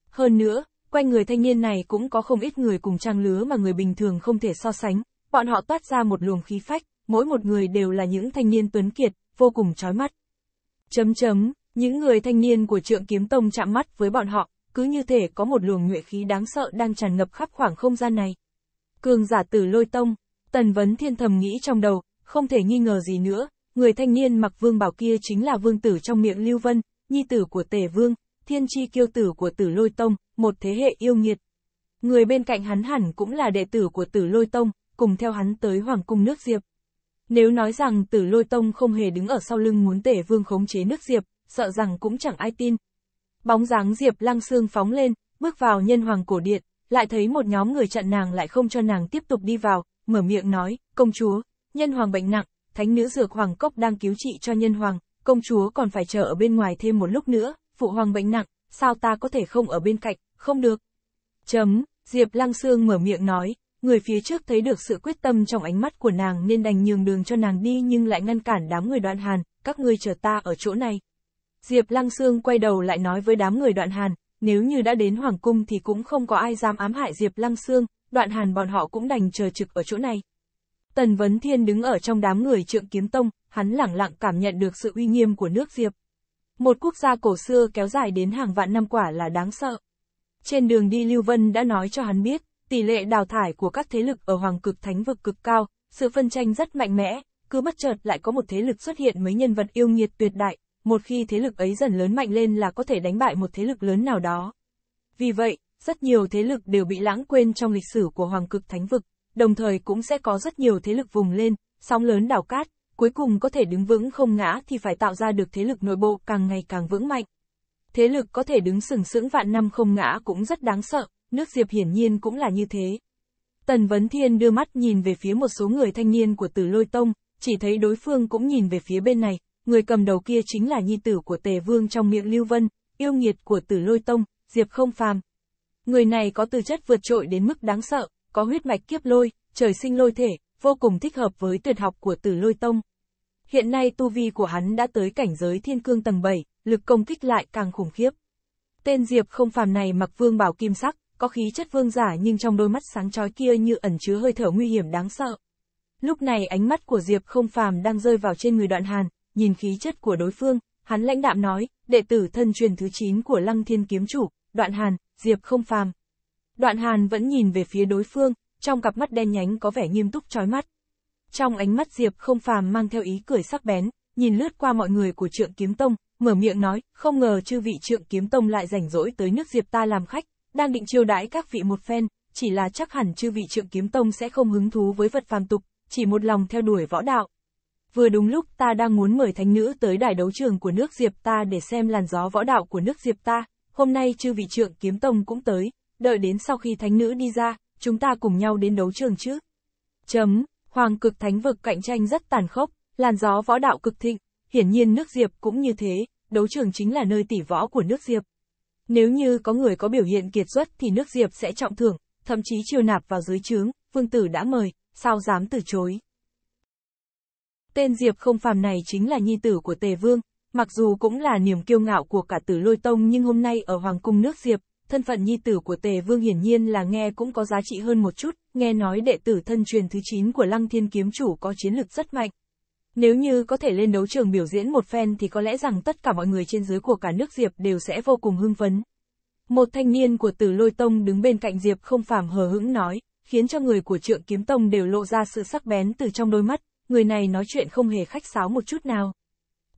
Hơn nữa, quanh người thanh niên này cũng có không ít người cùng trang lứa mà người bình thường không thể so sánh, bọn họ toát ra một luồng khí phách, mỗi một người đều là những thanh niên tuấn kiệt, vô cùng chói mắt. Chấm chấm những người thanh niên của trượng kiếm tông chạm mắt với bọn họ, cứ như thể có một luồng nhuệ khí đáng sợ đang tràn ngập khắp khoảng không gian này. Cường giả tử lôi tông, tần vấn thiên thầm nghĩ trong đầu, không thể nghi ngờ gì nữa, người thanh niên mặc vương bảo kia chính là vương tử trong miệng Lưu Vân, nhi tử của tề vương, thiên Chi kiêu tử của tử lôi tông, một thế hệ yêu nghiệt. Người bên cạnh hắn hẳn cũng là đệ tử của tử lôi tông, cùng theo hắn tới hoàng cung nước Diệp. Nếu nói rằng tử lôi tông không hề đứng ở sau lưng muốn tể vương khống chế nước Diệp, sợ rằng cũng chẳng ai tin. Bóng dáng Diệp Lăng Sương phóng lên, bước vào nhân hoàng cổ điện, lại thấy một nhóm người chặn nàng lại không cho nàng tiếp tục đi vào, mở miệng nói, công chúa, nhân hoàng bệnh nặng, thánh nữ dược hoàng cốc đang cứu trị cho nhân hoàng, công chúa còn phải chờ ở bên ngoài thêm một lúc nữa, phụ hoàng bệnh nặng, sao ta có thể không ở bên cạnh, không được. Chấm, Diệp Lăng Sương mở miệng nói, người phía trước thấy được sự quyết tâm trong ánh mắt của nàng nên đành nhường đường cho nàng đi nhưng lại ngăn cản đám người đoạn hàn, các ngươi chờ ta ở chỗ này. Diệp Lăng Sương quay đầu lại nói với đám người đoạn hàn, nếu như đã đến Hoàng Cung thì cũng không có ai dám ám hại Diệp Lăng Sương, đoạn hàn bọn họ cũng đành chờ trực ở chỗ này. Tần Vấn Thiên đứng ở trong đám người trượng kiếm tông, hắn lẳng lặng cảm nhận được sự uy nghiêm của nước Diệp. Một quốc gia cổ xưa kéo dài đến hàng vạn năm quả là đáng sợ. Trên đường đi Lưu Vân đã nói cho hắn biết, tỷ lệ đào thải của các thế lực ở Hoàng cực thánh vực cực cao, sự phân tranh rất mạnh mẽ, cứ bất chợt lại có một thế lực xuất hiện mấy nhân vật yêu nghiệt tuyệt đại, một khi thế lực ấy dần lớn mạnh lên là có thể đánh bại một thế lực lớn nào đó. Vì vậy, rất nhiều thế lực đều bị lãng quên trong lịch sử của Hoàng cực Thánh vực, đồng thời cũng sẽ có rất nhiều thế lực vùng lên, sóng lớn đảo cát, cuối cùng có thể đứng vững không ngã thì phải tạo ra được thế lực nội bộ càng ngày càng vững mạnh. Thế lực có thể đứng sừng sững vạn năm không ngã cũng rất đáng sợ, nước Diệp hiển nhiên cũng là như thế. Tần Vấn Thiên đưa mắt nhìn về phía một số người thanh niên của Tử Lôi Tông, chỉ thấy đối phương cũng nhìn về phía bên này, người cầm đầu kia chính là nhi tử của tề vương trong miệng Lưu Vân, yêu nghiệt của tử lôi tông, Diệp không phàm. Người này có tư chất vượt trội đến mức đáng sợ, có huyết mạch kiếp lôi, trời sinh lôi thể, vô cùng thích hợp với tuyệt học của tử lôi tông. Hiện nay tu vi của hắn đã tới cảnh giới thiên cương tầng 7, lực công kích lại càng khủng khiếp. Tên Diệp không phàm này mặc vương bảo kim sắc, có khí chất vương giả nhưng trong đôi mắt sáng chói kia như ẩn chứa hơi thở nguy hiểm đáng sợ. Lúc này ánh mắt của Diệp không phàm đang rơi vào trên người đoạn hàn, nhìn khí chất của đối phương, hắn lãnh đạm nói, đệ tử thân truyền thứ 9 của Lăng Thiên kiếm chủ, Đoạn Hàn, Diệp Không Phàm. Đoạn Hàn vẫn nhìn về phía đối phương, trong cặp mắt đen nhánh có vẻ nghiêm túc chói mắt. Trong ánh mắt Diệp Không Phàm mang theo ý cười sắc bén, nhìn lướt qua mọi người của Trượng Kiếm Tông, mở miệng nói, không ngờ chư vị Trượng Kiếm Tông lại rảnh rỗi tới nước Diệp ta làm khách, đang định chiêu đãi các vị một phen, chỉ là chắc hẳn chư vị Trượng Kiếm Tông sẽ không hứng thú với vật phàm tục, chỉ một lòng theo đuổi võ đạo, vừa đúng lúc ta đang muốn mời thánh nữ tới đài đấu trường của nước Diệp ta để xem làn gió võ đạo của nước Diệp ta, hôm nay chư vị trưởng kiếm tông cũng tới, đợi đến sau khi thánh nữ đi ra, chúng ta cùng nhau đến đấu trường chứ. Chấm, hoàng cực thánh vực cạnh tranh rất tàn khốc, làn gió võ đạo cực thịnh, hiển nhiên nước Diệp cũng như thế, đấu trường chính là nơi tỉ võ của nước Diệp. Nếu như có người có biểu hiện kiệt xuất thì nước Diệp sẽ trọng thưởng, thậm chí chiêu nạp vào dưới trướng, vương tử đã mời, sao dám từ chối. Tên Diệp không phàm này chính là nhi tử của Tề Vương, mặc dù cũng là niềm kiêu ngạo của cả tử lôi tông nhưng hôm nay ở Hoàng cung nước Diệp, thân phận nhi tử của Tề Vương hiển nhiên là nghe cũng có giá trị hơn một chút, nghe nói đệ tử thân truyền thứ 9 của Lăng Thiên Kiếm Chủ có chiến lực rất mạnh. Nếu như có thể lên đấu trường biểu diễn một phen thì có lẽ rằng tất cả mọi người trên dưới của cả nước Diệp đều sẽ vô cùng hưng phấn. Một thanh niên của tử lôi tông đứng bên cạnh Diệp không phàm hờ hững nói, khiến cho người của trượng kiếm tông đều lộ ra sự sắc bén từ trong đôi mắt, người này nói chuyện không hề khách sáo một chút nào.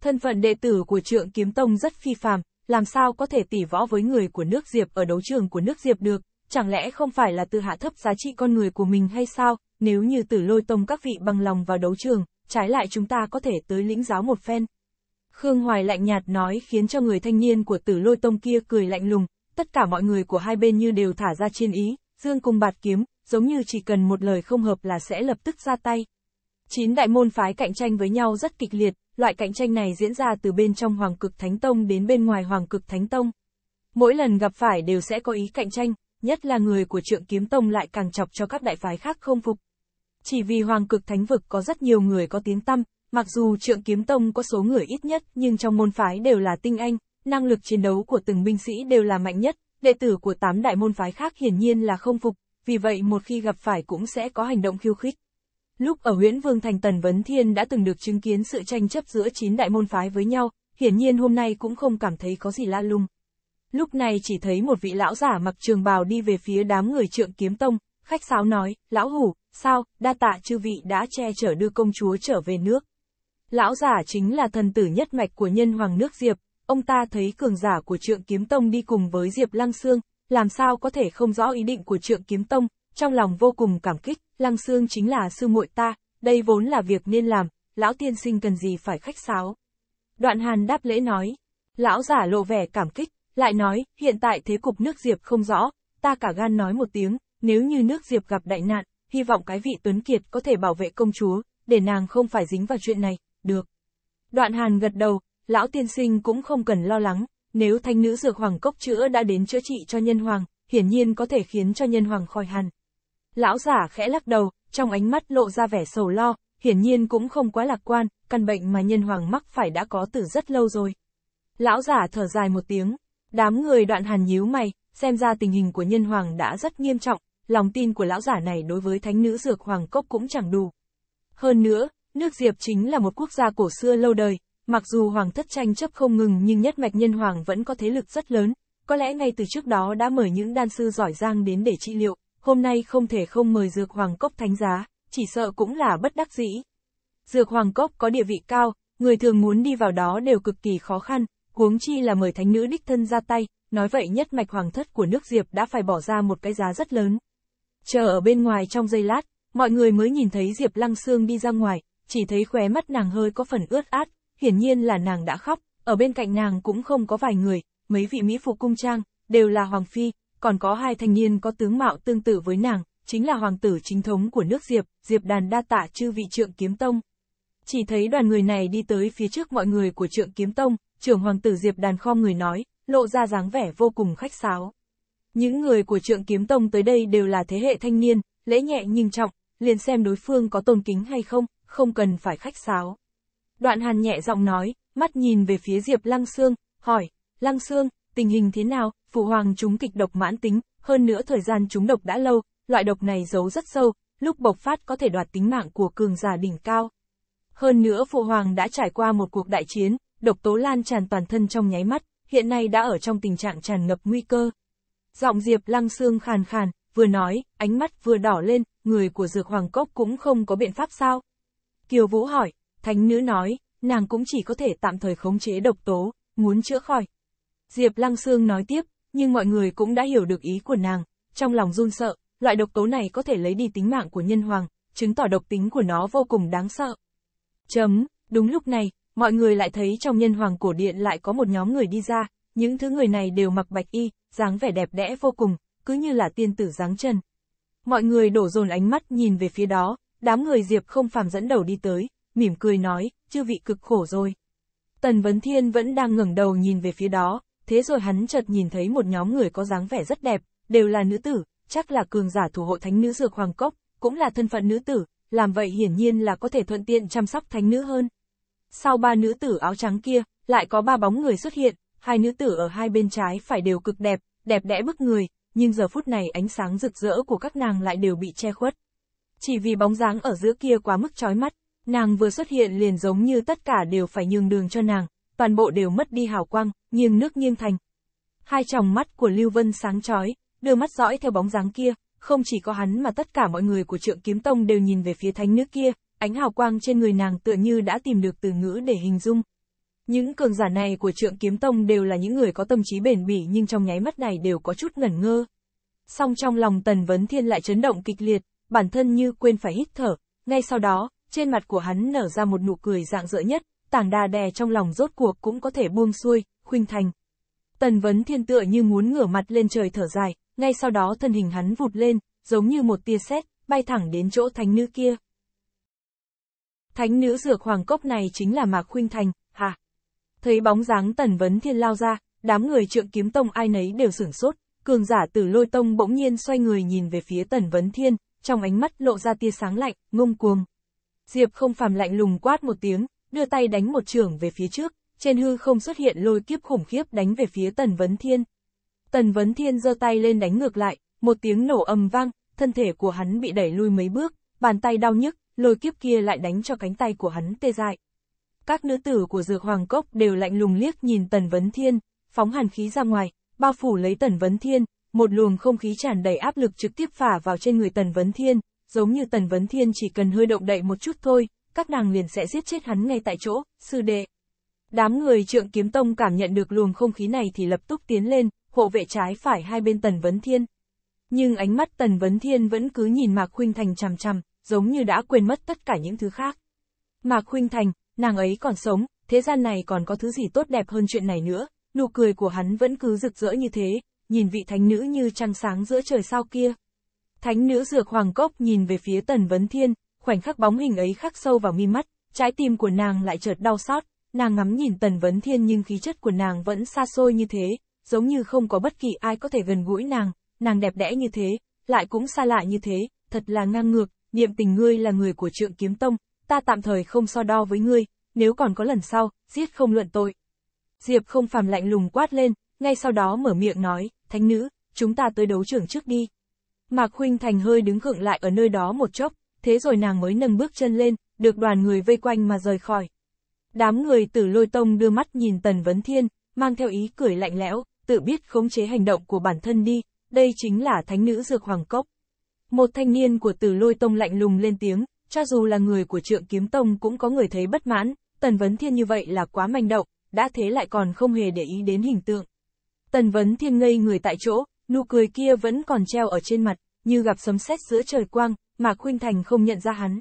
Thân phận đệ tử của trượng kiếm tông rất phi phàm, làm sao có thể tỉ võ với người của nước Diệp ở đấu trường của nước Diệp được, chẳng lẽ không phải là tự hạ thấp giá trị con người của mình hay sao, nếu như tử lôi tông các vị bằng lòng vào đấu trường, trái lại chúng ta có thể tới lĩnh giáo một phen. Khương Hoài lạnh nhạt nói khiến cho người thanh niên của tử lôi tông kia cười lạnh lùng, tất cả mọi người của hai bên như đều thả ra chiên ý, dương cùng bạt kiếm, giống như chỉ cần một lời không hợp là sẽ lập tức ra tay. 9 đại môn phái cạnh tranh với nhau rất kịch liệt, loại cạnh tranh này diễn ra từ bên trong Hoàng Cực Thánh Tông đến bên ngoài Hoàng Cực Thánh Tông. Mỗi lần gặp phải đều sẽ có ý cạnh tranh, nhất là người của Trượng Kiếm Tông lại càng chọc cho các đại phái khác không phục. Chỉ vì Hoàng Cực Thánh Vực có rất nhiều người có tiếng tăm, mặc dù Trượng Kiếm Tông có số người ít nhất nhưng trong môn phái đều là tinh anh, năng lực chiến đấu của từng binh sĩ đều là mạnh nhất, đệ tử của tám đại môn phái khác hiển nhiên là không phục, vì vậy một khi gặp phải cũng sẽ có hành động khiêu khích. Lúc ở huyện Vương Thành Tần Vấn Thiên đã từng được chứng kiến sự tranh chấp giữa chín đại môn phái với nhau, hiển nhiên hôm nay cũng không cảm thấy có gì la lung. Lúc này chỉ thấy một vị lão giả mặc trường bào đi về phía đám người trượng kiếm tông, khách sáo nói, lão hủ, sao, đa tạ chư vị đã che chở đưa công chúa trở về nước. Lão giả chính là thần tử nhất mạch của nhân hoàng nước Diệp, ông ta thấy cường giả của trượng kiếm tông đi cùng với Diệp Lăng Sương, làm sao có thể không rõ ý định của trượng kiếm tông, trong lòng vô cùng cảm kích. Lăng Sương chính là sư muội ta, đây vốn là việc nên làm, lão tiên sinh cần gì phải khách sáo. Đoạn Hàn đáp lễ nói, lão giả lộ vẻ cảm kích, lại nói, hiện tại thế cục nước Diệp không rõ, ta cả gan nói một tiếng, nếu như nước Diệp gặp đại nạn, hy vọng cái vị Tuấn Kiệt có thể bảo vệ công chúa, để nàng không phải dính vào chuyện này, được. Đoạn Hàn gật đầu, lão tiên sinh cũng không cần lo lắng, nếu thanh nữ dược hoàng cốc chữa đã đến chữa trị cho nhân hoàng, hiển nhiên có thể khiến cho nhân hoàng khỏi hàn. Lão giả khẽ lắc đầu, trong ánh mắt lộ ra vẻ sầu lo, hiển nhiên cũng không quá lạc quan, căn bệnh mà nhân hoàng mắc phải đã có từ rất lâu rồi. Lão giả thở dài một tiếng, đám người đoạn hàn nhíu mày, xem ra tình hình của nhân hoàng đã rất nghiêm trọng, lòng tin của lão giả này đối với thánh nữ dược hoàng cốc cũng chẳng đủ. Hơn nữa, nước Diệp chính là một quốc gia cổ xưa lâu đời, mặc dù hoàng thất tranh chấp không ngừng nhưng nhất mạch nhân hoàng vẫn có thế lực rất lớn, có lẽ ngay từ trước đó đã mời những đan sư giỏi giang đến để trị liệu hôm nay không thể không mời dược hoàng cốc thánh giá, chỉ sợ cũng là bất đắc dĩ. Dược hoàng cốc có địa vị cao, người thường muốn đi vào đó đều cực kỳ khó khăn, huống chi là mời thánh nữ đích thân ra tay, nói vậy nhất mạch hoàng thất của nước Diệp đã phải bỏ ra một cái giá rất lớn. Chờ ở bên ngoài trong giây lát, mọi người mới nhìn thấy Diệp Lăng Sương đi ra ngoài, chỉ thấy khóe mắt nàng hơi có phần ướt át, hiển nhiên là nàng đã khóc, ở bên cạnh nàng cũng không có vài người, mấy vị Mỹ phục cung trang, đều là Hoàng Phi, còn có hai thanh niên có tướng mạo tương tự với nàng, chính là hoàng tử chính thống của nước Diệp, Diệp đàn đa tạ chư vị trượng kiếm tông. Chỉ thấy đoàn người này đi tới phía trước mọi người của trượng kiếm tông, trưởng hoàng tử Diệp đàn kho người nói, lộ ra dáng vẻ vô cùng khách sáo. Những người của trượng kiếm tông tới đây đều là thế hệ thanh niên, lễ nhẹ nhưng trọng, liền xem đối phương có tôn kính hay không, không cần phải khách sáo. Đoạn hàn nhẹ giọng nói, mắt nhìn về phía Diệp Lăng Sương, hỏi, Lăng Sương, tình hình thế nào, phụ hoàng chúng kịch độc mãn tính, hơn nữa thời gian chúng độc đã lâu, loại độc này giấu rất sâu, lúc bộc phát có thể đoạt tính mạng của cường giả đỉnh cao. Hơn nữa phụ hoàng đã trải qua một cuộc đại chiến, độc tố lan tràn toàn thân trong nháy mắt, hiện nay đã ở trong tình trạng tràn ngập nguy cơ. Giọng Diệp Lăng xương khàn khàn, vừa nói, ánh mắt vừa đỏ lên, người của Dược Hoàng Cốc cũng không có biện pháp sao? Kiều Vũ hỏi, thánh nữ nói, nàng cũng chỉ có thể tạm thời khống chế độc tố, muốn chữa khỏi, Diệp Lăng Sương nói tiếp, nhưng mọi người cũng đã hiểu được ý của nàng, trong lòng run sợ, loại độc tố này có thể lấy đi tính mạng của nhân hoàng, chứng tỏ độc tính của nó vô cùng đáng sợ. Chấm, đúng lúc này, mọi người lại thấy trong nhân hoàng cổ điện lại có một nhóm người đi ra, những thứ người này đều mặc bạch y, dáng vẻ đẹp đẽ vô cùng, cứ như là tiên tử dáng chân. Mọi người đổ dồn ánh mắt nhìn về phía đó, đám người Diệp không phàm dẫn đầu đi tới, mỉm cười nói, chư vị cực khổ rồi. Tần Vấn Thiên vẫn đang ngẩng đầu nhìn về phía đó, thế rồi hắn chợt nhìn thấy một nhóm người có dáng vẻ rất đẹp, đều là nữ tử, chắc là cường giả thủ hộ thánh nữ dược hoàng cốc, cũng là thân phận nữ tử, làm vậy hiển nhiên là có thể thuận tiện chăm sóc thánh nữ hơn. Sau ba nữ tử áo trắng kia, lại có ba bóng người xuất hiện, hai nữ tử ở hai bên trái phải đều cực đẹp, đẹp đẽ bức người, nhưng giờ phút này ánh sáng rực rỡ của các nàng lại đều bị che khuất. Chỉ vì bóng dáng ở giữa kia quá mức chói mắt, nàng vừa xuất hiện liền giống như tất cả đều phải nhường đường cho nàng, toàn bộ đều mất đi hào quang, nghiêng nước nghiêng thành. Hai tròng mắt của Lưu Vân sáng chói, đưa mắt dõi theo bóng dáng kia, không chỉ có hắn mà tất cả mọi người của Trượng Kiếm Tông đều nhìn về phía thánh nữ kia, ánh hào quang trên người nàng tựa như đã tìm được từ ngữ để hình dung. Những cường giả này của Trượng Kiếm Tông đều là những người có tâm trí bền bỉ nhưng trong nháy mắt này đều có chút ngẩn ngơ. Song trong lòng Tần Vấn Thiên lại chấn động kịch liệt, bản thân như quên phải hít thở, ngay sau đó, trên mặt của hắn nở ra một nụ cười dạng dỡ nhất, tảng đà đè trong lòng rốt cuộc cũng có thể buông xuôi, khuynh thành. Tần vấn thiên tựa như muốn ngửa mặt lên trời thở dài, ngay sau đó thân hình hắn vụt lên, giống như một tia sét, bay thẳng đến chỗ thánh nữ kia. Thánh nữ dược hoàng cốc này chính là Mạc Khuynh Thành, hả? Thấy bóng dáng tần vấn thiên lao ra, đám người trượng kiếm tông ai nấy đều sửng sốt, cường giả tử lôi tông bỗng nhiên xoay người nhìn về phía tần vấn thiên, trong ánh mắt lộ ra tia sáng lạnh, ngông cuồng. Diệp không phàm lạnh lùng quát một tiếng, đưa tay đánh một trường về phía trước, trên hư không xuất hiện lôi kiếp khủng khiếp đánh về phía Tần Vấn Thiên. Tần Vấn Thiên giơ tay lên đánh ngược lại, một tiếng nổ ầm vang, thân thể của hắn bị đẩy lui mấy bước, bàn tay đau nhức, lôi kiếp kia lại đánh cho cánh tay của hắn tê dại. Các nữ tử của Dược Hoàng Cốc đều lạnh lùng liếc nhìn Tần Vấn Thiên, phóng hàn khí ra ngoài, bao phủ lấy Tần Vấn Thiên, một luồng không khí tràn đầy áp lực trực tiếp phả vào trên người Tần Vấn Thiên, giống như Tần Vấn Thiên chỉ cần hơi động đậy một chút thôi, các nàng liền sẽ giết chết hắn ngay tại chỗ, sư đệ. Đám người trượng kiếm tông cảm nhận được luồng không khí này thì lập tức tiến lên, hộ vệ trái phải hai bên Tần Vấn Thiên. Nhưng ánh mắt Tần Vấn Thiên vẫn cứ nhìn Mạc Khuynh Thành chằm chằm, giống như đã quên mất tất cả những thứ khác. Mạc Khuynh Thành, nàng ấy còn sống, thế gian này còn có thứ gì tốt đẹp hơn chuyện này nữa, nụ cười của hắn vẫn cứ rực rỡ như thế, nhìn vị thánh nữ như trăng sáng giữa trời sao kia. Thánh nữ dược hoàng cốc nhìn về phía Tần Vấn Thiên, khoảnh khắc bóng hình ấy khắc sâu vào mi mắt, trái tim của nàng lại chợt đau xót, nàng ngắm nhìn Tần Vấn Thiên nhưng khí chất của nàng vẫn xa xôi như thế, giống như không có bất kỳ ai có thể gần gũi nàng, nàng đẹp đẽ như thế, lại cũng xa lạ như thế, thật là ngang ngược, niệm tình ngươi là người của trượng kiếm tông, ta tạm thời không so đo với ngươi, nếu còn có lần sau, giết không luận tội. Diệp không phàm lạnh lùng quát lên, ngay sau đó mở miệng nói, thánh nữ, chúng ta tới đấu trưởng trước đi. Mạc Huynh Thành hơi đứng khựng lại ở nơi đó một chốc, thế rồi nàng mới nâng bước chân lên, được đoàn người vây quanh mà rời khỏi. Đám người tử lôi tông đưa mắt nhìn Tần Vấn Thiên, mang theo ý cười lạnh lẽo, tự biết khống chế hành động của bản thân đi, đây chính là thánh nữ dược hoàng cốc. Một thanh niên của tử lôi tông lạnh lùng lên tiếng, cho dù là người của trượng kiếm tông cũng có người thấy bất mãn, Tần Vấn Thiên như vậy là quá manh động, đã thế lại còn không hề để ý đến hình tượng. Tần Vấn Thiên ngây người tại chỗ, nụ cười kia vẫn còn treo ở trên mặt, như gặp sấm sét giữa trời quang, Mạc Khuynh Thành không nhận ra hắn.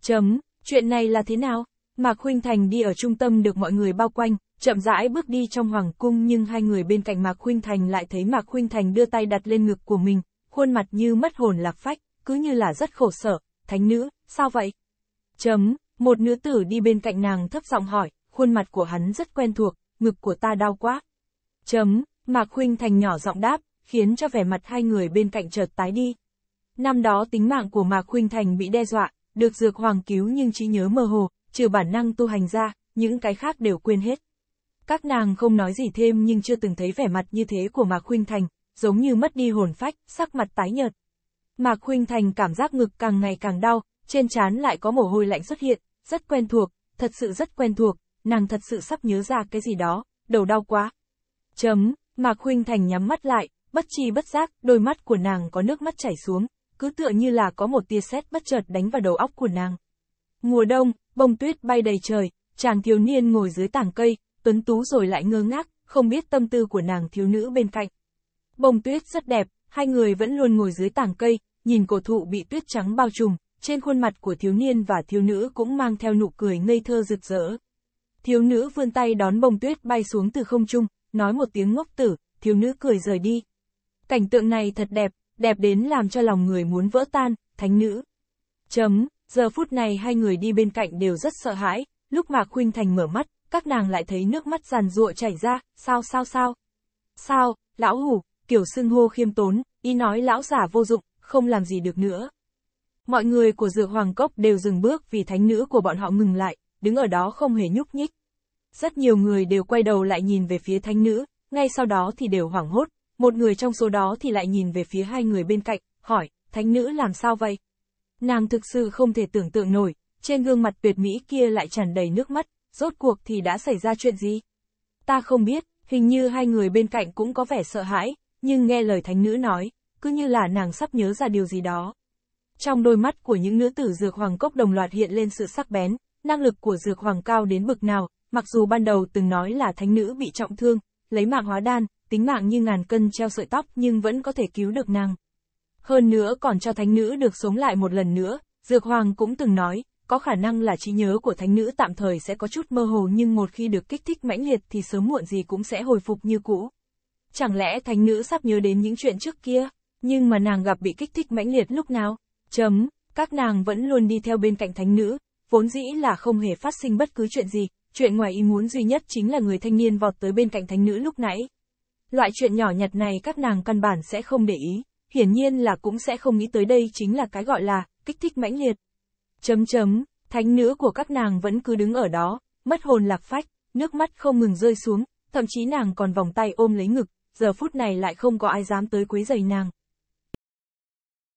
Chấm, chuyện này là thế nào? Mạc Khuynh Thành đi ở trung tâm được mọi người bao quanh, chậm rãi bước đi trong hoàng cung nhưng hai người bên cạnh Mạc Khuynh Thành lại thấy Mạc Khuynh Thành đưa tay đặt lên ngực của mình, khuôn mặt như mất hồn lạc phách, cứ như là rất khổ sở, thánh nữ, sao vậy? Chấm, một nữ tử đi bên cạnh nàng thấp giọng hỏi, khuôn mặt của hắn rất quen thuộc, ngực của ta đau quá. Chấm, Mạc Khuynh Thành nhỏ giọng đáp, khiến cho vẻ mặt hai người bên cạnh chợt tái đi. Năm đó tính mạng của Mạc Khuynh Thành bị đe dọa, được dược hoàng cứu nhưng trí nhớ mơ hồ, trừ bản năng tu hành ra, những cái khác đều quên hết. Các nàng không nói gì thêm nhưng chưa từng thấy vẻ mặt như thế của Mạc Khuynh Thành, giống như mất đi hồn phách, sắc mặt tái nhợt. Mạc Khuynh Thành cảm giác ngực càng ngày càng đau, trên trán lại có mồ hôi lạnh xuất hiện, rất quen thuộc, thật sự rất quen thuộc, nàng thật sự sắp nhớ ra cái gì đó, đầu đau quá. Chấm, Mạc Khuynh Thành nhắm mắt lại, bất chi bất giác, đôi mắt của nàng có nước mắt chảy xuống, cứ tựa như là có một tia sét bất chợt đánh vào đầu óc của nàng. Mùa đông, bông tuyết bay đầy trời, chàng thiếu niên ngồi dưới tảng cây, tuấn tú rồi lại ngơ ngác, không biết tâm tư của nàng thiếu nữ bên cạnh. Bông tuyết rất đẹp, hai người vẫn luôn ngồi dưới tảng cây, nhìn cổ thụ bị tuyết trắng bao trùm, trên khuôn mặt của thiếu niên và thiếu nữ cũng mang theo nụ cười ngây thơ rực rỡ. Thiếu nữ vươn tay đón bông tuyết bay xuống từ không trung, nói một tiếng ngốc tử, thiếu nữ cười rời đi. Cảnh tượng này thật đẹp, đẹp đến làm cho lòng người muốn vỡ tan, thánh nữ. Chấm, giờ phút này hai người đi bên cạnh đều rất sợ hãi, lúc mà Khuynh Thành mở mắt, các nàng lại thấy nước mắt giàn ruộng chảy ra, sao sao sao? Sao, lão hủ, kiểu xưng hô khiêm tốn, ý nói lão giả vô dụng, không làm gì được nữa. Mọi người của dược hoàng cốc đều dừng bước vì thánh nữ của bọn họ ngừng lại, đứng ở đó không hề nhúc nhích. Rất nhiều người đều quay đầu lại nhìn về phía thánh nữ, ngay sau đó thì đều hoảng hốt, một người trong số đó thì lại nhìn về phía hai người bên cạnh, hỏi, thánh nữ làm sao vậy? Nàng thực sự không thể tưởng tượng nổi, trên gương mặt tuyệt mỹ kia lại tràn đầy nước mắt, rốt cuộc thì đã xảy ra chuyện gì? Ta không biết, hình như hai người bên cạnh cũng có vẻ sợ hãi, nhưng nghe lời thánh nữ nói, cứ như là nàng sắp nhớ ra điều gì đó. Trong đôi mắt của những nữ tử dược hoàng cốc đồng loạt hiện lên sự sắc bén, năng lực của dược hoàng cao đến bực nào, mặc dù ban đầu từng nói là thánh nữ bị trọng thương, lấy mạng hóa đan, tính mạng như ngàn cân treo sợi tóc nhưng vẫn có thể cứu được nàng. Hơn nữa còn cho thánh nữ được sống lại một lần nữa, Dược Hoàng cũng từng nói, có khả năng là trí nhớ của thánh nữ tạm thời sẽ có chút mơ hồ nhưng một khi được kích thích mãnh liệt thì sớm muộn gì cũng sẽ hồi phục như cũ. Chẳng lẽ thánh nữ sắp nhớ đến những chuyện trước kia, nhưng mà nàng gặp bị kích thích mãnh liệt lúc nào? Chấm, các nàng vẫn luôn đi theo bên cạnh thánh nữ, vốn dĩ là không hề phát sinh bất cứ chuyện gì, chuyện ngoài ý muốn duy nhất chính là người thanh niên vọt tới bên cạnh thánh nữ lúc nãy, Loại chuyện nhỏ nhặt này các nàng căn bản sẽ không để ý, hiển nhiên là cũng sẽ không nghĩ tới đây chính là cái gọi là kích thích mãnh liệt. Chấm chấm, thánh nữ của các nàng vẫn cứ đứng ở đó, mất hồn lạc phách, nước mắt không ngừng rơi xuống, thậm chí nàng còn vòng tay ôm lấy ngực, giờ phút này lại không có ai dám tới quấy rầy nàng.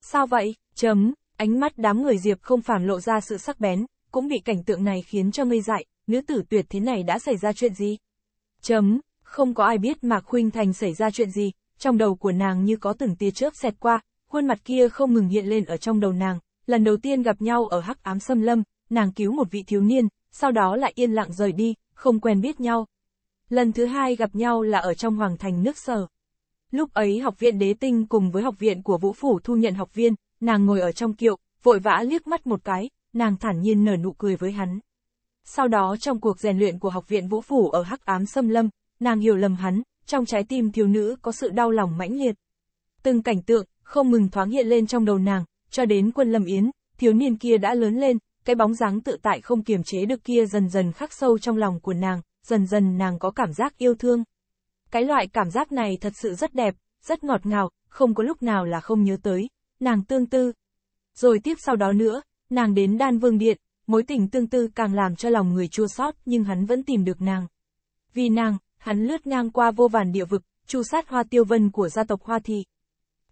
Sao vậy, chấm, ánh mắt đám người Diệp không phản lộ ra sự sắc bén, cũng bị cảnh tượng này khiến cho ngây dại, nữ tử tuyệt thế này đã xảy ra chuyện gì? Chấm, không có ai biết Mạc Khuynh Thành xảy ra chuyện gì, trong đầu của nàng như có từng tia chớp xẹt qua, khuôn mặt kia không ngừng hiện lên ở trong đầu nàng. Lần đầu tiên gặp nhau ở hắc ám xâm lâm, nàng cứu một vị thiếu niên, sau đó lại yên lặng rời đi, không quen biết nhau. Lần thứ hai gặp nhau là ở trong hoàng thành nước sở. Lúc ấy học viện đế tinh cùng với học viện của vũ phủ thu nhận học viên, nàng ngồi ở trong kiệu, vội vã liếc mắt một cái, nàng thản nhiên nở nụ cười với hắn. Sau đó trong cuộc rèn luyện của học viện vũ phủ ở Hắc Ám xâm Lâm, nàng hiểu lầm hắn, trong trái tim thiếu nữ có sự đau lòng mãnh liệt. Từng cảnh tượng, không ngừng thoáng hiện lên trong đầu nàng, cho đến quân lâm yến, thiếu niên kia đã lớn lên, cái bóng dáng tự tại không kiềm chế được kia dần dần khắc sâu trong lòng của nàng, dần dần nàng có cảm giác yêu thương. Cái loại cảm giác này thật sự rất đẹp, rất ngọt ngào, không có lúc nào là không nhớ tới, nàng tương tư. Rồi tiếp sau đó nữa, nàng đến đan vương điện, mối tình tương tư càng làm cho lòng người chua xót nhưng hắn vẫn tìm được nàng. Vì nàng, hắn lướt ngang qua vô vàn địa vực, chu sát hoa tiêu vân của gia tộc Hoa Thị.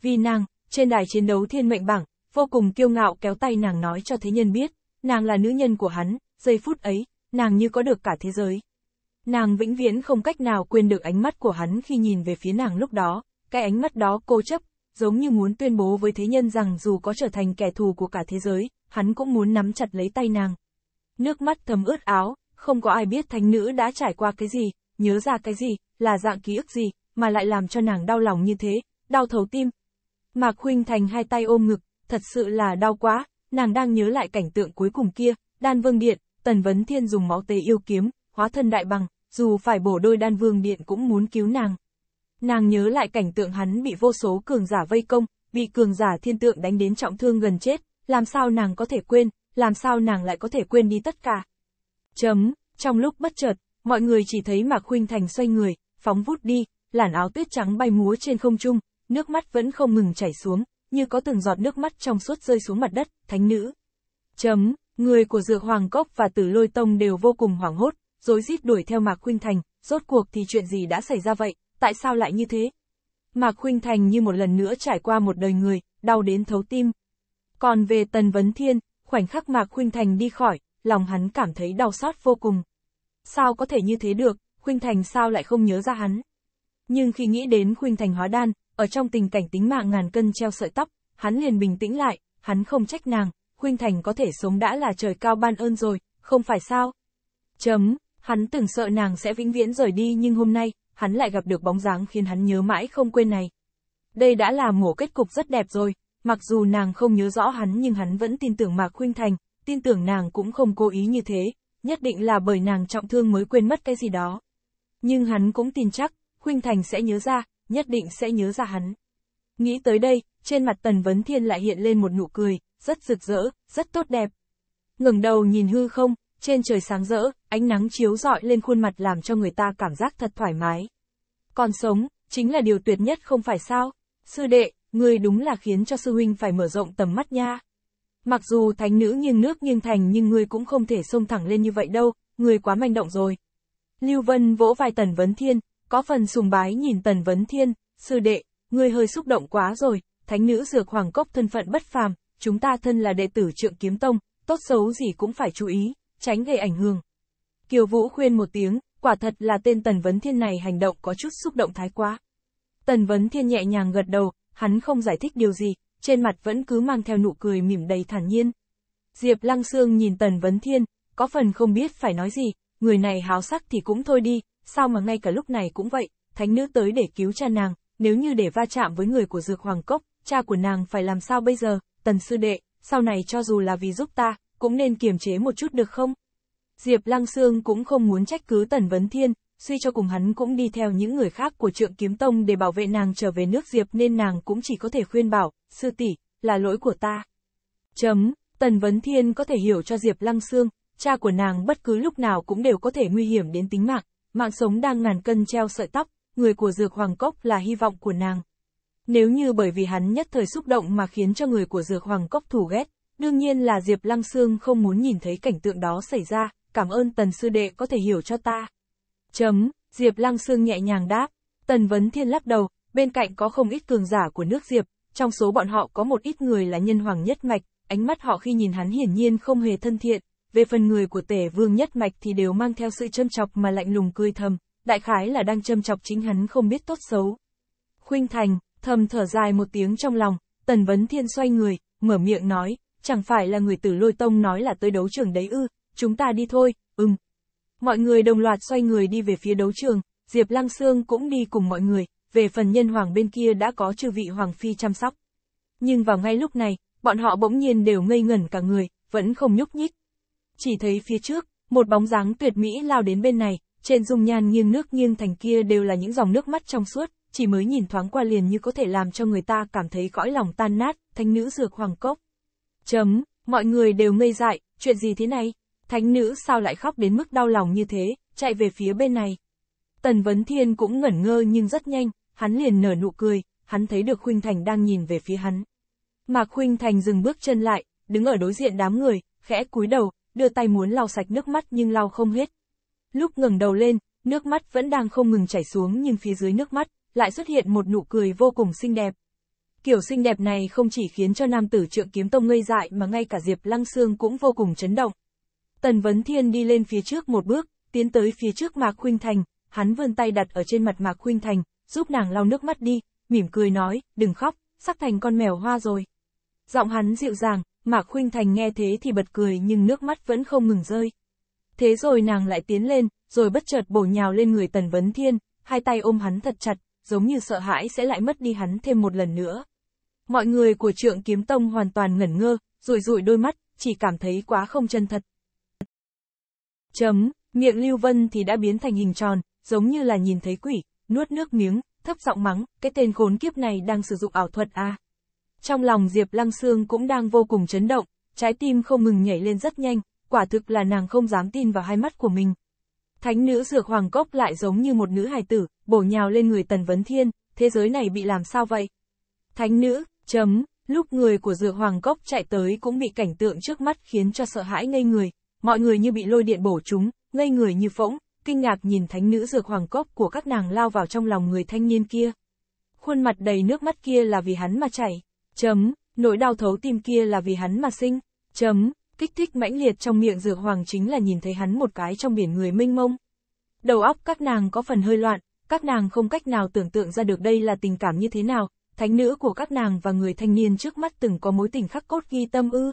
Vì nàng, trên đài chiến đấu thiên mệnh bảng, vô cùng kiêu ngạo kéo tay nàng nói cho thế nhân biết, nàng là nữ nhân của hắn, giây phút ấy, nàng như có được cả thế giới. Nàng vĩnh viễn không cách nào quên được ánh mắt của hắn khi nhìn về phía nàng lúc đó, cái ánh mắt đó cô chấp, giống như muốn tuyên bố với thế nhân rằng dù có trở thành kẻ thù của cả thế giới, hắn cũng muốn nắm chặt lấy tay nàng. Nước mắt thấm ướt áo, không có ai biết thánh nữ đã trải qua cái gì, nhớ ra cái gì, là dạng ký ức gì, mà lại làm cho nàng đau lòng như thế, đau thấu tim. Mạc Khuynh Thành hai tay ôm ngực, thật sự là đau quá, nàng đang nhớ lại cảnh tượng cuối cùng kia, đan vương điện, tần vấn thiên dùng máu tế yêu kiếm, hóa thân đại bằng, dù phải bổ đôi đan vương điện cũng muốn cứu nàng. Nàng nhớ lại cảnh tượng hắn bị vô số cường giả vây công, bị cường giả thiên tượng đánh đến trọng thương gần chết, làm sao nàng có thể quên, làm sao nàng lại có thể quên đi tất cả. Chấm, trong lúc bất chợt, Mọi người chỉ thấy Mạc Khuynh Thành xoay người, phóng vút đi, làn áo tuyết trắng bay múa trên không trung, nước mắt vẫn không ngừng chảy xuống, như có từng giọt nước mắt trong suốt rơi xuống mặt đất, thánh nữ. Chấm, người của Dược Hoàng Cốc và Tử Lôi Tông đều vô cùng hoảng hốt, rối rít đuổi theo Mạc Khuynh Thành, rốt cuộc thì chuyện gì đã xảy ra vậy, tại sao lại như thế? Mạc Khuynh Thành như một lần nữa trải qua một đời người, đau đến thấu tim. Còn về Tần Vấn Thiên, khoảnh khắc Mạc Khuynh Thành đi khỏi, lòng hắn cảm thấy đau xót vô cùng sao có thể như thế được, Khuynh Thành sao lại không nhớ ra hắn. Nhưng khi nghĩ đến Khuynh Thành hóa đan, ở trong tình cảnh tính mạng ngàn cân treo sợi tóc, hắn liền bình tĩnh lại, hắn không trách nàng, Khuynh Thành có thể sống đã là trời cao ban ơn rồi, không phải sao? Chấm, hắn từng sợ nàng sẽ vĩnh viễn rời đi nhưng hôm nay, hắn lại gặp được bóng dáng khiến hắn nhớ mãi không quên này. Đây đã là mổ kết cục rất đẹp rồi, mặc dù nàng không nhớ rõ hắn nhưng hắn vẫn tin tưởng Mạc Khuynh Thành, tin tưởng nàng cũng không cố ý như thế, nhất định là bởi nàng trọng thương mới quên mất cái gì đó. Nhưng hắn cũng tin chắc, Khuynh Thành sẽ nhớ ra, nhất định sẽ nhớ ra hắn. Nghĩ tới đây, trên mặt Tần Vấn Thiên lại hiện lên một nụ cười, rất rực rỡ, rất tốt đẹp. ngẩng đầu nhìn hư không, trên trời sáng rỡ, ánh nắng chiếu rọi lên khuôn mặt làm cho người ta cảm giác thật thoải mái. Còn sống, chính là điều tuyệt nhất không phải sao? Sư đệ, người đúng là khiến cho sư huynh phải mở rộng tầm mắt nha. Mặc dù thánh nữ nghiêng nước nghiêng thành nhưng ngươi cũng không thể xông thẳng lên như vậy đâu, ngươi quá manh động rồi. Lưu Vân vỗ vai Tần Vấn Thiên, có phần sùng bái nhìn Tần Vấn Thiên, sư đệ, ngươi hơi xúc động quá rồi, thánh nữ dược hoàng cốc thân phận bất phàm, chúng ta thân là đệ tử trượng kiếm tông, tốt xấu gì cũng phải chú ý, tránh gây ảnh hưởng. Kiều Vũ khuyên một tiếng, quả thật là tên Tần Vấn Thiên này hành động có chút xúc động thái quá. Tần Vấn Thiên nhẹ nhàng gật đầu, hắn không giải thích điều gì, trên mặt vẫn cứ mang theo nụ cười mỉm đầy thản nhiên. Diệp Lăng Sương nhìn Tần Vấn Thiên, có phần không biết phải nói gì, người này háo sắc thì cũng thôi đi, sao mà ngay cả lúc này cũng vậy, thánh nữ tới để cứu cha nàng, nếu như để va chạm với người của dược hoàng cốc, cha của nàng phải làm sao bây giờ, Tần Sư Đệ, sau này cho dù là vì giúp ta, cũng nên kiềm chế một chút được không? Diệp Lăng Sương cũng không muốn trách cứ Tần Vấn Thiên, suy cho cùng hắn cũng đi theo những người khác của trượng kiếm tông để bảo vệ nàng trở về nước Diệp nên nàng cũng chỉ có thể khuyên bảo, sư tỷ là lỗi của ta. Chấm, Tần Vấn Thiên có thể hiểu cho Diệp Lăng Sương, cha của nàng bất cứ lúc nào cũng đều có thể nguy hiểm đến tính mạng, mạng sống đang ngàn cân treo sợi tóc, người của Dược Hoàng Cốc là hy vọng của nàng. Nếu như bởi vì hắn nhất thời xúc động mà khiến cho người của Dược Hoàng Cốc thù ghét, đương nhiên là Diệp Lăng Sương không muốn nhìn thấy cảnh tượng đó xảy ra, cảm ơn Tần Sư Đệ có thể hiểu cho ta. Chấm, Diệp Lăng Sương nhẹ nhàng đáp. Tần Vấn Thiên lắc đầu, bên cạnh có không ít cường giả của nước Diệp, trong số bọn họ có một ít người là nhân hoàng nhất mạch, ánh mắt họ khi nhìn hắn hiển nhiên không hề thân thiện, về phần người của tể vương nhất mạch thì đều mang theo sự châm chọc mà lạnh lùng cười thầm, đại khái là đang châm chọc chính hắn không biết tốt xấu. Khuynh Thành, thầm thở dài một tiếng trong lòng, Tần Vấn Thiên xoay người, mở miệng nói, chẳng phải là người tử lôi tông nói là tới đấu trường đấy ư, chúng ta đi thôi, ừm, Mọi người đồng loạt xoay người đi về phía đấu trường, Diệp Lăng Sương cũng đi cùng mọi người, về phần nhân hoàng bên kia đã có chư vị hoàng phi chăm sóc. Nhưng vào ngay lúc này, bọn họ bỗng nhiên đều ngây ngẩn cả người, vẫn không nhúc nhích. Chỉ thấy phía trước, một bóng dáng tuyệt mỹ lao đến bên này, trên dung nhan nghiêng nước nghiêng thành kia đều là những dòng nước mắt trong suốt, chỉ mới nhìn thoáng qua liền như có thể làm cho người ta cảm thấy cõi lòng tan nát, thanh nữ dược hoàng cốc. Chấm, mọi người đều ngây dại, chuyện gì thế này? Thánh nữ sao lại khóc đến mức đau lòng như thế, chạy về phía bên này. Tần Vấn Thiên cũng ngẩn ngơ nhưng rất nhanh, hắn liền nở nụ cười, hắn thấy được Khuynh Thành đang nhìn về phía hắn. Mà Khuynh Thành dừng bước chân lại, đứng ở đối diện đám người, khẽ cúi đầu, đưa tay muốn lau sạch nước mắt nhưng lau không hết. Lúc ngẩng đầu lên, nước mắt vẫn đang không ngừng chảy xuống nhưng phía dưới nước mắt, lại xuất hiện một nụ cười vô cùng xinh đẹp. Kiểu xinh đẹp này không chỉ khiến cho nam tử trượng kiếm tông ngây dại mà ngay cả Diệp Lăng Sương cũng vô cùng chấn động, Tần Vấn Thiên đi lên phía trước một bước, tiến tới phía trước Mạc Khuynh Thành, hắn vươn tay đặt ở trên mặt Mạc Khuynh Thành, giúp nàng lau nước mắt đi, mỉm cười nói, đừng khóc, sắc thành con mèo hoa rồi. Giọng hắn dịu dàng, Mạc Khuynh Thành nghe thế thì bật cười nhưng nước mắt vẫn không ngừng rơi. Thế rồi nàng lại tiến lên, rồi bất chợt bổ nhào lên người Tần Vấn Thiên, hai tay ôm hắn thật chặt, giống như sợ hãi sẽ lại mất đi hắn thêm một lần nữa. Mọi người của trượng kiếm tông hoàn toàn ngẩn ngơ, rụi rụi đôi mắt, chỉ cảm thấy quá không chân thật, Chấm, miệng Lưu Vân thì đã biến thành hình tròn, giống như là nhìn thấy quỷ, nuốt nước miếng, thấp giọng mắng, cái tên khốn kiếp này đang sử dụng ảo thuật à. Trong lòng Diệp Lăng Sương cũng đang vô cùng chấn động, trái tim không ngừng nhảy lên rất nhanh, quả thực là nàng không dám tin vào hai mắt của mình. Thánh nữ dược hoàng cốc lại giống như một nữ hài tử, bổ nhào lên người Tần Vấn Thiên, thế giới này bị làm sao vậy? Thánh nữ, chấm, lúc người của dược hoàng cốc chạy tới cũng bị cảnh tượng trước mắt khiến cho sợ hãi ngây người, mọi người như bị lôi điện bổ chúng, ngây người như phỗng, kinh ngạc nhìn thánh nữ dược hoàng cốc của các nàng lao vào trong lòng người thanh niên kia. Khuôn mặt đầy nước mắt kia là vì hắn mà chảy, chấm, nỗi đau thấu tim kia là vì hắn mà sinh, chấm, kích thích mãnh liệt trong miệng dược hoàng chính là nhìn thấy hắn một cái trong biển người mênh mông. Đầu óc các nàng có phần hơi loạn, các nàng không cách nào tưởng tượng ra được đây là tình cảm như thế nào, thánh nữ của các nàng và người thanh niên trước mắt từng có mối tình khắc cốt ghi tâm ư.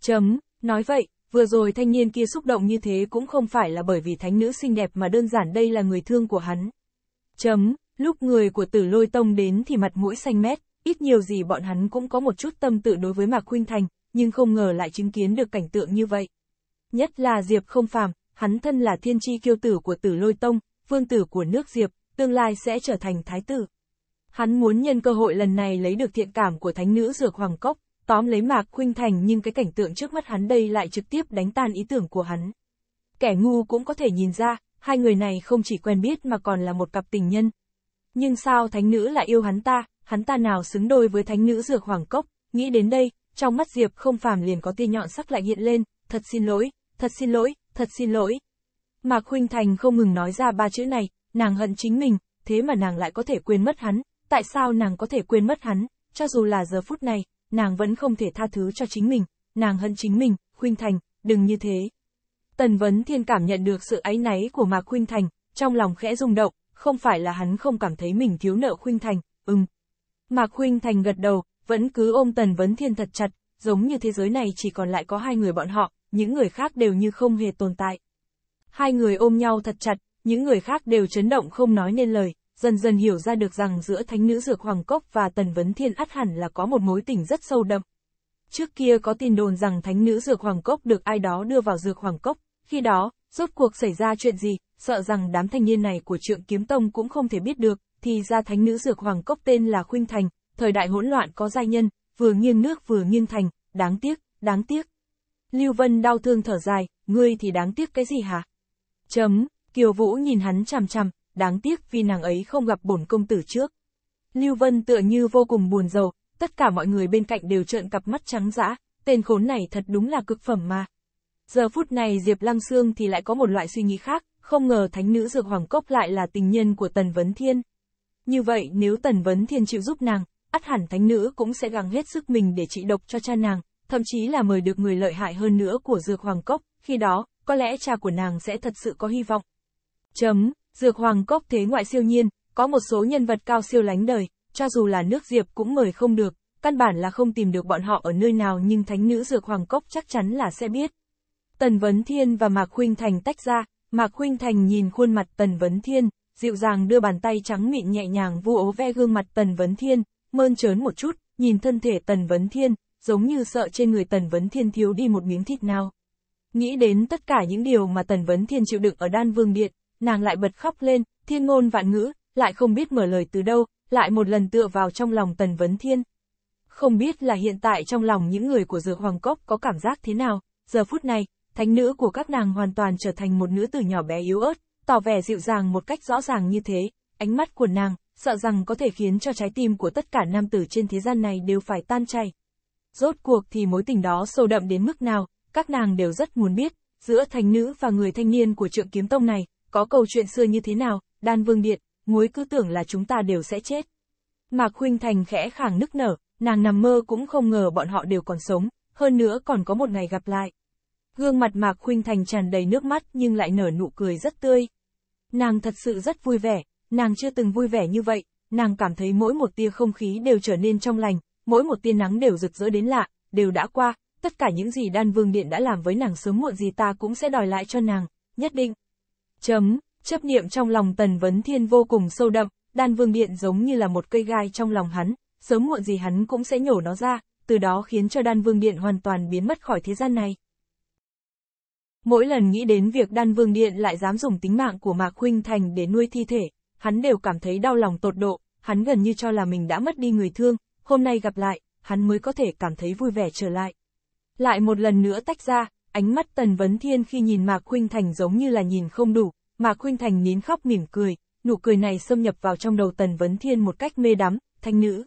Chấm, nói vậy, Vừa rồi thanh niên kia xúc động như thế cũng không phải là bởi vì thánh nữ xinh đẹp mà đơn giản đây là người thương của hắn. Chấm, lúc người của tử lôi tông đến thì mặt mũi xanh mét, ít nhiều gì bọn hắn cũng có một chút tâm tự đối với Mạc Khuynh Thành, nhưng không ngờ lại chứng kiến được cảnh tượng như vậy. Nhất là Diệp không phàm, hắn thân là thiên tri kiêu tử của tử lôi tông, vương tử của nước Diệp, tương lai sẽ trở thành thái tử. Hắn muốn nhân cơ hội lần này lấy được thiện cảm của thánh nữ dược hoàng cốc, tóm lấy Mạc Khuynh Thành nhưng cái cảnh tượng trước mắt hắn đây lại trực tiếp đánh tan ý tưởng của hắn. Kẻ ngu cũng có thể nhìn ra, hai người này không chỉ quen biết mà còn là một cặp tình nhân. Nhưng sao thánh nữ lại yêu hắn ta, hắn ta nào xứng đôi với thánh nữ dược hoàng cốc, nghĩ đến đây, trong mắt Diệp không phàm liền có tia nhọn sắc lại hiện lên, thật xin lỗi, thật xin lỗi, thật xin lỗi. Mạc Khuynh Thành không ngừng nói ra ba chữ này, nàng hận chính mình, thế mà nàng lại có thể quên mất hắn, tại sao nàng có thể quên mất hắn, cho dù là giờ phút này, nàng vẫn không thể tha thứ cho chính mình, nàng hận chính mình, Khuynh Thành, đừng như thế. Tần Vấn Thiên cảm nhận được sự áy náy của Mạc Khuynh Thành, trong lòng khẽ rung động, không phải là hắn không cảm thấy mình thiếu nợ Khuynh Thành, ừm. Mạc Khuynh Thành gật đầu, vẫn cứ ôm Tần Vấn Thiên thật chặt, giống như thế giới này chỉ còn lại có hai người bọn họ, những người khác đều như không hề tồn tại. Hai người ôm nhau thật chặt, những người khác đều chấn động không nói nên lời, dần dần hiểu ra được rằng giữa thánh nữ dược Hoàng Cốc và Tần Vấn Thiên ắt hẳn là có một mối tình rất sâu đậm. Trước kia có tin đồn rằng thánh nữ dược Hoàng Cốc được ai đó đưa vào dược Hoàng Cốc, khi đó, rốt cuộc xảy ra chuyện gì, sợ rằng đám thanh niên này của trượng kiếm tông cũng không thể biết được, thì ra thánh nữ dược Hoàng Cốc tên là Khuynh Thành, thời đại hỗn loạn có giai nhân, vừa nghiêng nước vừa nghiêng thành, đáng tiếc, đáng tiếc. Lưu Vân đau thương thở dài, ngươi thì đáng tiếc cái gì hả? Chấm, Kiều Vũ nhìn hắn chằm chằm, đáng tiếc vì nàng ấy không gặp bổn công tử trước. Lưu Vân tựa như vô cùng buồn rầu, tất cả mọi người bên cạnh đều trợn cặp mắt trắng dã, tên khốn này thật đúng là cực phẩm mà. Giờ phút này Diệp Lăng Sương thì lại có một loại suy nghĩ khác, không ngờ thánh nữ dược hoàng cốc lại là tình nhân của Tần Vấn Thiên. Như vậy nếu Tần Vấn Thiên chịu giúp nàng, ắt hẳn thánh nữ cũng sẽ gắng hết sức mình để trị độc cho cha nàng, thậm chí là mời được người lợi hại hơn nữa của dược hoàng cốc, khi đó, có lẽ cha của nàng sẽ thật sự có hy vọng. Chấm Dược hoàng cốc thế ngoại siêu nhiên, có một số nhân vật cao siêu lánh đời, cho dù là nước diệp cũng mời không được, căn bản là không tìm được bọn họ ở nơi nào nhưng thánh nữ dược hoàng cốc chắc chắn là sẽ biết. Tần Vấn Thiên và Mạc huynh Thành tách ra, Mạc huynh Thành nhìn khuôn mặt Tần Vấn Thiên, dịu dàng đưa bàn tay trắng mịn nhẹ nhàng vu ố ve gương mặt Tần Vấn Thiên, mơn trớn một chút, nhìn thân thể Tần Vấn Thiên, giống như sợ trên người Tần Vấn Thiên thiếu đi một miếng thịt nào. Nghĩ đến tất cả những điều mà Tần Vấn Thiên chịu đựng ở Đan Vương Điện, nàng lại bật khóc lên, thiên ngôn vạn ngữ, lại không biết mở lời từ đâu, lại một lần tựa vào trong lòng Tần Vấn Thiên. Không biết là hiện tại trong lòng những người của Dược Hoàng Cốc có cảm giác thế nào, giờ phút này, thánh nữ của các nàng hoàn toàn trở thành một nữ tử nhỏ bé yếu ớt, tỏ vẻ dịu dàng một cách rõ ràng như thế, ánh mắt của nàng, sợ rằng có thể khiến cho trái tim của tất cả nam tử trên thế gian này đều phải tan chảy. Rốt cuộc thì mối tình đó sâu đậm đến mức nào, các nàng đều rất muốn biết, giữa thánh nữ và người thanh niên của trượng kiếm tông này, có câu chuyện xưa như thế nào, đan vương điện, muối cứ tưởng là chúng ta đều sẽ chết. Mạc Khuynh Thành khẽ khàng nức nở, nàng nằm mơ cũng không ngờ bọn họ đều còn sống, hơn nữa còn có một ngày gặp lại. Gương mặt Mạc Khuynh Thành tràn đầy nước mắt nhưng lại nở nụ cười rất tươi. Nàng thật sự rất vui vẻ, nàng chưa từng vui vẻ như vậy, nàng cảm thấy mỗi một tia không khí đều trở nên trong lành, mỗi một tia nắng đều rực rỡ đến lạ, đều đã qua, tất cả những gì đan vương điện đã làm với nàng sớm muộn gì ta cũng sẽ đòi lại cho nàng, nhất định. Chấm, chấp niệm trong lòng Tần Vấn Thiên vô cùng sâu đậm, đan vương điện giống như là một cây gai trong lòng hắn, sớm muộn gì hắn cũng sẽ nhổ nó ra, từ đó khiến cho đan vương điện hoàn toàn biến mất khỏi thế gian này. Mỗi lần nghĩ đến việc đan vương điện lại dám dùng tính mạng của Mạc Huynh Thành để nuôi thi thể, hắn đều cảm thấy đau lòng tột độ, hắn gần như cho là mình đã mất đi người thương, hôm nay gặp lại, hắn mới có thể cảm thấy vui vẻ trở lại. Lại một lần nữa tách ra, Ánh mắt Tần Vấn Thiên khi nhìn Mạc Khuynh Thành giống như là nhìn không đủ, Mạc Khuynh Thành nín khóc mỉm cười, nụ cười này xâm nhập vào trong đầu Tần Vấn Thiên một cách mê đắm, thanh nữ.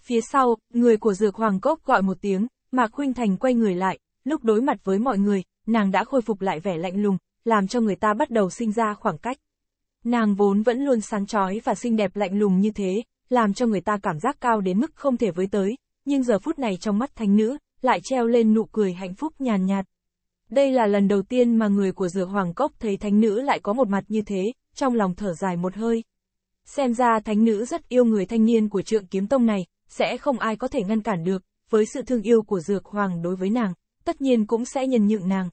Phía sau, người của Dược Hoàng Cốc gọi một tiếng, Mạc Khuynh Thành quay người lại, lúc đối mặt với mọi người, nàng đã khôi phục lại vẻ lạnh lùng, làm cho người ta bắt đầu sinh ra khoảng cách. Nàng vốn vẫn luôn sáng chói và xinh đẹp lạnh lùng như thế, làm cho người ta cảm giác cao đến mức không thể với tới, nhưng giờ phút này trong mắt thanh nữ, lại treo lên nụ cười hạnh phúc nhàn nhạt. Đây là lần đầu tiên mà người của dược hoàng cốc thấy thánh nữ lại có một mặt như thế, trong lòng thở dài một hơi. Xem ra thánh nữ rất yêu người thanh niên của trượng kiếm tông này, sẽ không ai có thể ngăn cản được, với sự thương yêu của dược hoàng đối với nàng, tất nhiên cũng sẽ nhân nhượng nàng.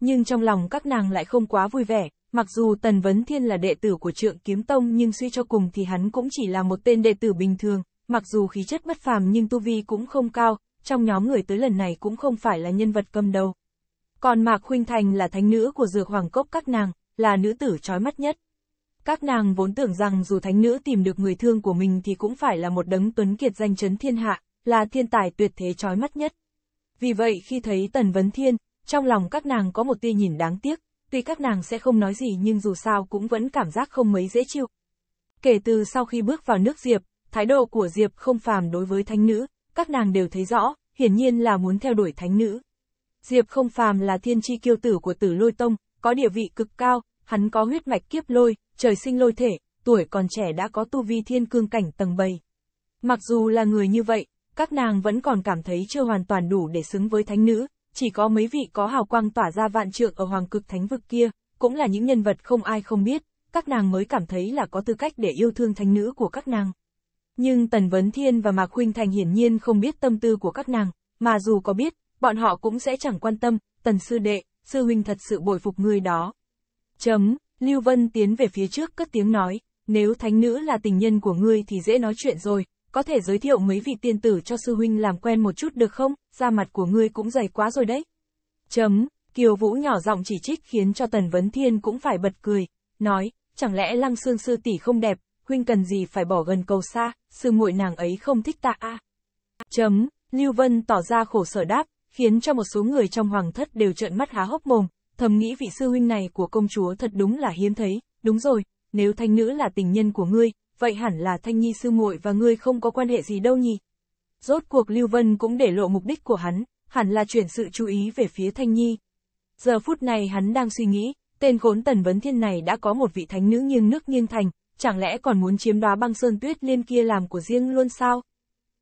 Nhưng trong lòng các nàng lại không quá vui vẻ, mặc dù Tần Vấn Thiên là đệ tử của trượng kiếm tông nhưng suy cho cùng thì hắn cũng chỉ là một tên đệ tử bình thường, mặc dù khí chất bất phàm nhưng tu vi cũng không cao, trong nhóm người tới lần này cũng không phải là nhân vật cầm đầu. Còn Mạc huynh Thành là thánh nữ của dược hoàng cốc các nàng, là nữ tử trói mắt nhất. Các nàng vốn tưởng rằng dù thánh nữ tìm được người thương của mình thì cũng phải là một đấng tuấn kiệt danh chấn thiên hạ, là thiên tài tuyệt thế trói mắt nhất. Vì vậy khi thấy Tần Vấn Thiên, trong lòng các nàng có một tia nhìn đáng tiếc, tuy các nàng sẽ không nói gì nhưng dù sao cũng vẫn cảm giác không mấy dễ chịu. Kể từ sau khi bước vào nước Diệp, thái độ của Diệp không phàm đối với thánh nữ, các nàng đều thấy rõ, hiển nhiên là muốn theo đuổi thánh nữ. Diệp không phàm là thiên tri kiêu tử của tử lôi tông, có địa vị cực cao, hắn có huyết mạch kiếp lôi, trời sinh lôi thể, tuổi còn trẻ đã có tu vi thiên cương cảnh tầng 7. Mặc dù là người như vậy, các nàng vẫn còn cảm thấy chưa hoàn toàn đủ để xứng với thánh nữ, chỉ có mấy vị có hào quang tỏa ra vạn trượng ở hoàng cực thánh vực kia, cũng là những nhân vật không ai không biết, các nàng mới cảm thấy là có tư cách để yêu thương thánh nữ của các nàng. Nhưng Tần Vấn Thiên và Mạc Huynh Thành hiển nhiên không biết tâm tư của các nàng, mà dù có biết, bọn họ cũng sẽ chẳng quan tâm, tần sư đệ, sư huynh thật sự bồi phục người đó. Chấm, Lưu Vân tiến về phía trước cất tiếng nói, nếu thánh nữ là tình nhân của ngươi thì dễ nói chuyện rồi, có thể giới thiệu mấy vị tiên tử cho sư huynh làm quen một chút được không, da mặt của ngươi cũng dày quá rồi đấy. Chấm, Kiều Vũ nhỏ giọng chỉ trích khiến cho Tần Vấn Thiên cũng phải bật cười, nói, chẳng lẽ Lăng xương sư tỷ không đẹp, huynh cần gì phải bỏ gần cầu xa, sư muội nàng ấy không thích ta a. À? Chấm, Lưu Vân tỏ ra khổ sở đáp, khiến cho một số người trong hoàng thất đều trợn mắt há hốc mồm, thầm nghĩ vị sư huynh này của công chúa thật đúng là hiếm thấy, đúng rồi, nếu thanh nữ là tình nhân của ngươi, vậy hẳn là thanh nhi sư muội và ngươi không có quan hệ gì đâu nhỉ. Rốt cuộc Lưu Vân cũng để lộ mục đích của hắn, hẳn là chuyển sự chú ý về phía thanh nhi. Giờ phút này hắn đang suy nghĩ, tên khốn tần vấn thiên này đã có một vị thánh nữ nghiêng nước nghiêng thành, chẳng lẽ còn muốn chiếm đoá băng sơn tuyết liên kia làm của riêng luôn sao?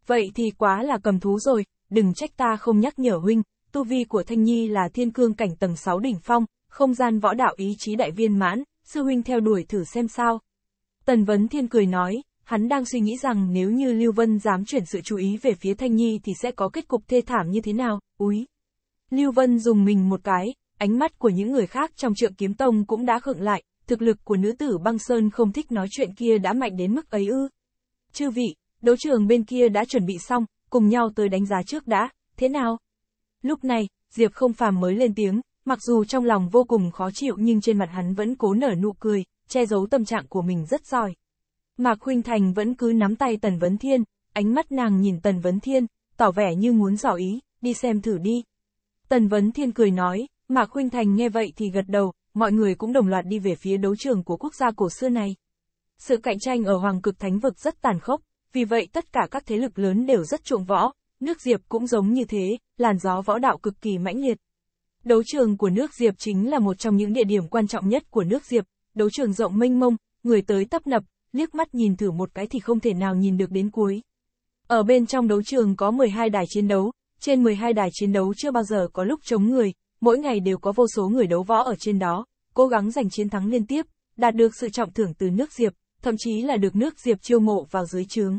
Vậy thì quá là cầm thú rồi, đừng trách ta không nhắc nhở huynh, tu vi của Thanh Nhi là thiên cương cảnh tầng 6 đỉnh phong, không gian võ đạo ý chí đại viên mãn, sư huynh theo đuổi thử xem sao. Tần Vấn Thiên cười nói, hắn đang suy nghĩ rằng nếu như Lưu Vân dám chuyển sự chú ý về phía Thanh Nhi thì sẽ có kết cục thê thảm như thế nào, úi. Lưu Vân dùng mình một cái, ánh mắt của những người khác trong trượng kiếm tông cũng đã khựng lại, thực lực của nữ tử băng sơn không thích nói chuyện kia đã mạnh đến mức ấy ư. Chư vị, đấu trường bên kia đã chuẩn bị xong, cùng nhau tới đánh giá trước đã, thế nào? Lúc này, Diệp không phàm mới lên tiếng, mặc dù trong lòng vô cùng khó chịu nhưng trên mặt hắn vẫn cố nở nụ cười, che giấu tâm trạng của mình rất giỏi. Mạc Khuynh Thành vẫn cứ nắm tay Tần Vấn Thiên, ánh mắt nàng nhìn Tần Vấn Thiên, tỏ vẻ như muốn dò ý, đi xem thử đi. Tần Vấn Thiên cười nói, Mạc Khuynh Thành nghe vậy thì gật đầu, mọi người cũng đồng loạt đi về phía đấu trường của quốc gia cổ xưa này. Sự cạnh tranh ở Hoàng Cực Thánh Vực rất tàn khốc, vì vậy tất cả các thế lực lớn đều rất chuộng võ, nước Diệp cũng giống như thế, làn gió võ đạo cực kỳ mãnh liệt. Đấu trường của nước Diệp chính là một trong những địa điểm quan trọng nhất của nước Diệp, đấu trường rộng mênh mông, người tới tấp nập, liếc mắt nhìn thử một cái thì không thể nào nhìn được đến cuối. Ở bên trong đấu trường có 12 đài chiến đấu, trên 12 đài chiến đấu chưa bao giờ có lúc chống người, mỗi ngày đều có vô số người đấu võ ở trên đó, cố gắng giành chiến thắng liên tiếp, đạt được sự trọng thưởng từ nước Diệp, thậm chí là được nước Diệp chiêu mộ vào dưới trướng.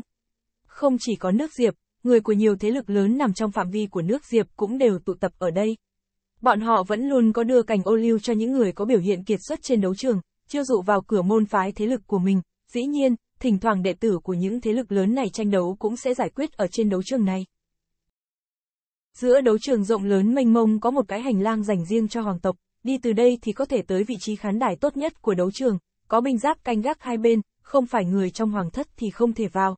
Không chỉ có nước Diệp, người của nhiều thế lực lớn nằm trong phạm vi của nước Diệp cũng đều tụ tập ở đây. Bọn họ vẫn luôn có đưa cành ô liu cho những người có biểu hiện kiệt xuất trên đấu trường, chiêu dụ vào cửa môn phái thế lực của mình. Dĩ nhiên, thỉnh thoảng đệ tử của những thế lực lớn này tranh đấu cũng sẽ giải quyết ở trên đấu trường này. Giữa đấu trường rộng lớn mênh mông có một cái hành lang dành riêng cho hoàng tộc, đi từ đây thì có thể tới vị trí khán đài tốt nhất của đấu trường, có binh giáp canh gác hai bên, không phải người trong hoàng thất thì không thể vào.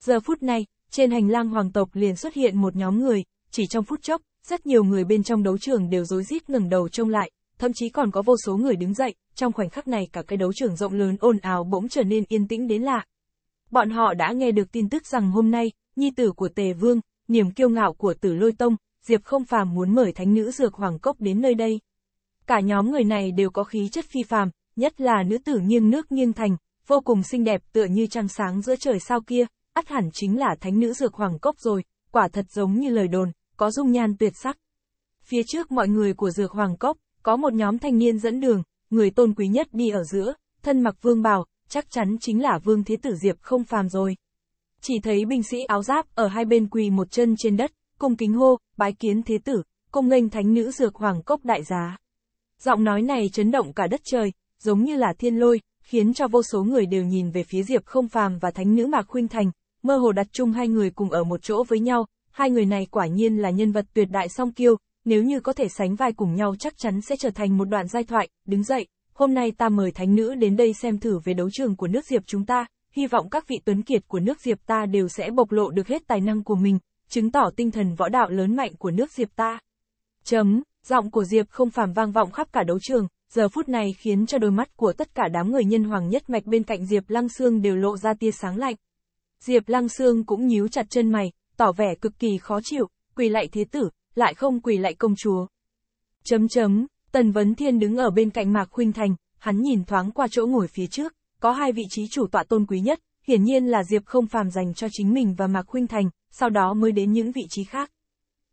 Giờ phút này, trên hành lang hoàng tộc liền xuất hiện một nhóm người, chỉ trong phút chốc, rất nhiều người bên trong đấu trường đều rối rít ngẩng đầu trông lại, thậm chí còn có vô số người đứng dậy, trong khoảnh khắc này cả cái đấu trường rộng lớn ồn ào bỗng trở nên yên tĩnh đến lạ. Bọn họ đã nghe được tin tức rằng hôm nay, nhi tử của Tề Vương, niềm kiêu ngạo của Tử Lôi Tông, Diệp Không Phàm muốn mời thánh nữ Dược Hoàng Cốc đến nơi đây. Cả nhóm người này đều có khí chất phi phàm, nhất là nữ tử nghiêng nước nghiêng thành, vô cùng xinh đẹp tựa như trăng sáng giữa trời sao kia, ắt hẳn chính là thánh nữ dược hoàng cốc rồi, quả thật giống như lời đồn, có dung nhan tuyệt sắc. Phía trước mọi người của dược hoàng cốc, có một nhóm thanh niên dẫn đường, người tôn quý nhất đi ở giữa, thân mặc vương bào, chắc chắn chính là vương thế tử diệp không phàm rồi. Chỉ thấy binh sĩ áo giáp ở hai bên quỳ một chân trên đất, cung kính hô, bái kiến thế tử, cung nghênh thánh nữ dược hoàng cốc đại giá. Giọng nói này chấn động cả đất trời, giống như là thiên lôi, khiến cho vô số người đều nhìn về phía Diệp không phàm và thánh nữ Mạc Khuynh Thành, mơ hồ đặt chung hai người cùng ở một chỗ với nhau, hai người này quả nhiên là nhân vật tuyệt đại song kiêu, nếu như có thể sánh vai cùng nhau chắc chắn sẽ trở thành một đoạn giai thoại, đứng dậy, hôm nay ta mời thánh nữ đến đây xem thử về đấu trường của nước Diệp chúng ta, hy vọng các vị tuấn kiệt của nước Diệp ta đều sẽ bộc lộ được hết tài năng của mình, chứng tỏ tinh thần võ đạo lớn mạnh của nước Diệp ta. Chấm, giọng của Diệp không phàm vang vọng khắp cả đấu trường, giờ phút này khiến cho đôi mắt của tất cả đám người nhân hoàng nhất mạch bên cạnh Diệp Lăng Sương đều lộ ra tia sáng lạnh. Diệp Lăng Sương cũng nhíu chặt chân mày, tỏ vẻ cực kỳ khó chịu, quỳ lại thế tử, lại không quỳ lại công chúa. Chấm chấm, Tần Vấn Thiên đứng ở bên cạnh Mạc Khuynh Thành, hắn nhìn thoáng qua chỗ ngồi phía trước, có hai vị trí chủ tọa tôn quý nhất, hiển nhiên là Diệp không phàm dành cho chính mình và Mạc Khuynh Thành, sau đó mới đến những vị trí khác.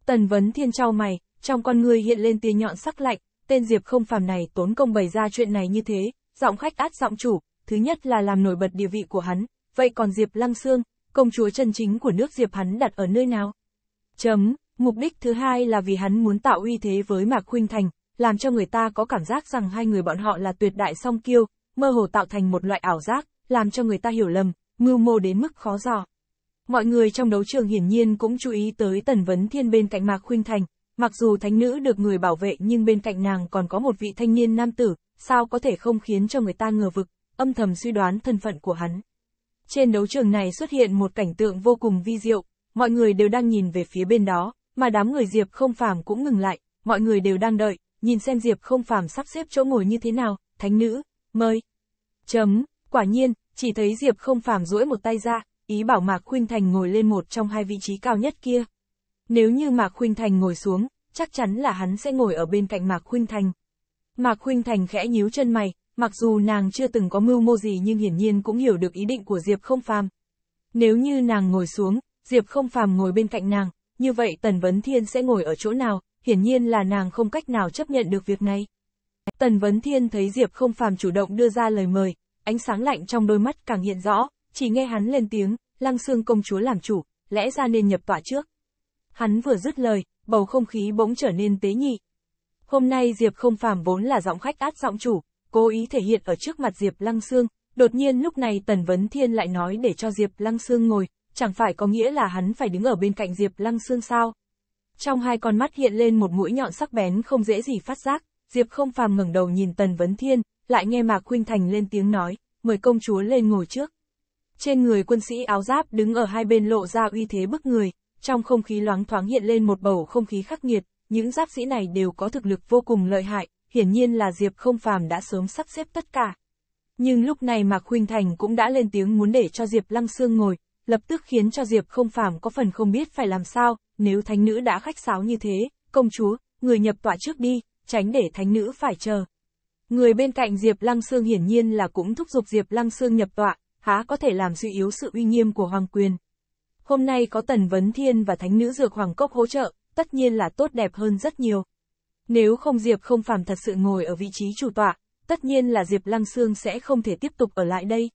Tần Vấn Thiên trao mày, trong con người hiện lên tia nhọn sắc lạnh, tên Diệp không phàm này tốn công bày ra chuyện này như thế, giọng khách át giọng chủ, thứ nhất là làm nổi bật địa vị của hắn, vậy còn Diệp Lăng Sương, công chúa chân chính của nước Diệp hắn đặt ở nơi nào? Chấm, mục đích thứ hai là vì hắn muốn tạo uy thế với Mạc Khuynh Thành, làm cho người ta có cảm giác rằng hai người bọn họ là tuyệt đại song kiêu, mơ hồ tạo thành một loại ảo giác, làm cho người ta hiểu lầm, mưu mô đến mức khó dò. Mọi người trong đấu trường hiển nhiên cũng chú ý tới tần vấn thiên bên cạnh Mạc Khuynh Thành, Mặc dù thánh nữ được người bảo vệ nhưng bên cạnh nàng còn có một vị thanh niên nam tử, sao có thể không khiến cho người ta ngờ vực, âm thầm suy đoán thân phận của hắn. Trên đấu trường này xuất hiện một cảnh tượng vô cùng vi diệu, mọi người đều đang nhìn về phía bên đó, mà đám người Diệp không phàm cũng ngừng lại, mọi người đều đang đợi, nhìn xem Diệp không phàm sắp xếp chỗ ngồi như thế nào, thánh nữ, mời. Chấm, quả nhiên, chỉ thấy Diệp không phàm duỗi một tay ra, ý bảo Mạc Khuynh Thành ngồi lên một trong hai vị trí cao nhất kia, nếu như Mạc Khuynh Thành ngồi xuống, chắc chắn là hắn sẽ ngồi ở bên cạnh Mạc Khuynh Thành. Mạc Khuynh Thành khẽ nhíu chân mày, mặc dù nàng chưa từng có mưu mô gì nhưng hiển nhiên cũng hiểu được ý định của Diệp Không Phàm. Nếu như nàng ngồi xuống, Diệp Không Phàm ngồi bên cạnh nàng, như vậy Tần Vấn Thiên sẽ ngồi ở chỗ nào, hiển nhiên là nàng không cách nào chấp nhận được việc này. Tần Vấn Thiên thấy Diệp Không Phàm chủ động đưa ra lời mời, ánh sáng lạnh trong đôi mắt càng hiện rõ, chỉ nghe hắn lên tiếng, Lăng Xương công chúa làm chủ, lẽ ra nên nhập tọa trước. Hắn vừa dứt lời, bầu không khí bỗng trở nên tế nhị. Hôm nay Diệp không phàm vốn là giọng khách át giọng chủ, cố ý thể hiện ở trước mặt Diệp Lăng Sương, đột nhiên lúc này Tần Vấn Thiên lại nói để cho Diệp Lăng Sương ngồi, chẳng phải có nghĩa là hắn phải đứng ở bên cạnh Diệp Lăng Sương sao? Trong hai con mắt hiện lên một mũi nhọn sắc bén không dễ gì phát giác, Diệp không phàm ngẩng đầu nhìn Tần Vấn Thiên, lại nghe Mạc Khuynh Thành lên tiếng nói, mời công chúa lên ngồi trước. Trên người quân sĩ áo giáp đứng ở hai bên lộ ra uy thế bức người, trong không khí loáng thoáng hiện lên một bầu không khí khắc nghiệt, những giáp sĩ này đều có thực lực vô cùng lợi hại, hiển nhiên là Diệp không phàm đã sớm sắp xếp tất cả. Nhưng lúc này Mạc Khuynh Thành cũng đã lên tiếng muốn để cho Diệp Lăng xương ngồi, lập tức khiến cho Diệp không phàm có phần không biết phải làm sao, nếu thánh nữ đã khách sáo như thế, công chúa, người nhập tọa trước đi, tránh để thánh nữ phải chờ. Người bên cạnh Diệp Lăng xương hiển nhiên là cũng thúc giục Diệp Lăng xương nhập tọa, há có thể làm suy yếu sự uy nghiêm của hoàng quyền. Hôm nay có Tần Vấn Thiên và Thánh Nữ Dược Hoàng Cốc hỗ trợ, tất nhiên là tốt đẹp hơn rất nhiều. Nếu không Diệp không phàm thật sự ngồi ở vị trí chủ tọa, tất nhiên là Diệp Lăng Sương sẽ không thể tiếp tục ở lại đây.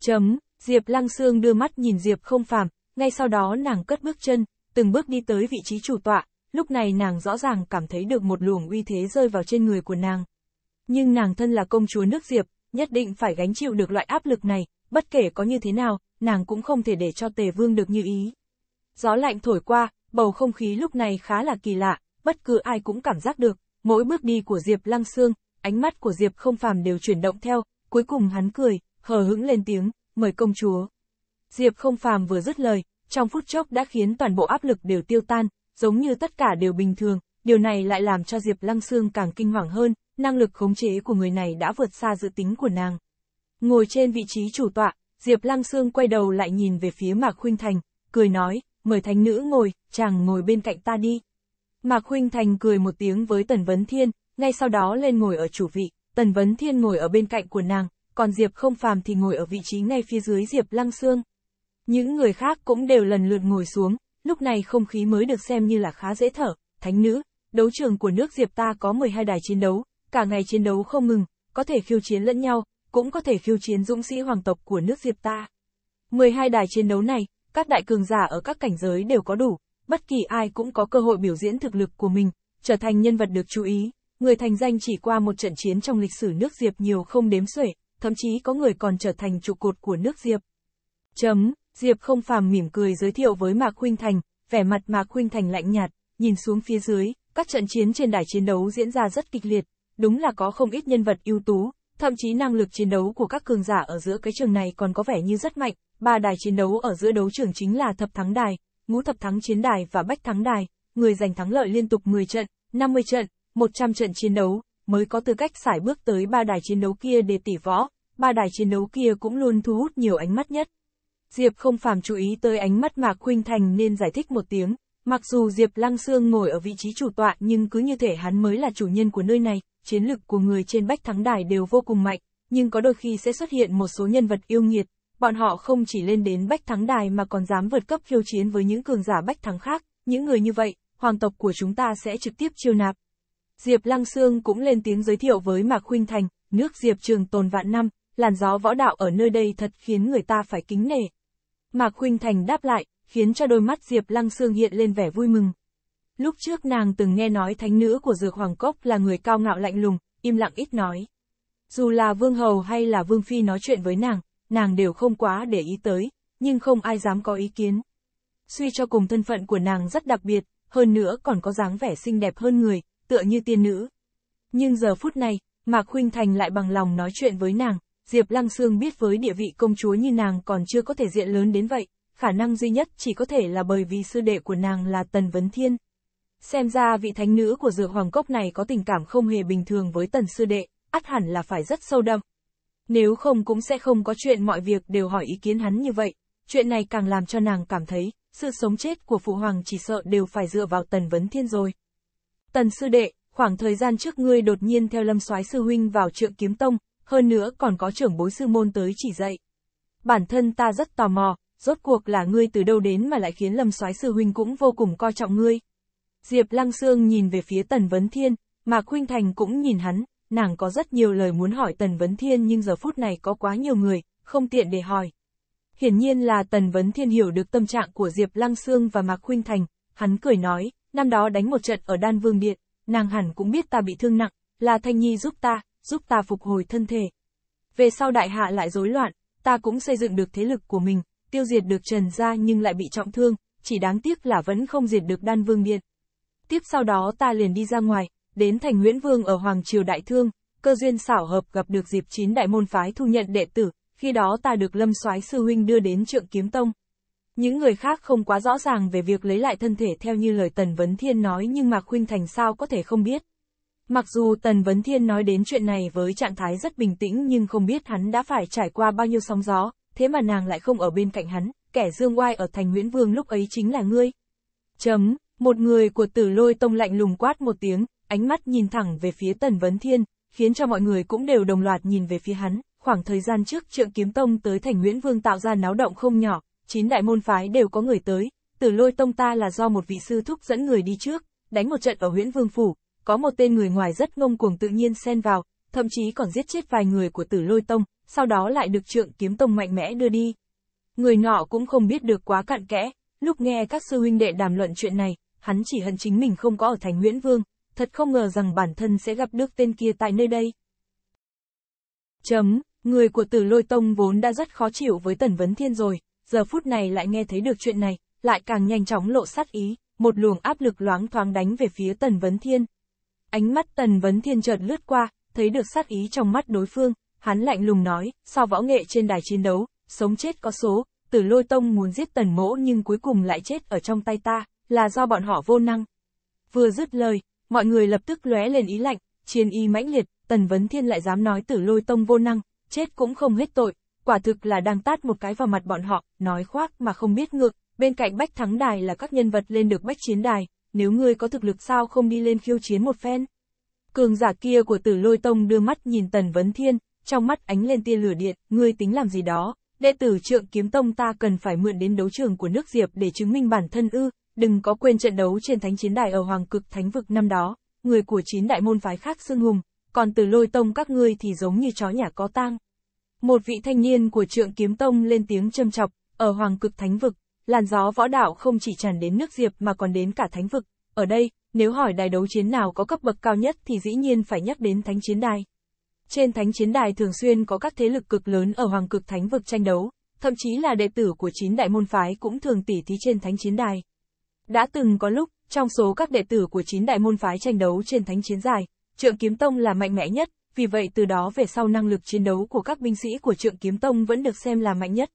Chấm, Diệp Lăng Sương đưa mắt nhìn Diệp không phàm, ngay sau đó nàng cất bước chân, từng bước đi tới vị trí chủ tọa, lúc này nàng rõ ràng cảm thấy được một luồng uy thế rơi vào trên người của nàng. Nhưng nàng thân là công chúa nước Diệp, nhất định phải gánh chịu được loại áp lực này, bất kể có như thế nào, nàng cũng không thể để cho tề vương được như ý. Gió lạnh thổi qua, bầu không khí lúc này khá là kỳ lạ, bất cứ ai cũng cảm giác được, mỗi bước đi của Diệp Lăng Sương, ánh mắt của Diệp không phàm đều chuyển động theo, cuối cùng hắn cười, hờ hững lên tiếng, mời công chúa. Diệp không phàm vừa dứt lời, trong phút chốc đã khiến toàn bộ áp lực đều tiêu tan, giống như tất cả đều bình thường, điều này lại làm cho Diệp Lăng Sương càng kinh hoàng hơn, năng lực khống chế của người này đã vượt xa dự tính của nàng. Ngồi trên vị trí chủ tọa, Diệp Lăng Sương quay đầu lại nhìn về phía Mạc Khuynh Thành, cười nói, mời thánh nữ ngồi, chàng ngồi bên cạnh ta đi. Mạc Khuynh Thành cười một tiếng với Tần Vấn Thiên, ngay sau đó lên ngồi ở chủ vị, Tần Vấn Thiên ngồi ở bên cạnh của nàng, còn Diệp không phàm thì ngồi ở vị trí ngay phía dưới Diệp Lăng Sương. Những người khác cũng đều lần lượt ngồi xuống, lúc này không khí mới được xem như là khá dễ thở, thánh nữ, đấu trường của nước Diệp ta có 12 đài chiến đấu, cả ngày chiến đấu không ngừng, có thể khiêu chiến lẫn nhau, cũng có thể khiêu chiến dũng sĩ hoàng tộc của nước Diệp ta. 12 đài chiến đấu này, các đại cường giả ở các cảnh giới đều có đủ, bất kỳ ai cũng có cơ hội biểu diễn thực lực của mình, trở thành nhân vật được chú ý, người thành danh chỉ qua một trận chiến trong lịch sử nước Diệp nhiều không đếm xuể, thậm chí có người còn trở thành trụ cột của nước Diệp. Chấm, Diệp không phàm mỉm cười giới thiệu với Mạc Huynh Thành, vẻ mặt Mạc Huynh Thành lạnh nhạt, nhìn xuống phía dưới, các trận chiến trên đài chiến đấu diễn ra rất kịch liệt, đúng là có không ít nhân vật ưu tú, Thậm chí năng lực chiến đấu của các cường giả ở giữa cái trường này còn có vẻ như rất mạnh, ba đài chiến đấu ở giữa đấu trường chính là thập thắng đài, ngũ thập thắng chiến đài và bách thắng đài, người giành thắng lợi liên tục 10 trận, 50 trận, 100 trận chiến đấu, mới có tư cách xải bước tới ba đài chiến đấu kia để tỉ võ, ba đài chiến đấu kia cũng luôn thu hút nhiều ánh mắt nhất. Diệp không phàm chú ý tới ánh mắt Mạc Khuynh Thành nên giải thích một tiếng, mặc dù Diệp Lăng Sương ngồi ở vị trí chủ tọa nhưng cứ như thể hắn mới là chủ nhân của nơi này, chiến lực của người trên bách thắng đài đều vô cùng mạnh, nhưng có đôi khi sẽ xuất hiện một số nhân vật yêu nghiệt, bọn họ không chỉ lên đến bách thắng đài mà còn dám vượt cấp khiêu chiến với những cường giả bách thắng khác, những người như vậy, hoàng tộc của chúng ta sẽ trực tiếp chiêu nạp. Diệp Lăng Sương cũng lên tiếng giới thiệu với Mạc Khuynh Thành, nước Diệp trường tồn vạn năm, làn gió võ đạo ở nơi đây thật khiến người ta phải kính nể. Mạc Khuynh Thành đáp lại, khiến cho đôi mắt Diệp Lăng Sương hiện lên vẻ vui mừng. Lúc trước nàng từng nghe nói thánh nữ của dược hoàng cốc là người cao ngạo lạnh lùng, im lặng ít nói. Dù là vương hầu hay là vương phi nói chuyện với nàng, nàng đều không quá để ý tới, nhưng không ai dám có ý kiến. Suy cho cùng thân phận của nàng rất đặc biệt, hơn nữa còn có dáng vẻ xinh đẹp hơn người, tựa như tiên nữ. Nhưng giờ phút này, Mạc Khuynh Thành lại bằng lòng nói chuyện với nàng, Diệp Lăng Sương biết với địa vị công chúa như nàng còn chưa có thể diện lớn đến vậy, khả năng duy nhất chỉ có thể là bởi vì sư đệ của nàng là Tần Vấn Thiên, Xem ra vị thánh nữ của dược hoàng cốc này có tình cảm không hề bình thường với tần sư đệ, ắt hẳn là phải rất sâu đậm. Nếu không cũng sẽ không có chuyện mọi việc đều hỏi ý kiến hắn như vậy, chuyện này càng làm cho nàng cảm thấy, sự sống chết của phụ hoàng chỉ sợ đều phải dựa vào tần vấn thiên rồi. Tần sư đệ, khoảng thời gian trước ngươi đột nhiên theo lâm soái sư huynh vào trượng kiếm tông, hơn nữa còn có trưởng bối sư môn tới chỉ dạy. Bản thân ta rất tò mò, rốt cuộc là ngươi từ đâu đến mà lại khiến lâm soái sư huynh cũng vô cùng coi trọng ngươi. Diệp Lăng Sương nhìn về phía Tần Vấn Thiên, mà Khuynh Thành cũng nhìn hắn, nàng có rất nhiều lời muốn hỏi Tần Vấn Thiên nhưng giờ phút này có quá nhiều người, không tiện để hỏi. Hiển nhiên là Tần Vấn Thiên hiểu được tâm trạng của Diệp Lăng Sương và Mạc Khuynh Thành, hắn cười nói, năm đó đánh một trận ở Đan Vương Điện, nàng hẳn cũng biết ta bị thương nặng, là Thanh Nhi giúp ta, giúp ta phục hồi thân thể. Về sau đại hạ lại rối loạn, ta cũng xây dựng được thế lực của mình, tiêu diệt được Trần gia nhưng lại bị trọng thương, chỉ đáng tiếc là vẫn không diệt được Đan Vương Điện tiếp sau đó ta liền đi ra ngoài, đến thành Nguyễn Vương ở Hoàng Triều Đại Thương, cơ duyên xảo hợp gặp được dịp Chín Đại Môn Phái thu nhận đệ tử, khi đó ta được Lâm soái Sư Huynh đưa đến trượng kiếm tông. Những người khác không quá rõ ràng về việc lấy lại thân thể theo như lời Tần Vấn Thiên nói nhưng Mạc Khuynh Thành sao có thể không biết. Mặc dù Tần Vấn Thiên nói đến chuyện này với trạng thái rất bình tĩnh nhưng không biết hắn đã phải trải qua bao nhiêu sóng gió, thế mà nàng lại không ở bên cạnh hắn, kẻ dương oai ở thành Nguyễn Vương lúc ấy chính là ngươi. Chấm. Một người của tử lôi tông lạnh lùng quát một tiếng, ánh mắt nhìn thẳng về phía Tần Vấn Thiên, khiến cho mọi người cũng đều đồng loạt nhìn về phía hắn. Khoảng thời gian trước trượng kiếm tông tới thành Nguyễn Vương tạo ra náo động không nhỏ, chín đại môn phái đều có người tới, tử lôi tông ta là do một vị sư thúc dẫn người đi trước, đánh một trận ở nguyễn Vương Phủ, có một tên người ngoài rất ngông cuồng tự nhiên xen vào, thậm chí còn giết chết vài người của tử lôi tông, sau đó lại được trượng kiếm tông mạnh mẽ đưa đi. Người nọ cũng không biết được quá cặn kẽ, lúc nghe các sư huynh đệ đàm luận chuyện này, hắn chỉ hận chính mình không có ở thành Nguyễn Vương, thật không ngờ rằng bản thân sẽ gặp được tên kia tại nơi đây. Chấm, người của tử lôi tông vốn đã rất khó chịu với Tần Vấn Thiên rồi, giờ phút này lại nghe thấy được chuyện này, lại càng nhanh chóng lộ sát ý, một luồng áp lực loáng thoáng đánh về phía Tần Vấn Thiên. Ánh mắt Tần Vấn Thiên chợt lướt qua, thấy được sát ý trong mắt đối phương, hắn lạnh lùng nói, sau võ nghệ trên đài chiến đấu, sống chết có số, tử lôi tông muốn giết Tần Mỗ nhưng cuối cùng lại chết ở trong tay ta, là do bọn họ vô năng. Vừa dứt lời, mọi người lập tức lóe lên ý lạnh, chiến y mãnh liệt, Tần Vấn Thiên lại dám nói tử lôi tông vô năng, chết cũng không hết tội, quả thực là đang tát một cái vào mặt bọn họ, nói khoác mà không biết ngược, bên cạnh Bách Thắng Đài là các nhân vật lên được Bách Chiến Đài, nếu ngươi có thực lực sao không đi lên khiêu chiến một phen. Cường giả kia của tử lôi tông đưa mắt nhìn Tần Vấn Thiên, trong mắt ánh lên tia lửa điện, ngươi tính làm gì đó, đệ tử trượng kiếm tông ta cần phải mượn đến đấu trường của nước Diệp để chứng minh bản thân ư, đừng có quên trận đấu trên thánh chiến đài ở Hoàng Cực Thánh Vực năm đó, người của chín đại môn phái khác xưng hùng, còn từ lôi tông các ngươi thì giống như chó nhà có tang. Một vị thanh niên của trượng kiếm tông lên tiếng châm chọc, ở Hoàng Cực Thánh Vực, làn gió võ đạo không chỉ tràn đến nước diệp mà còn đến cả thánh vực, ở đây, nếu hỏi đài đấu chiến nào có cấp bậc cao nhất thì dĩ nhiên phải nhắc đến thánh chiến đài. Trên thánh chiến đài thường xuyên có các thế lực cực lớn ở Hoàng Cực Thánh Vực tranh đấu, thậm chí là đệ tử của chín đại môn phái cũng thường tỉ thí trên thánh chiến đài. Đã từng có lúc, trong số các đệ tử của chín đại môn phái tranh đấu trên thánh chiến dài, Trượng Kiếm Tông là mạnh mẽ nhất, vì vậy từ đó về sau năng lực chiến đấu của các binh sĩ của Trượng Kiếm Tông vẫn được xem là mạnh nhất.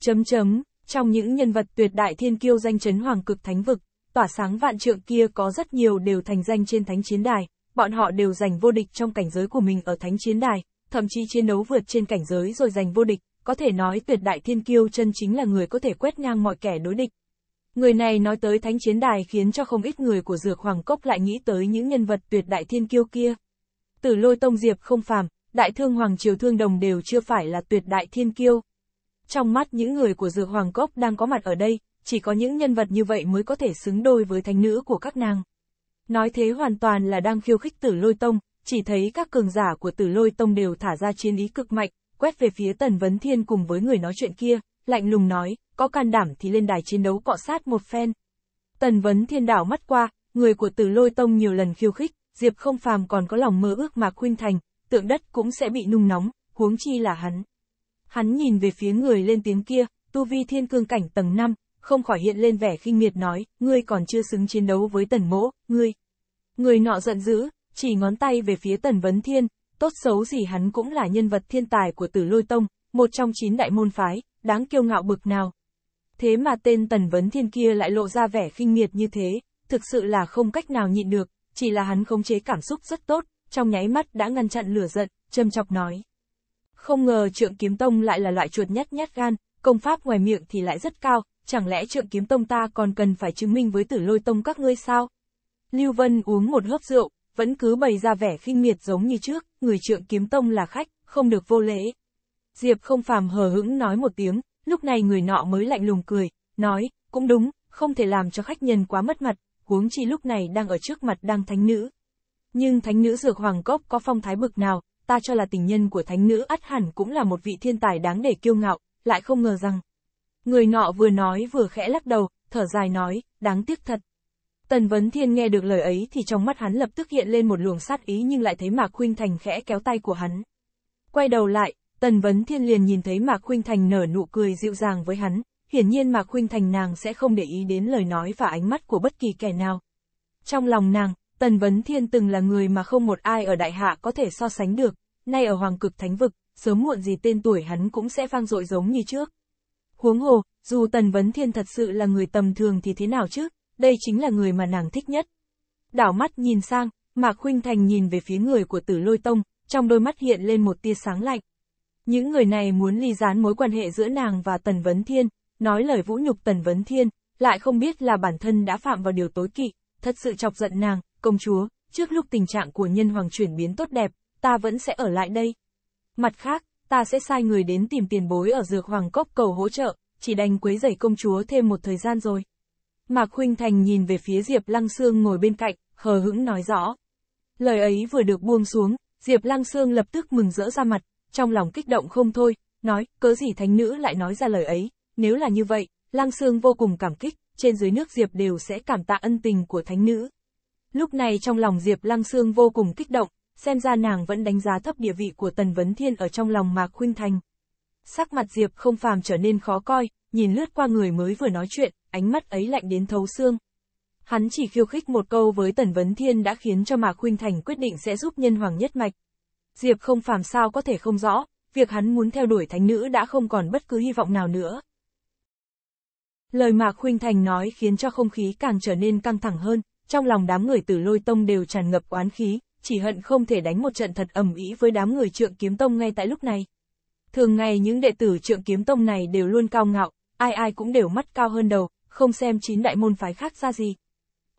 Chấm chấm, trong những nhân vật tuyệt đại thiên kiêu danh chấn hoàng cực thánh vực, tỏa sáng vạn trượng kia có rất nhiều đều thành danh trên thánh chiến đài, bọn họ đều giành vô địch trong cảnh giới của mình ở thánh chiến đài, thậm chí chiến đấu vượt trên cảnh giới rồi giành vô địch, có thể nói tuyệt đại thiên kiêu chân chính là người có thể quét ngang mọi kẻ đối địch. Người này nói tới thánh chiến đài khiến cho không ít người của dược hoàng cốc lại nghĩ tới những nhân vật tuyệt đại thiên kiêu kia. Tử lôi tông diệp không phàm, đại thương hoàng triều thương đồng đều chưa phải là tuyệt đại thiên kiêu. Trong mắt những người của dược hoàng cốc đang có mặt ở đây, chỉ có những nhân vật như vậy mới có thể xứng đôi với thánh nữ của các nàng. Nói thế hoàn toàn là đang khiêu khích tử lôi tông, chỉ thấy các cường giả của tử lôi tông đều thả ra chiến ý cực mạnh, quét về phía tần vấn thiên cùng với người nói chuyện kia, lạnh lùng nói, có can đảm thì lên đài chiến đấu cọ sát một phen. Tần vấn thiên đảo mắt qua, người của tử lôi tông nhiều lần khiêu khích, Diệp không phàm còn có lòng mơ ước mà khuyên thành, tượng đất cũng sẽ bị nung nóng, huống chi là hắn. Hắn nhìn về phía người lên tiếng kia, tu vi thiên cương cảnh tầng 5, không khỏi hiện lên vẻ khinh miệt nói, ngươi còn chưa xứng chiến đấu với tần mỗ, ngươi. Người nọ giận dữ, chỉ ngón tay về phía tần vấn thiên, tốt xấu gì hắn cũng là nhân vật thiên tài của tử lôi tông, một trong chín đại môn phái, đáng kiêu ngạo bực nào. Thế mà tên tần vấn thiên kia lại lộ ra vẻ khinh miệt như thế, thực sự là không cách nào nhịn được, chỉ là hắn khống chế cảm xúc rất tốt, trong nháy mắt đã ngăn chặn lửa giận, châm chọc nói. Không ngờ trượng kiếm tông lại là loại chuột nhát nhát gan, công pháp ngoài miệng thì lại rất cao, chẳng lẽ trượng kiếm tông ta còn cần phải chứng minh với tử lôi tông các ngươi sao? Lưu Vân uống một hớp rượu, vẫn cứ bày ra vẻ khinh miệt giống như trước, người trượng kiếm tông là khách, không được vô lễ. Diệp không phàm hờ hững nói một tiếng, lúc này người nọ mới lạnh lùng cười, nói, cũng đúng, không thể làm cho khách nhân quá mất mặt, huống chi lúc này đang ở trước mặt đang thánh nữ. Nhưng thánh nữ dược hoàng cốc có phong thái bực nào, ta cho là tình nhân của thánh nữ ắt hẳn cũng là một vị thiên tài đáng để kiêu ngạo, lại không ngờ rằng. Người nọ vừa nói vừa khẽ lắc đầu, thở dài nói, đáng tiếc thật. Tần Vấn Thiên nghe được lời ấy thì trong mắt hắn lập tức hiện lên một luồng sát ý nhưng lại thấy Mạc Khuynh Thành khẽ kéo tay của hắn. Quay đầu lại, Tần Vấn Thiên liền nhìn thấy Mạc Khuynh Thành nở nụ cười dịu dàng với hắn, hiển nhiên Mạc Khuynh Thành nàng sẽ không để ý đến lời nói và ánh mắt của bất kỳ kẻ nào. Trong lòng nàng, Tần Vấn Thiên từng là người mà không một ai ở đại hạ có thể so sánh được, nay ở Hoàng Cực Thánh Vực, sớm muộn gì tên tuổi hắn cũng sẽ vang dội giống như trước. Huống hồ, dù Tần Vấn Thiên thật sự là người tầm thường thì thế nào chứ, đây chính là người mà nàng thích nhất. Đảo mắt nhìn sang, Mạc Khuynh Thành nhìn về phía người của Tử Lôi Tông, trong đôi mắt hiện lên một tia sáng lạnh. Những người này muốn ly gián mối quan hệ giữa nàng và Tần Vấn Thiên, nói lời vũ nhục Tần Vấn Thiên, lại không biết là bản thân đã phạm vào điều tối kỵ, thật sự chọc giận nàng, công chúa, trước lúc tình trạng của nhân hoàng chuyển biến tốt đẹp, ta vẫn sẽ ở lại đây. Mặt khác, ta sẽ sai người đến tìm tiền bối ở dược hoàng cốc cầu hỗ trợ, chỉ đành quấy rầy công chúa thêm một thời gian rồi. Mạc Huynh Thành nhìn về phía Diệp Lăng Sương ngồi bên cạnh, hờ hững nói rõ. Lời ấy vừa được buông xuống, Diệp Lăng Sương lập tức mừng rỡ ra mặt, trong lòng kích động không thôi, nói, cớ gì thánh nữ lại nói ra lời ấy, nếu là như vậy, Lăng Sương vô cùng cảm kích, trên dưới nước Diệp đều sẽ cảm tạ ân tình của thánh nữ. Lúc này trong lòng Diệp Lăng Sương vô cùng kích động, xem ra nàng vẫn đánh giá thấp địa vị của Tần Vấn Thiên ở trong lòng Mạc Khuynh Thành. Sắc mặt Diệp không phàm trở nên khó coi, nhìn lướt qua người mới vừa nói chuyện, ánh mắt ấy lạnh đến thấu xương. Hắn chỉ khiêu khích một câu với Tần Vấn Thiên đã khiến cho Mạc Khuynh Thành quyết định sẽ giúp nhân hoàng nhất mạch, Diệp không phàm sao có thể không rõ, việc hắn muốn theo đuổi thánh nữ đã không còn bất cứ hy vọng nào nữa. Lời Mạc Khuynh Thành nói khiến cho không khí càng trở nên căng thẳng hơn, trong lòng đám người tử lôi tông đều tràn ngập oán khí, chỉ hận không thể đánh một trận thật ẩm ý với đám người trượng kiếm tông ngay tại lúc này. Thường ngày những đệ tử trượng kiếm tông này đều luôn cao ngạo, ai ai cũng đều mắt cao hơn đầu, không xem chín đại môn phái khác ra gì.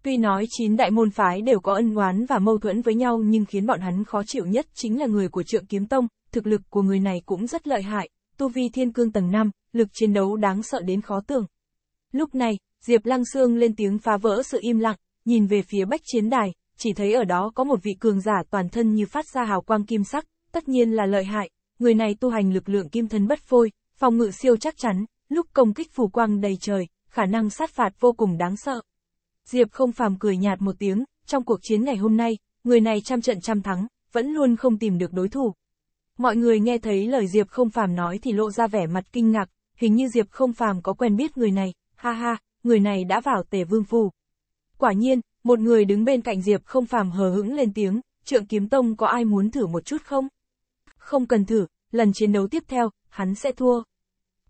Tuy nói chín đại môn phái đều có ân oán và mâu thuẫn với nhau nhưng khiến bọn hắn khó chịu nhất chính là người của trượng kiếm tông, thực lực của người này cũng rất lợi hại, tu vi thiên cương tầng 5, lực chiến đấu đáng sợ đến khó tưởng. Lúc này, Diệp Lăng Sương lên tiếng phá vỡ sự im lặng, nhìn về phía bách chiến đài, chỉ thấy ở đó có một vị cường giả toàn thân như phát ra hào quang kim sắc, tất nhiên là lợi hại, người này tu hành lực lượng kim thân bất phôi, phòng ngự siêu chắc chắn, lúc công kích phù quang đầy trời, khả năng sát phạt vô cùng đáng sợ. Diệp không phàm cười nhạt một tiếng, trong cuộc chiến ngày hôm nay, người này trăm trận trăm thắng, vẫn luôn không tìm được đối thủ. Mọi người nghe thấy lời Diệp không phàm nói thì lộ ra vẻ mặt kinh ngạc, hình như Diệp không phàm có quen biết người này, ha ha, người này đã vào tề vương phù. Quả nhiên, một người đứng bên cạnh Diệp không phàm hờ hững lên tiếng, trượng kiếm tông có ai muốn thử một chút không? Không cần thử, lần chiến đấu tiếp theo, hắn sẽ thua.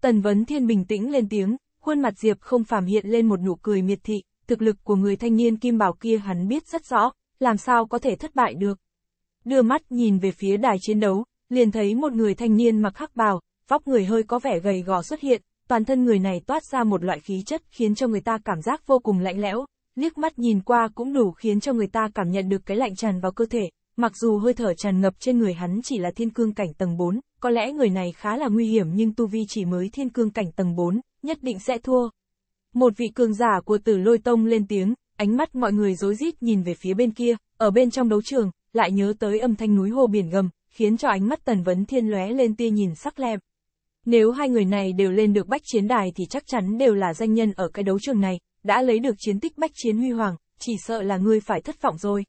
Tần Vấn Thiên bình tĩnh lên tiếng, khuôn mặt Diệp không phàm hiện lên một nụ cười miệt thị thực lực của người thanh niên kim bảo kia hắn biết rất rõ, làm sao có thể thất bại được. Đưa mắt nhìn về phía đài chiến đấu, liền thấy một người thanh niên mặc khắc bào, vóc người hơi có vẻ gầy gò xuất hiện, toàn thân người này toát ra một loại khí chất khiến cho người ta cảm giác vô cùng lạnh lẽo, liếc mắt nhìn qua cũng đủ khiến cho người ta cảm nhận được cái lạnh tràn vào cơ thể, mặc dù hơi thở tràn ngập trên người hắn chỉ là thiên cương cảnh tầng 4, có lẽ người này khá là nguy hiểm nhưng tu vi chỉ mới thiên cương cảnh tầng 4, nhất định sẽ thua. Một vị cường giả của tử lôi tông lên tiếng, ánh mắt mọi người rối rít nhìn về phía bên kia, ở bên trong đấu trường, lại nhớ tới âm thanh núi hồ biển gầm, khiến cho ánh mắt tần vấn thiên lóe lên tia nhìn sắc lẹm. Nếu hai người này đều lên được bách chiến đài thì chắc chắn đều là danh nhân ở cái đấu trường này, đã lấy được chiến tích bách chiến huy hoàng, chỉ sợ là ngươi phải thất vọng rồi.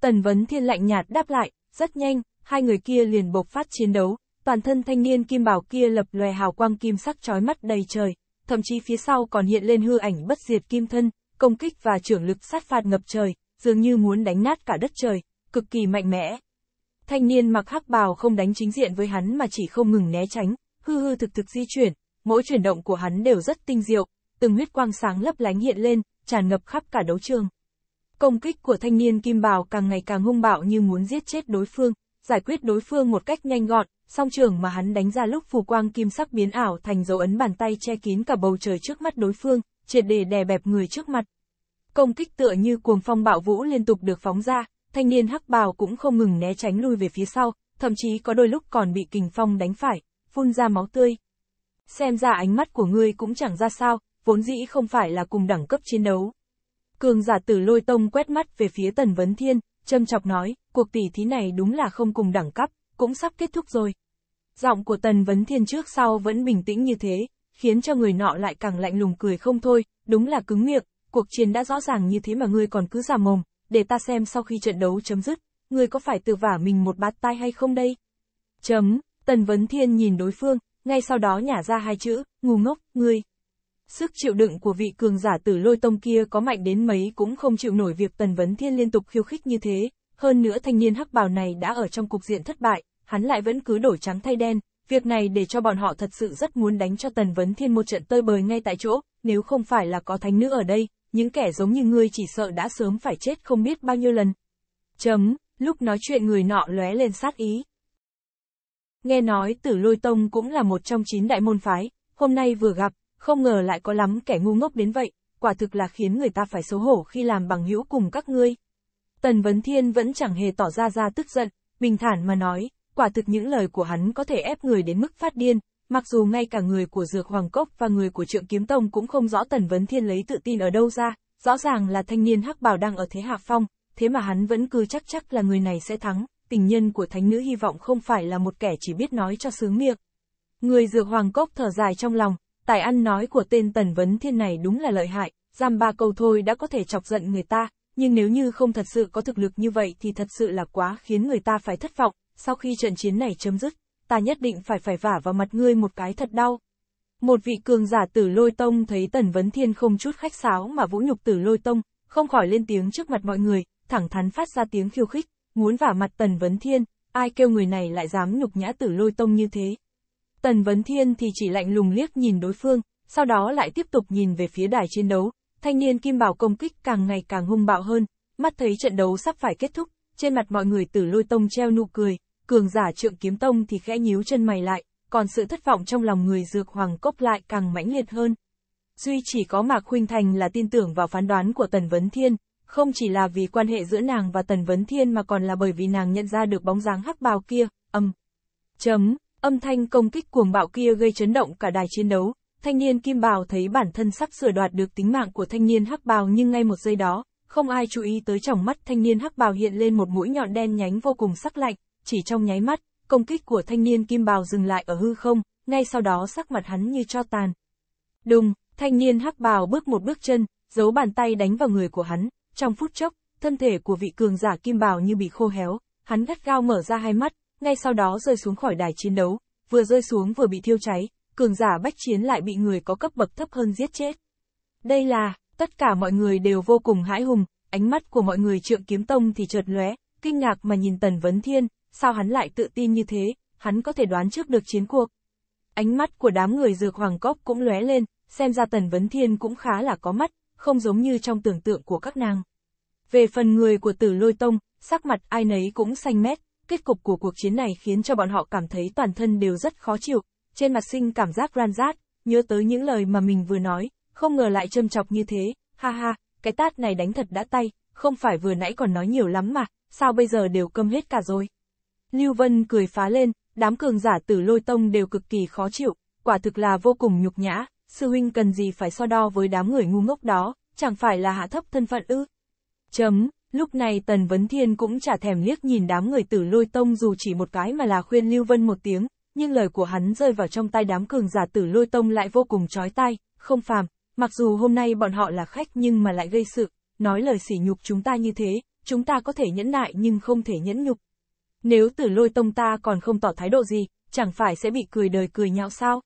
Tần vấn thiên lạnh nhạt đáp lại, rất nhanh, hai người kia liền bộc phát chiến đấu, toàn thân thanh niên kim bảo kia lập lòe hào quang kim sắc chói mắt đầy trời, thậm chí phía sau còn hiện lên hư ảnh bất diệt kim thân, công kích và trưởng lực sát phạt ngập trời, dường như muốn đánh nát cả đất trời, cực kỳ mạnh mẽ. Thanh niên mặc hắc bào không đánh chính diện với hắn mà chỉ không ngừng né tránh, hư hư thực thực di chuyển, mỗi chuyển động của hắn đều rất tinh diệu, từng huyết quang sáng lấp lánh hiện lên, tràn ngập khắp cả đấu trường. Công kích của thanh niên kim bào càng ngày càng hung bạo như muốn giết chết đối phương, giải quyết đối phương một cách nhanh gọn, song trường mà hắn đánh ra lúc phù quang kim sắc biến ảo thành dấu ấn bàn tay che kín cả bầu trời trước mắt đối phương, triệt để đè bẹp người trước mặt. Công kích tựa như cuồng phong bạo vũ liên tục được phóng ra, thanh niên hắc bào cũng không ngừng né tránh lui về phía sau, thậm chí có đôi lúc còn bị kình phong đánh phải, phun ra máu tươi. Xem ra ánh mắt của ngươi cũng chẳng ra sao, vốn dĩ không phải là cùng đẳng cấp chiến đấu. Cường giả tử lôi tông quét mắt về phía tần vấn thiên, châm chọc nói, cuộc tỷ thí này đúng là không cùng đẳng cấp, cũng sắp kết thúc rồi. Giọng của Tần Vấn Thiên trước sau vẫn bình tĩnh như thế, khiến cho người nọ lại càng lạnh lùng cười không thôi, đúng là cứng miệng, cuộc chiến đã rõ ràng như thế mà ngươi còn cứ giả mồm, để ta xem sau khi trận đấu chấm dứt, ngươi có phải tự vả mình một bát tai hay không đây? Chấm, Tần Vấn Thiên nhìn đối phương, ngay sau đó nhả ra hai chữ, ngu ngốc, ngươi. Sức chịu đựng của vị cường giả tử lôi tông kia có mạnh đến mấy cũng không chịu nổi việc Tần Vấn Thiên liên tục khiêu khích như thế, hơn nữa thanh niên hắc bào này đã ở trong cục diện thất bại, hắn lại vẫn cứ đổi trắng thay đen, việc này để cho bọn họ thật sự rất muốn đánh cho Tần Vấn Thiên một trận tơi bời ngay tại chỗ, nếu không phải là có thanh nữ ở đây, những kẻ giống như ngươi chỉ sợ đã sớm phải chết không biết bao nhiêu lần. Chấm, lúc nói chuyện người nọ lóe lên sát ý. Nghe nói tử lôi tông cũng là một trong chín đại môn phái, hôm nay vừa gặp, không ngờ lại có lắm kẻ ngu ngốc đến vậy, quả thực là khiến người ta phải xấu hổ khi làm bằng hữu cùng các ngươi. Tần Vấn Thiên vẫn chẳng hề tỏ ra ra tức giận, bình thản mà nói, quả thực những lời của hắn có thể ép người đến mức phát điên, mặc dù ngay cả người của Dược Hoàng Cốc và người của Trượng Kiếm Tông cũng không rõ Tần Vấn Thiên lấy tự tin ở đâu ra, rõ ràng là thanh niên hắc Bảo đang ở thế hạ phong, thế mà hắn vẫn cứ chắc chắc là người này sẽ thắng, tình nhân của thánh nữ hy vọng không phải là một kẻ chỉ biết nói cho sướng miệng. Người Dược Hoàng Cốc thở dài trong lòng, tài ăn nói của tên tần vấn thiên này đúng là lợi hại, giam ba câu thôi đã có thể chọc giận người ta, nhưng nếu như không thật sự có thực lực như vậy thì thật sự là quá khiến người ta phải thất vọng, sau khi trận chiến này chấm dứt, ta nhất định phải phải vả vào mặt ngươi một cái thật đau. Một vị cường giả tử lôi tông thấy tần vấn thiên không chút khách sáo mà vũ nhục tử lôi tông, không khỏi lên tiếng trước mặt mọi người, thẳng thắn phát ra tiếng khiêu khích, muốn vả mặt tần vấn thiên, ai kêu người này lại dám nhục nhã tử lôi tông như thế. Tần Vấn Thiên thì chỉ lạnh lùng liếc nhìn đối phương, sau đó lại tiếp tục nhìn về phía đài chiến đấu, thanh niên Kim Bảo công kích càng ngày càng hung bạo hơn, mắt thấy trận đấu sắp phải kết thúc, trên mặt mọi người tử lôi tông treo nụ cười, cường giả trượng kiếm tông thì khẽ nhíu chân mày lại, còn sự thất vọng trong lòng người dược hoàng cốc lại càng mãnh liệt hơn. Duy chỉ có Mạc Khuynh Thành là tin tưởng vào phán đoán của Tần Vấn Thiên, không chỉ là vì quan hệ giữa nàng và Tần Vấn Thiên mà còn là bởi vì nàng nhận ra được bóng dáng hắc bào kia, âm. Chấm. Âm thanh công kích cuồng bạo kia gây chấn động cả đài chiến đấu, thanh niên kim bào thấy bản thân sắp sửa đoạt được tính mạng của thanh niên hắc bào nhưng ngay một giây đó, không ai chú ý tới trong mắt thanh niên hắc bào hiện lên một mũi nhọn đen nhánh vô cùng sắc lạnh, chỉ trong nháy mắt, công kích của thanh niên kim bào dừng lại ở hư không, ngay sau đó sắc mặt hắn như cho tàn. Đùng, thanh niên hắc bào bước một bước chân, giấu bàn tay đánh vào người của hắn, trong phút chốc, thân thể của vị cường giả kim bào như bị khô héo, hắn gắt gao mở ra hai mắt, ngay sau đó rơi xuống khỏi đài chiến đấu, vừa rơi xuống vừa bị thiêu cháy, cường giả bách chiến lại bị người có cấp bậc thấp hơn giết chết. Đây là, tất cả mọi người đều vô cùng hãi hùng, ánh mắt của mọi người trượng kiếm tông thì chợt lóe, kinh ngạc mà nhìn Tần Vấn Thiên, sao hắn lại tự tin như thế, hắn có thể đoán trước được chiến cuộc. Ánh mắt của đám người dược hoàng cốc cũng lóe lên, xem ra Tần Vấn Thiên cũng khá là có mắt, không giống như trong tưởng tượng của các nàng. Về phần người của tử lôi tông, sắc mặt ai nấy cũng xanh mét, Kết cục của cuộc chiến này khiến cho bọn họ cảm thấy toàn thân đều rất khó chịu, trên mặt sinh cảm giác ran rát, nhớ tới những lời mà mình vừa nói, không ngờ lại châm chọc như thế, ha ha, cái tát này đánh thật đã tay, không phải vừa nãy còn nói nhiều lắm mà, sao bây giờ đều câm hết cả rồi. Lưu Vân cười phá lên, đám cường giả tử lôi tông đều cực kỳ khó chịu, quả thực là vô cùng nhục nhã, sư huynh cần gì phải so đo với đám người ngu ngốc đó, chẳng phải là hạ thấp thân phận ư. Chấm. Lúc này Tần Vấn Thiên cũng chả thèm liếc nhìn đám người tử lôi tông dù chỉ một cái mà là khuyên Lưu Vân một tiếng, nhưng lời của hắn rơi vào trong tay đám cường giả tử lôi tông lại vô cùng chói tai, không phàm, mặc dù hôm nay bọn họ là khách nhưng mà lại gây sự, nói lời sỉ nhục chúng ta như thế, chúng ta có thể nhẫn nại nhưng không thể nhẫn nhục. Nếu tử lôi tông ta còn không tỏ thái độ gì, chẳng phải sẽ bị cười đời cười nhạo sao?